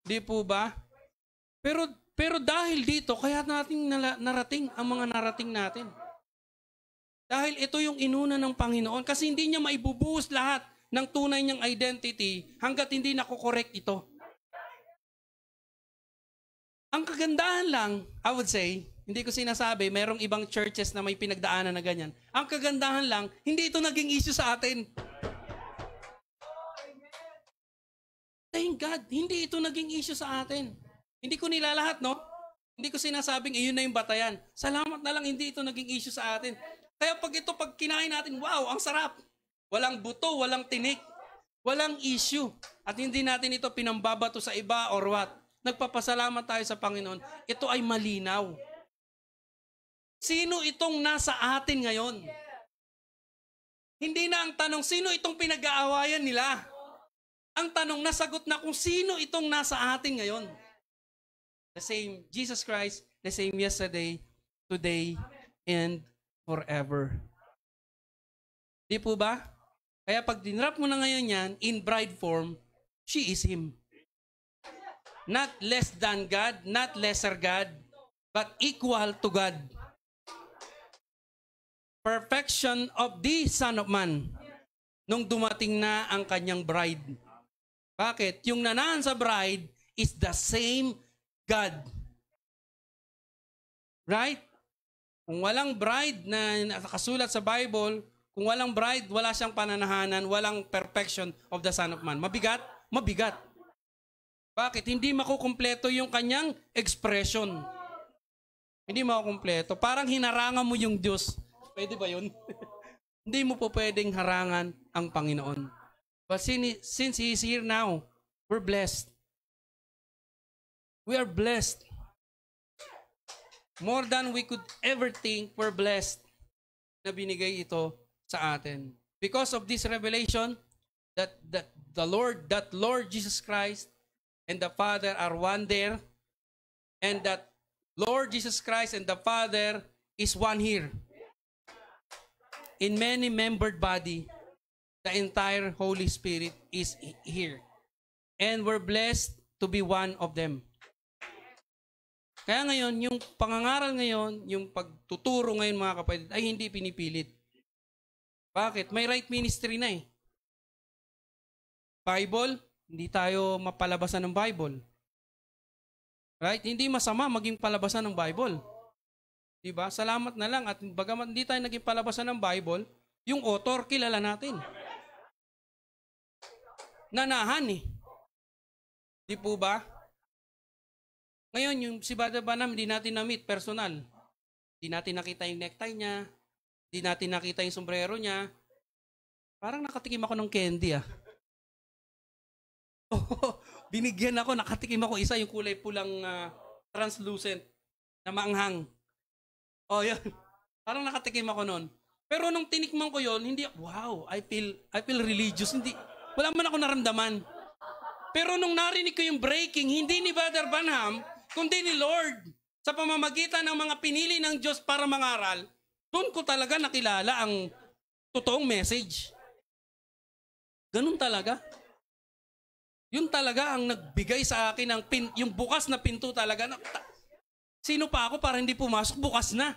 Di po ba? Pero pero dahil dito, kaya natin narating ang mga narating natin. Dahil ito yung inuna ng Panginoon kasi hindi niya maibubuhos lahat ng tunay niyang identity hanggat hindi nakokorek ito. Ang kagandahan lang, I would say, hindi ko sinasabi, mayroong ibang churches na may pinagdaanan na ganyan. Ang kagandahan lang, hindi ito naging issue sa atin. Thank God, hindi ito naging issue sa atin. Hindi ko nilalahat, no? Hindi ko sinasabing, iyon na yung batayan. Salamat na lang, hindi ito naging issue sa atin. Kaya pag ito, pag kinain natin, wow, ang sarap. Walang buto, walang tinik, walang issue. At hindi natin ito pinambabato sa iba or what. Nagpapasalamat tayo sa Panginoon. Ito ay malinaw. Sino itong nasa atin ngayon? Hindi na ang tanong, sino itong pinag-aawayan nila? Ang tanong, nasagot na kung sino itong nasa atin ngayon. The same Jesus Christ, the same yesterday, today, and forever. Di po ba? Kaya pag dinrap mo na ngayon yan, in bride form, she is Him. Not less than God, not lesser God, but equal to God. Perfection of the Son of Man nung dumating na ang kanyang bride. Bakit? Yung nanaan sa bride is the same God. Right? Kung walang bride na nakasulat sa Bible, kung walang bride, wala siyang pananahanan, walang perfection of the Son of Man. Mabigat? Mabigat. Bakit? Hindi makukumpleto yung kanyang expression. Hindi makukumpleto. Parang hinarangan mo yung Diyos. Pwede ba yun? Hindi mo po pwedeng harangan ang Panginoon. But since He is here now, we're blessed. We are blessed. More than we could ever think, we're blessed na binigay ito sa atin. Because of this revelation that that the Lord that Lord Jesus Christ and the Father are one there and that Lord Jesus Christ and the Father is one here. In many membered body, the entire Holy Spirit is here. And we're blessed to be one of them. Kaya ngayon, yung pangangaral ngayon, yung pagtuturo ngayon mga kapatid, ay hindi pinipilit. Bakit? May right ministry na eh. Bible, hindi tayo mapalabasan ng Bible. Right? Hindi masama maging palabasan ng Bible. 'Di ba? Salamat na lang at bagamat hindi tayo naging palabasan ng Bible, yung author kilala natin. Nanahan eh. Di po ba? Ngayon, yung si Brother Banam, hindi natin na-meet personal. Hindi natin nakita yung necktie niya. Di natin nakita yung sombrero niya. Parang nakatikim ako ng candy ah. binigyan ako, nakatikim ako isa yung kulay pulang uh, translucent na maanghang. Oh, yun. Parang nakatikim ako noon. Pero nung tinikman ko yon, hindi wow, I feel I feel religious. Hindi wala man ako naramdaman. Pero nung narinig ko yung breaking, hindi ni Brother Banham, kundi ni Lord sa pamamagitan ng mga pinili ng Diyos para mangaral, doon ko talaga nakilala ang totoong message. Ganun talaga. Yun talaga ang nagbigay sa akin ng pin, yung bukas na pinto talaga. Na, sino pa ako para hindi pumasok? Bukas na.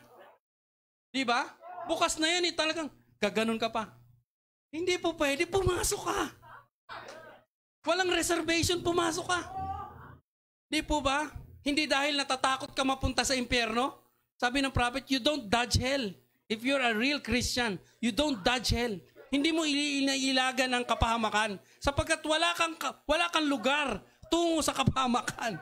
Di ba? Bukas na yan eh. Talagang gaganon ka pa. Hindi po pwede. Pumasok ka. Walang reservation. Pumasok ka. Di po ba? Hindi dahil natatakot ka mapunta sa impyerno? Sabi ng prophet, you don't dodge hell. If you're a real Christian, you don't dodge hell. Hindi mo iniilagan ang kapahamakan sapagkat wala kang wala kang lugar tungo sa kapahamakan.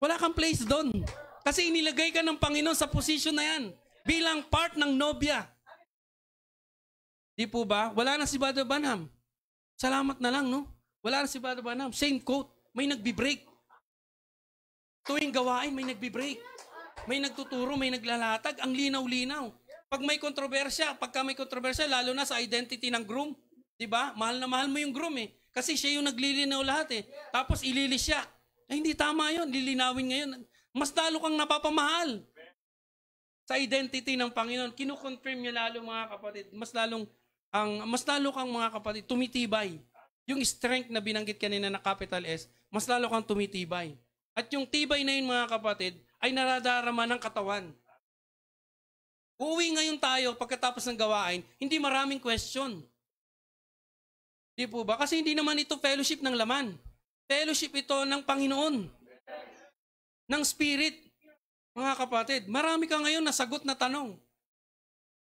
Wala kang place doon. Kasi inilagay ka ng Panginoon sa posisyon na yan bilang part ng nobya. Di po ba? Wala na si Brother Banham. Salamat na lang, no? Wala na si Brother Banham. Same quote. May nagbi-break. Tuwing gawain, may nagbi-break. May nagtuturo, may naglalatag, ang linaw-linaw. Pag may kontrobersya, pagka may kontrobersya, lalo na sa identity ng groom, 'di ba? Mahal na mahal mo yung groom eh. Kasi siya yung naglilinaw lahat eh. Tapos ililis siya. Ay, hindi tama 'yon, lilinawin ngayon. Mas lalo kang napapamahal sa identity ng Panginoon. Kino-confirm niya lalo mga kapatid, mas lalong ang mas lalo kang mga kapatid tumitibay. Yung strength na binanggit kanina na capital S, mas lalo kang tumitibay. At yung tibay na yun mga kapatid, ay naradarama ng katawan. Uuwi ngayon tayo pagkatapos ng gawain, hindi maraming question. Di po ba? Kasi hindi naman ito fellowship ng laman. Fellowship ito ng Panginoon. Ng Spirit. Mga kapatid, marami ka ngayon nasagot na tanong.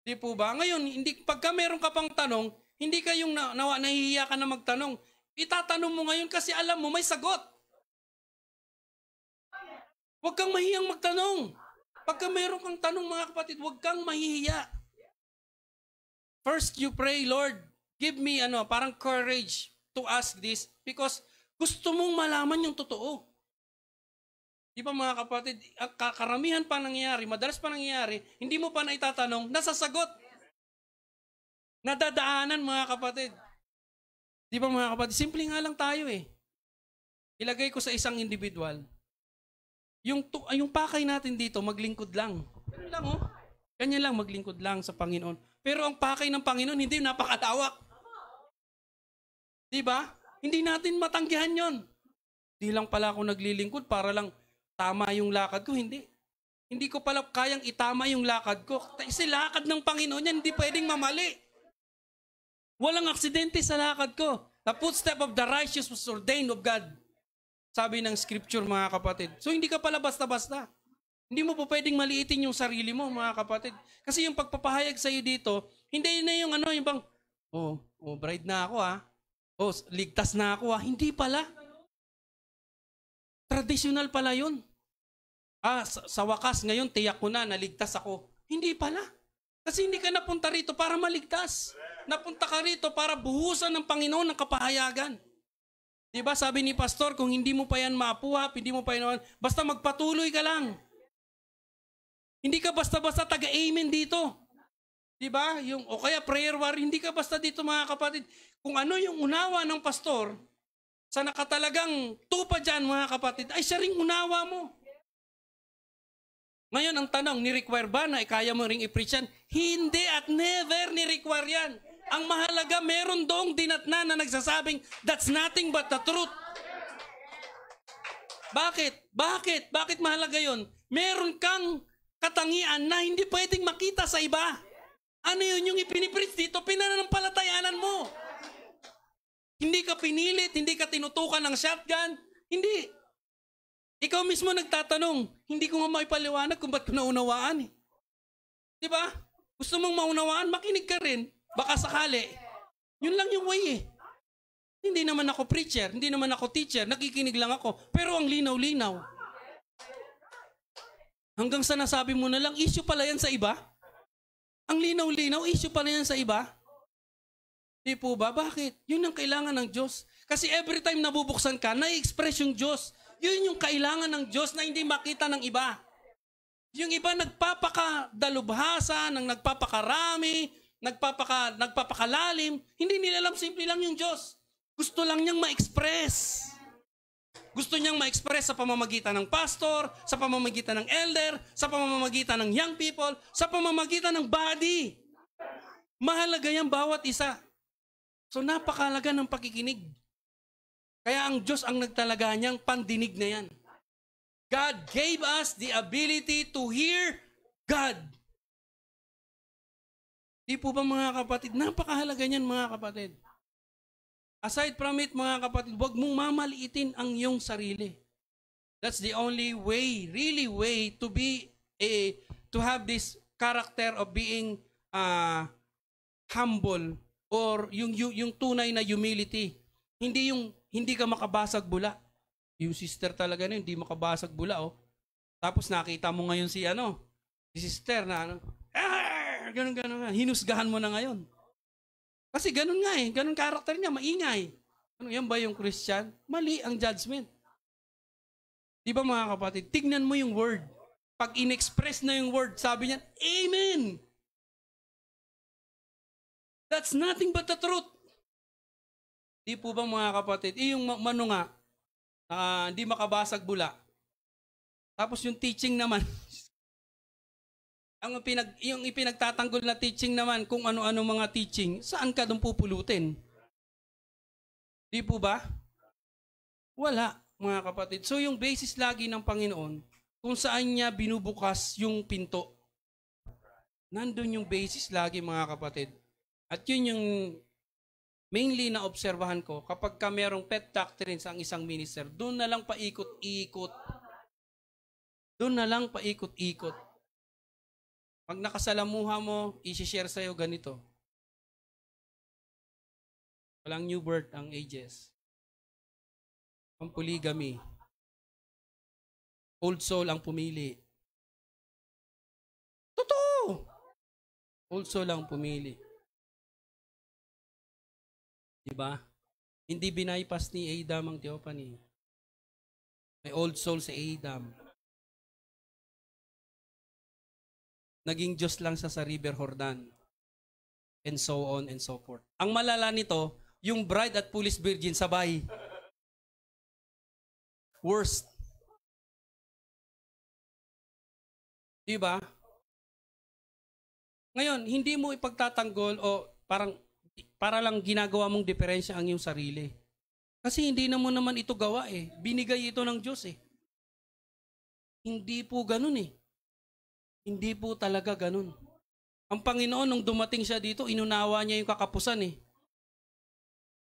Di po ba? Ngayon, hindi, pagka meron ka pang tanong, hindi kayong na, nawa, nahihiya ka na magtanong. Itatanong mo ngayon kasi alam mo may sagot. Huwag kang mahiyang magtanong. Pagka mayroon kang tanong mga kapatid, huwag kang mahihiya. First you pray, Lord, give me ano, parang courage to ask this because gusto mong malaman yung totoo. Di ba mga kapatid, karamihan pa nangyayari, madalas pa nangyayari, hindi mo pa na itatanong, nasasagot. Nadadaanan mga kapatid. Di ba mga kapatid, simple nga lang tayo eh. Ilagay ko sa isang individual, yung, tu- ah, yung pakay natin dito, maglingkod lang. Ganyan lang, oh. Ganyan lang, maglingkod lang sa Panginoon. Pero ang pakay ng Panginoon, hindi, napakatawak. Di ba? Hindi natin matanggihan yon. Hindi lang pala ako naglilingkod para lang tama yung lakad ko. Hindi. Hindi ko pala kayang itama yung lakad ko. Kasi lakad ng Panginoon yan, hindi pwedeng mamali. Walang aksidente sa lakad ko. The footstep of the righteous was ordained of God. Sabi ng scripture mga kapatid. So hindi ka pala basta-basta. Hindi mo pa pwedeng maliitin yung sarili mo mga kapatid. Kasi yung pagpapahayag sa iyo dito, hindi na yung ano, yung bang, oh, oh bride na ako ah. Oh, ligtas na ako ah. Hindi pala. Traditional pala yun. Ah, sa, sa wakas ngayon, tiyak ko na, naligtas ako. Hindi pala. Kasi hindi ka napunta rito para maligtas. Napunta ka rito para buhusan ng Panginoon ng kapahayagan. Di ba sabi ni pastor, kung hindi mo pa yan mapuha, hindi mo pa yan, basta magpatuloy ka lang. Hindi ka basta-basta taga-amen dito. Di ba? Yung, o kaya prayer war, hindi ka basta dito mga kapatid. Kung ano yung unawa ng pastor, sa nakatalagang tupa dyan mga kapatid, ay siya ring unawa mo. Ngayon ang tanong, ni-require ba na kaya mo ring i-preach yan? Hindi at never ni-require yan. Ang mahalaga, meron doong dinatna na nagsasabing, that's nothing but the truth. Bakit? Bakit? Bakit mahalaga yon? Meron kang katangian na hindi pwedeng makita sa iba. Ano yun yung ipinipreach dito? Pinananampalatayanan mo. Hindi ka pinilit, hindi ka tinutukan ng shotgun. Hindi. Ikaw mismo nagtatanong, hindi ko nga maipaliwanag kung ba't ko naunawaan eh. Di ba? Gusto mong maunawaan, makinig ka rin. Baka sakali, yun lang yung way eh. Hindi naman ako preacher, hindi naman ako teacher, nakikinig lang ako. Pero ang linaw-linaw. Hanggang sa nasabi mo na lang, issue pala yan sa iba? Ang linaw-linaw, issue pala yan sa iba? Di po ba? Bakit? Yun ang kailangan ng Diyos. Kasi every time nabubuksan ka, na-express yung Diyos. Yun yung kailangan ng Diyos na hindi makita ng iba. Yung iba nagpapakadalubhasa, nang nagpapakarami, nagpapaka, nagpapakalalim, hindi nila alam simple lang yung Diyos. Gusto lang niyang ma-express. Gusto niyang ma-express sa pamamagitan ng pastor, sa pamamagitan ng elder, sa pamamagitan ng young people, sa pamamagitan ng body. Mahalaga yan bawat isa. So napakalaga ng pakikinig. Kaya ang Diyos ang nagtalaga niyang pandinig na yan. God gave us the ability to hear God. Di po ba mga kapatid? Napakahalaga niyan mga kapatid. Aside from it mga kapatid, huwag mong mamaliitin ang iyong sarili. That's the only way, really way to be a to have this character of being uh, humble or yung, yung yung tunay na humility. Hindi yung hindi ka makabasag bula. Yung sister talaga na hindi makabasag bula oh. Tapos nakita mo ngayon si ano, si sister na ano, sir, ganun, ganun. Hinusgahan mo na ngayon. Kasi ganun nga eh. Ganun karakter niya, maingay. Ano yan ba yung Christian? Mali ang judgment. Di ba mga kapatid? Tignan mo yung word. Pag inexpress na yung word, sabi niya, Amen! That's nothing but the truth. Di po ba mga kapatid? Iyong manunga, uh, hindi makabasag bula. Tapos yung teaching naman, Ang pinag, yung ipinagtatanggol na teaching naman, kung ano-ano mga teaching, saan ka doon pupulutin? Di po ba? Wala, mga kapatid. So yung basis lagi ng Panginoon, kung saan niya binubukas yung pinto. Nandun yung basis lagi, mga kapatid. At yun yung mainly na obserbahan ko, kapag ka merong pet doctrines ang isang minister, doon na lang paikot-ikot. Doon na lang paikot-ikot. Pag nakasalamuha mo, isi-share sa'yo ganito. Walang new birth ang ages. Ang polygamy. Old soul ang pumili. Totoo! Old soul ang pumili. Diba? Hindi binaypas ni Adam ang theophany. May old soul sa Adam. naging Diyos lang siya sa River Jordan. And so on and so forth. Ang malala nito, yung bride at police virgin sabay. Worst. Diba? Ngayon, hindi mo ipagtatanggol o parang para lang ginagawa mong diferensya ang iyong sarili. Kasi hindi na mo naman ito gawa eh. Binigay ito ng Diyos eh. Hindi po ganun eh. Hindi po talaga ganun. Ang Panginoon, nung dumating siya dito, inunawa niya yung kakapusan eh.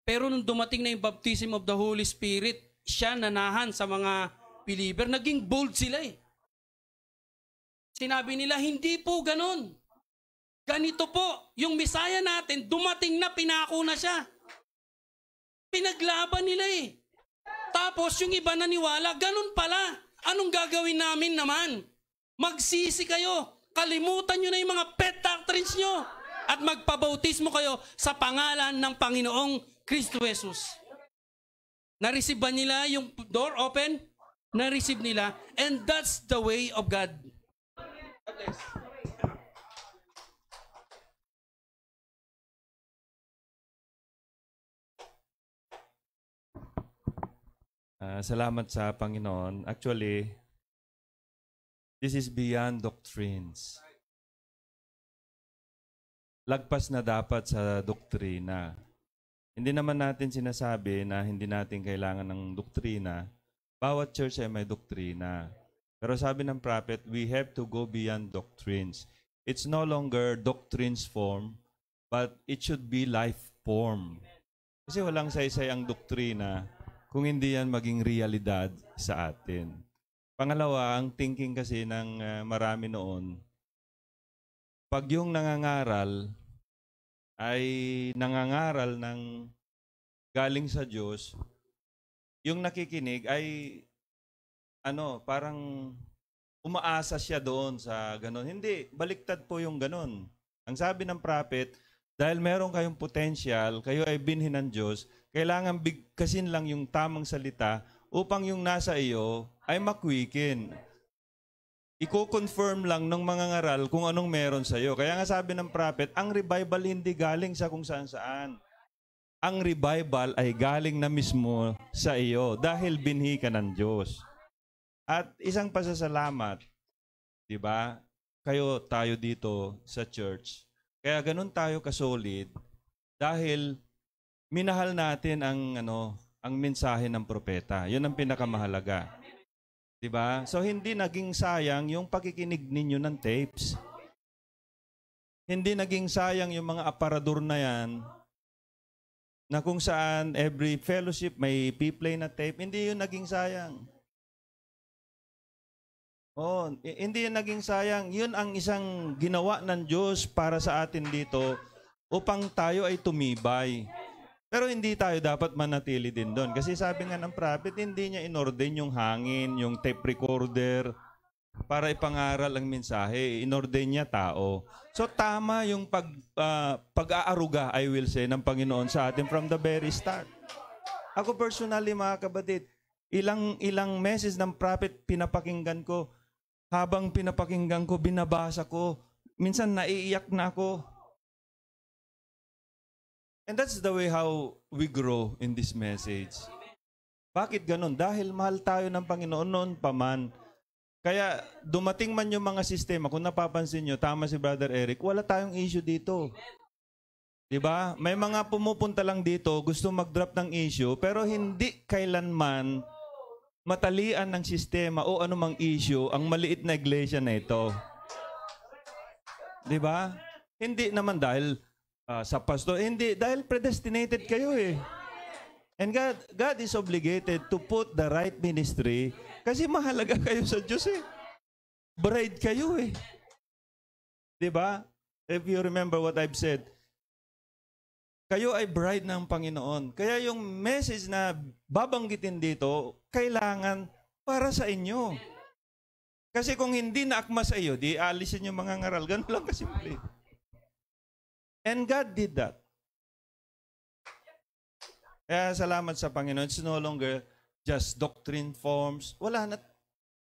Pero nung dumating na yung baptism of the Holy Spirit, siya nanahan sa mga believer. Naging bold sila eh. Sinabi nila, hindi po ganun. Ganito po, yung misaya natin, dumating na, pinako na siya. Pinaglaban nila eh. Tapos yung iba naniwala, ganun pala. Anong gagawin namin naman? Magsisi kayo. Kalimutan nyo na yung mga pet doctrines nyo at magpabautismo kayo sa pangalan ng Panginoong Kristo Jesus. Na-receive ba nila yung door open? Na-receive nila. And that's the way of God. God bless. Uh, salamat sa Panginoon. Actually, This is beyond doctrines. Lagpas na dapat sa doktrina. Hindi naman natin sinasabi na hindi natin kailangan ng doktrina. Bawat church ay may doktrina. Pero sabi ng prophet, we have to go beyond doctrines. It's no longer doctrines form, but it should be life form. Kasi walang saysay ang doktrina kung hindi yan maging realidad sa atin. Pangalawa, ang thinking kasi ng uh, marami noon, pag yung nangangaral ay nangangaral ng galing sa Diyos, yung nakikinig ay ano, parang umaasa siya doon sa ganun. Hindi, baliktad po yung ganun. Ang sabi ng prophet, dahil meron kayong potential, kayo ay binhi ng Diyos, kailangan bigkasin lang yung tamang salita upang yung nasa iyo ay makwikin. Iko-confirm lang ng mga ngaral kung anong meron sa iyo. Kaya nga sabi ng prophet, ang revival hindi galing sa kung saan-saan. Ang revival ay galing na mismo sa iyo dahil binhi ka ng Diyos. At isang pasasalamat, di ba? Kayo tayo dito sa church. Kaya ganun tayo kasolid dahil minahal natin ang ano, ang mensahe ng propeta. 'Yun ang pinakamahalaga. 'Di ba? So hindi naging sayang yung pakikinig ninyo ng tapes. Hindi naging sayang yung mga aparador na 'yan na kung saan every fellowship may p-play na tape, hindi yun naging sayang. Oh, hindi yun naging sayang. Yun ang isang ginawa ng Diyos para sa atin dito upang tayo ay tumibay. Pero hindi tayo dapat manatili din doon. Kasi sabi nga ng prophet, hindi niya inorden yung hangin, yung tape recorder, para ipangaral ang mensahe. Inorden niya tao. So tama yung pag, uh, pag-aaruga, I will say, ng Panginoon sa atin from the very start. Ako personally, mga kabatid, ilang, ilang message ng prophet pinapakinggan ko. Habang pinapakinggan ko, binabasa ko. Minsan naiiyak na ako. And that's the way how we grow in this message. Bakit ganun? Dahil mahal tayo ng Panginoon noon pa man. Kaya dumating man yung mga sistema, kung napapansin nyo, tama si Brother Eric, wala tayong issue dito. Diba? May mga pumupunta lang dito, gusto mag-drop ng issue, pero hindi kailanman matalian ng sistema o anumang issue ang maliit na iglesia na ito. Diba? Hindi naman dahil uh, sa pastor. Eh, hindi, dahil predestinated kayo eh. And God, God is obligated to put the right ministry kasi mahalaga kayo sa Diyos eh. Bride kayo eh. ba? Diba? If you remember what I've said, kayo ay bride ng Panginoon. Kaya yung message na babanggitin dito, kailangan para sa inyo. Kasi kung hindi naakma sa iyo, di alisin yung mga ngaral. Ganun lang kasi mali. And God did that. Kaya salamat sa Panginoon. It's no longer just doctrine forms. Wala na.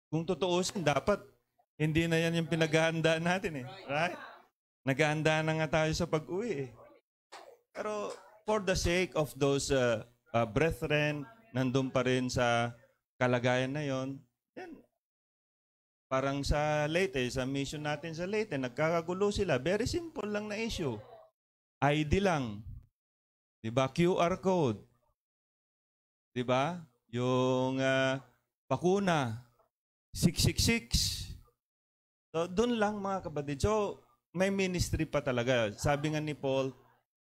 Kung totoosin, dapat. Hindi na yan yung pinaghahandaan natin eh. Right? Naghahanda na nga tayo sa pag-uwi eh. Pero for the sake of those uh, uh, brethren, nandun pa rin sa kalagayan na yon, yan, parang sa Leyte, sa mission natin sa Leyte, nagkakagulo sila. Very simple lang na issue. ID lang. 'Di ba? QR code. 'Di ba? Yung uh, bakuna 666. So doon lang mga kapatid. So may ministry pa talaga. Sabi nga ni Paul,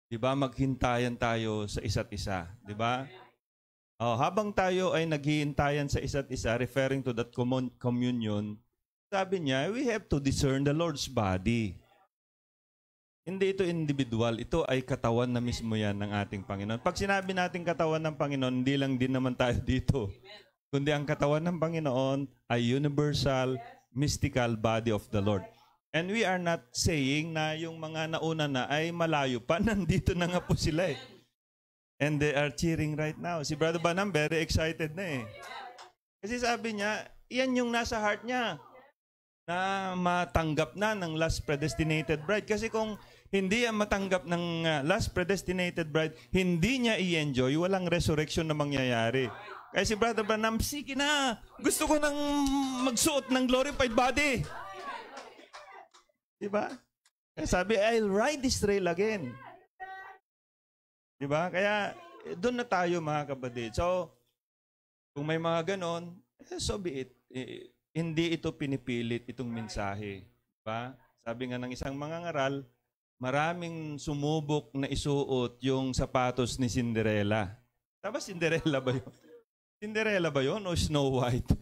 'di ba, maghintayan tayo sa isa't isa, 'di ba? Oh, habang tayo ay naghihintayan sa isa't isa referring to that communion, sabi niya, we have to discern the Lord's body. Hindi ito individual, ito ay katawan na mismo yan ng ating Panginoon. Pag sinabi natin katawan ng Panginoon, hindi lang din naman tayo dito. Kundi ang katawan ng Panginoon ay universal, mystical body of the Lord. And we are not saying na yung mga nauna na ay malayo pa, nandito na nga po sila eh. And they are cheering right now. Si Brother Banam very excited na eh. Kasi sabi niya, yan yung nasa heart niya na matanggap na ng last predestinated bride. Kasi kung hindi yan matanggap ng uh, last predestinated bride, hindi niya i-enjoy, walang resurrection na mangyayari. Kaya si Brother Branham, sige na, gusto ko nang magsuot ng glorified body. Diba? Kaya sabi, I'll ride this trail again. Diba? Kaya eh, doon na tayo mga kabadid. So, kung may mga ganon, eh, so be it. Eh, hindi ito pinipilit itong mensahe. Diba? Sabi nga ng isang mga ngaral, maraming sumubok na isuot yung sapatos ni Cinderella. Tama Cinderella ba yun? Cinderella ba yun o Snow White?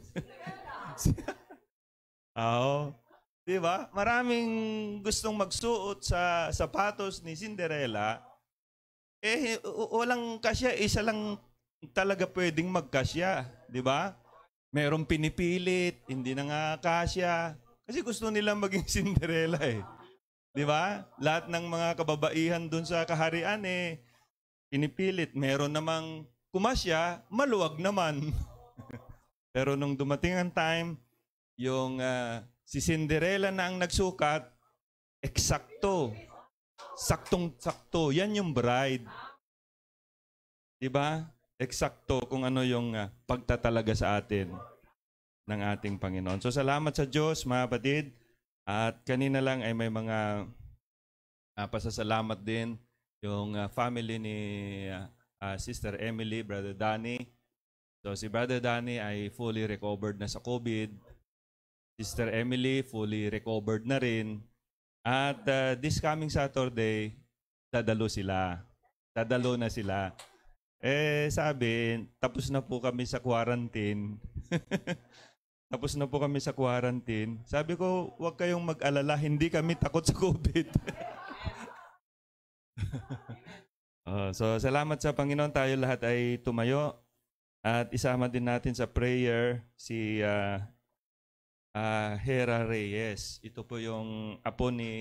Oo. Di ba? Maraming gustong magsuot sa sapatos ni Cinderella. Eh, walang kasya. Isa lang talaga pwedeng magkasya. Di ba? Merong pinipilit, hindi na nga kasya. Kasi gusto nilang maging Cinderella eh. Di ba? Lahat ng mga kababaihan dun sa kaharian eh, pinipilit. Meron namang kumasya, maluwag naman. Pero nung dumating ang time, yung uh, si Cinderella na ang nagsukat, eksakto. Saktong-sakto. Yan yung bride. Di ba? Eksakto kung ano yung uh, pagtatalaga sa atin ng ating Panginoon. So salamat sa Diyos, mga kapatid. At kanina lang ay may mga uh, pasasalamat din yung uh, family ni uh, uh, Sister Emily, Brother Danny. So si Brother Danny ay fully recovered na sa COVID. Sister Emily fully recovered na rin. At uh, this coming Saturday, dadalo sila. Dadalo na sila. Eh sabi, tapos na po kami sa quarantine. Tapos na po kami sa quarantine. Sabi ko, huwag kayong mag-alala, hindi kami takot sa COVID. uh, so salamat sa Panginoon tayo lahat ay tumayo at isama din natin sa prayer si uh, uh, Hera Reyes. Ito po yung apo ni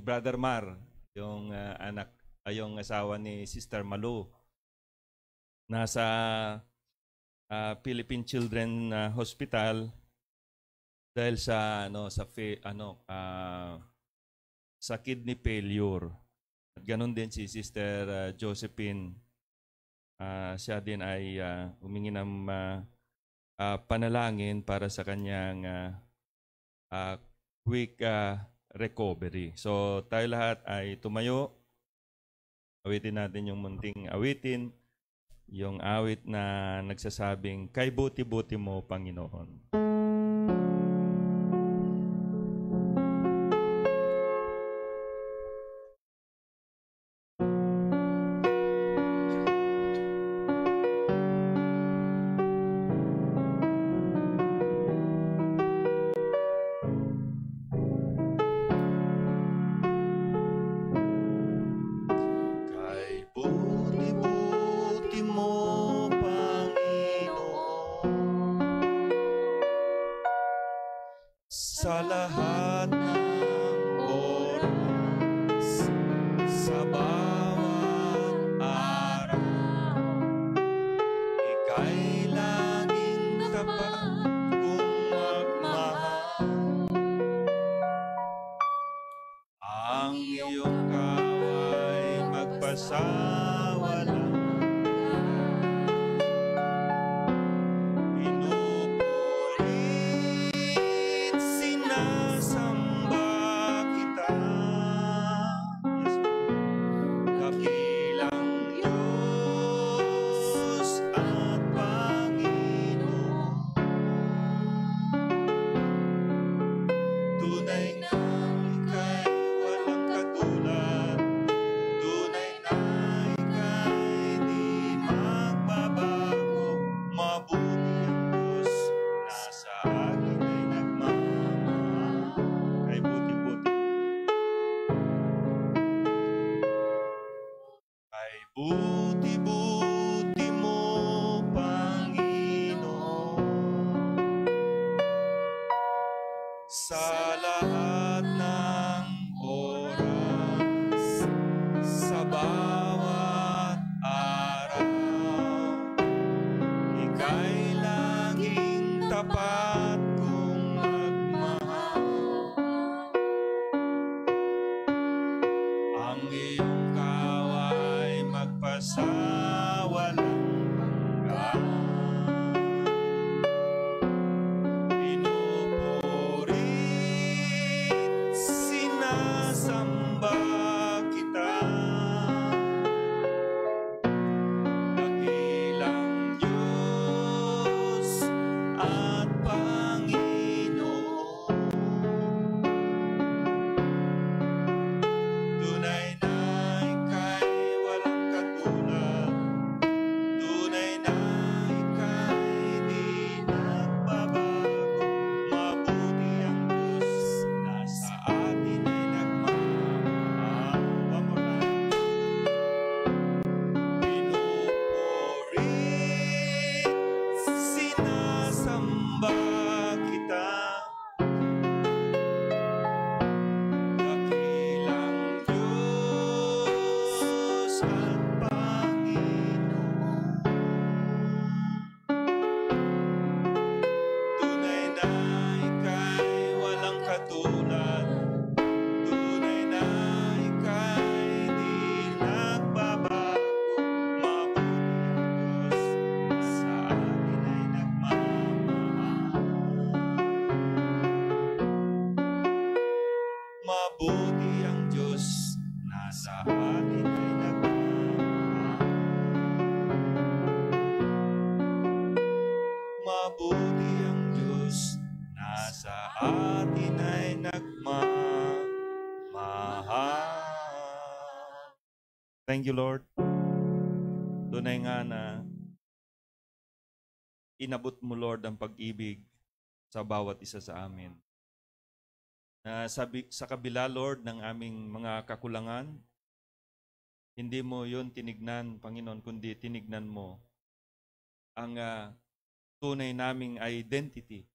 Brother Mar, yung uh, anak uh, yung asawa ni Sister Malu. Nasa uh, Philippine Children uh, Hospital dahil sa ano sa fa- ano uh, sa kidney failure. At ganun din si Sister uh, Josephine uh, siya din ay uh, humingi ng uh, uh, panalangin para sa kanyang uh, uh, quick uh, recovery. So tayo lahat ay tumayo. Awitin natin yung munting awitin yung awit na nagsasabing, Kay buti-buti mo, Panginoon. Thank you, Lord. Tunay nga na inabot mo, Lord, ang pag-ibig sa bawat isa sa amin. Na sabi, sa kabila, Lord, ng aming mga kakulangan, hindi mo yon tinignan, Panginoon, kundi tinignan mo ang uh, tunay naming identity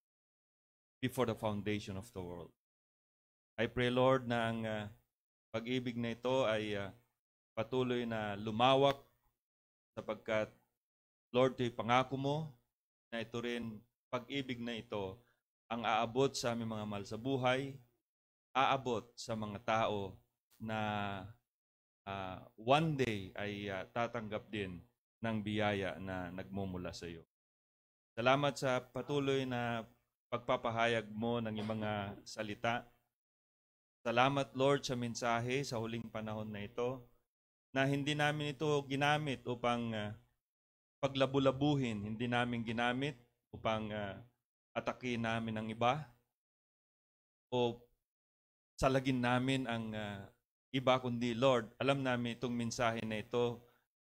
before the foundation of the world. I pray, Lord, na ang uh, pag-ibig na ito ay uh, patuloy na lumawak sapagkat Lord, ito'y pangako mo na ito rin, pag-ibig na ito, ang aabot sa aming mga mahal sa buhay, aabot sa mga tao na uh, one day ay uh, tatanggap din ng biyaya na nagmumula sa iyo. Salamat sa patuloy na pagpapahayag mo ng iyong mga salita. Salamat Lord sa mensahe sa huling panahon na ito na hindi namin ito ginamit upang uh, paglabulabuhin, hindi namin ginamit upang uh, ah, atakin namin ang iba o salagin namin ang uh, iba kundi Lord, alam namin itong mensahe na ito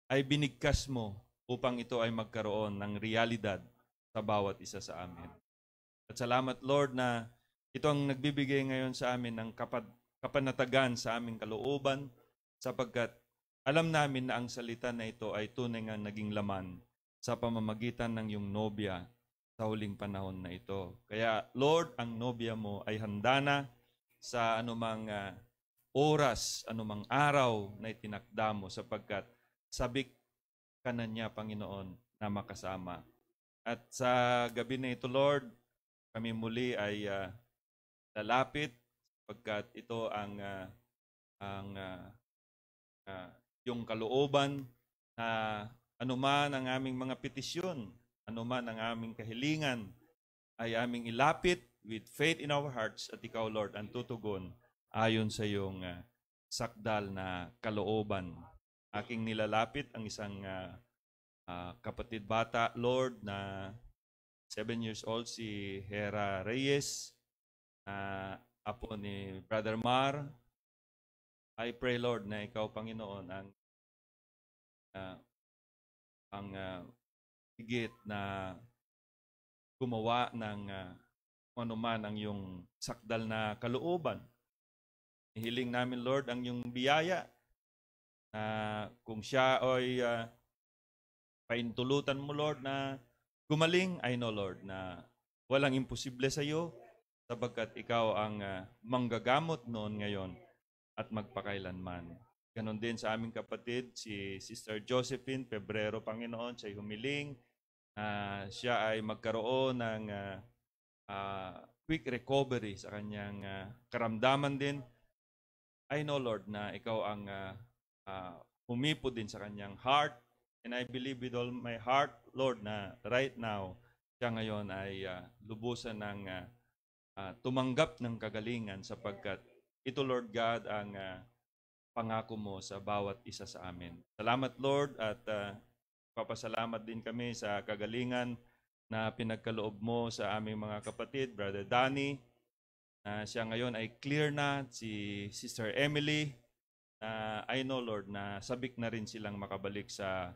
ay binigkas mo upang ito ay magkaroon ng realidad sa bawat isa sa amin. At salamat Lord na ito ang nagbibigay ngayon sa amin ng kapanatagan sa aming kalooban sapagkat alam namin na ang salita na ito ay tunay nga naging laman sa pamamagitan ng iyong nobya sa huling panahon na ito. Kaya Lord, ang nobya mo ay handa na sa anumang uh, oras, anumang araw na itinakda mo sapagkat sabik ka na niya, Panginoon, na makasama. At sa gabi na ito, Lord, kami muli ay uh, lalapit sapagkat ito ang uh, ang uh, uh, yung kalooban na anuman ang aming mga petisyon, anuman ang aming kahilingan, ay aming ilapit with faith in our hearts at ikaw, Lord, ang tutugon ayon sa iyong uh, sakdal na kalooban. Aking nilalapit ang isang uh, uh, kapatid bata, Lord, na 7 years old, si Hera Reyes, uh, apo ni Brother Mar. I pray, Lord, na ikaw, Panginoon, ang uh, ang uh, higit na gumawa ng uh, ano ang iyong sakdal na kalooban. Hiling namin, Lord, ang iyong biyaya na kung siya ay uh, paintulutan mo, Lord, na gumaling, I know, Lord, na walang imposible sa iyo sapagkat ikaw ang uh, manggagamot noon ngayon at magpakailanman. Ganon din sa aming kapatid, si Sister Josephine Pebrero Panginoon, siya humiling. Uh, siya ay magkaroon ng uh, uh, quick recovery sa kanyang uh, karamdaman din. I know, Lord, na ikaw ang uh, uh, humipo din sa kanyang heart. And I believe with all my heart, Lord, na right now, siya ngayon ay uh, lubusan ng uh, uh, tumanggap ng kagalingan sapagkat ito, Lord God, ang uh, pangako mo sa bawat isa sa amin. Salamat Lord at uh, papasalamat din kami sa kagalingan na pinagkaloob mo sa aming mga kapatid, Brother Danny, na uh, siya ngayon ay clear na, si Sister Emily, na uh, I know Lord na sabik na rin silang makabalik sa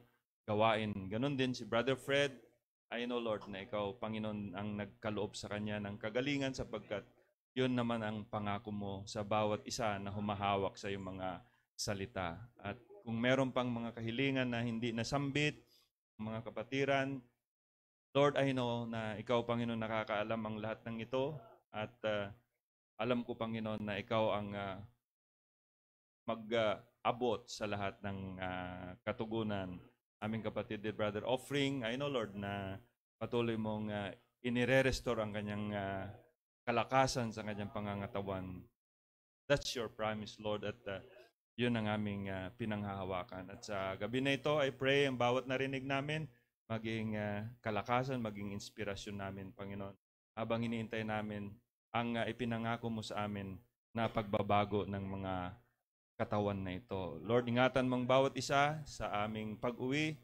gawain. Ganon din si Brother Fred, I know Lord na ikaw, Panginoon, ang nagkaloob sa kanya ng kagalingan sapagkat yun naman ang pangako mo sa bawat isa na humahawak sa iyong mga salita. At kung meron pang mga kahilingan na hindi nasambit, mga kapatiran, Lord, I know na Ikaw, Panginoon, nakakaalam ang lahat ng ito at uh, alam ko, Panginoon, na Ikaw ang uh, mag-abot uh, sa lahat ng uh, katugunan. Aming kapatid, dear brother, offering, I know, Lord, na patuloy mong uh, inire-restore ang kanyang uh, kalakasan sa kanyang pangangatawan. That's your promise, Lord, at uh, yun ang aming uh, pinanghahawakan. At sa gabi na ito, I pray ang bawat narinig namin maging uh, kalakasan, maging inspirasyon namin, Panginoon, habang iniintay namin ang uh, ipinangako mo sa amin na pagbabago ng mga katawan na ito. Lord, ingatan mong bawat isa sa aming pag-uwi,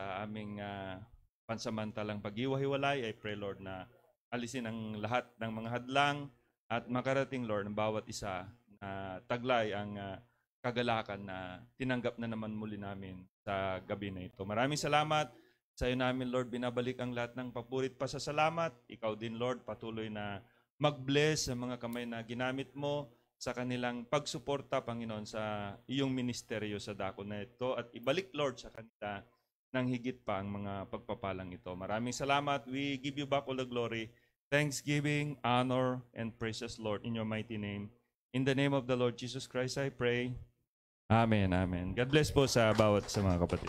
sa aming uh, pansamantalang pag-iwahiwalay. I pray, Lord, na alisin ang lahat ng mga hadlang at makarating, Lord, ng bawat isa na taglay ang uh, kagalakan na tinanggap na naman muli namin sa gabi na ito. Maraming salamat. Sa iyo namin, Lord, binabalik ang lahat ng papurit pa sa salamat. Ikaw din, Lord, patuloy na mag-bless sa mga kamay na ginamit mo sa kanilang pagsuporta, Panginoon, sa iyong ministeryo sa dako na ito at ibalik, Lord, sa kanila ng higit pa ang mga pagpapalang ito. Maraming salamat. We give you back all the glory, thanksgiving, honor, and praises, Lord, in your mighty name. In the name of the Lord Jesus Christ, I pray. Amen, amen. God bless po sa bawat sa mga kapatid.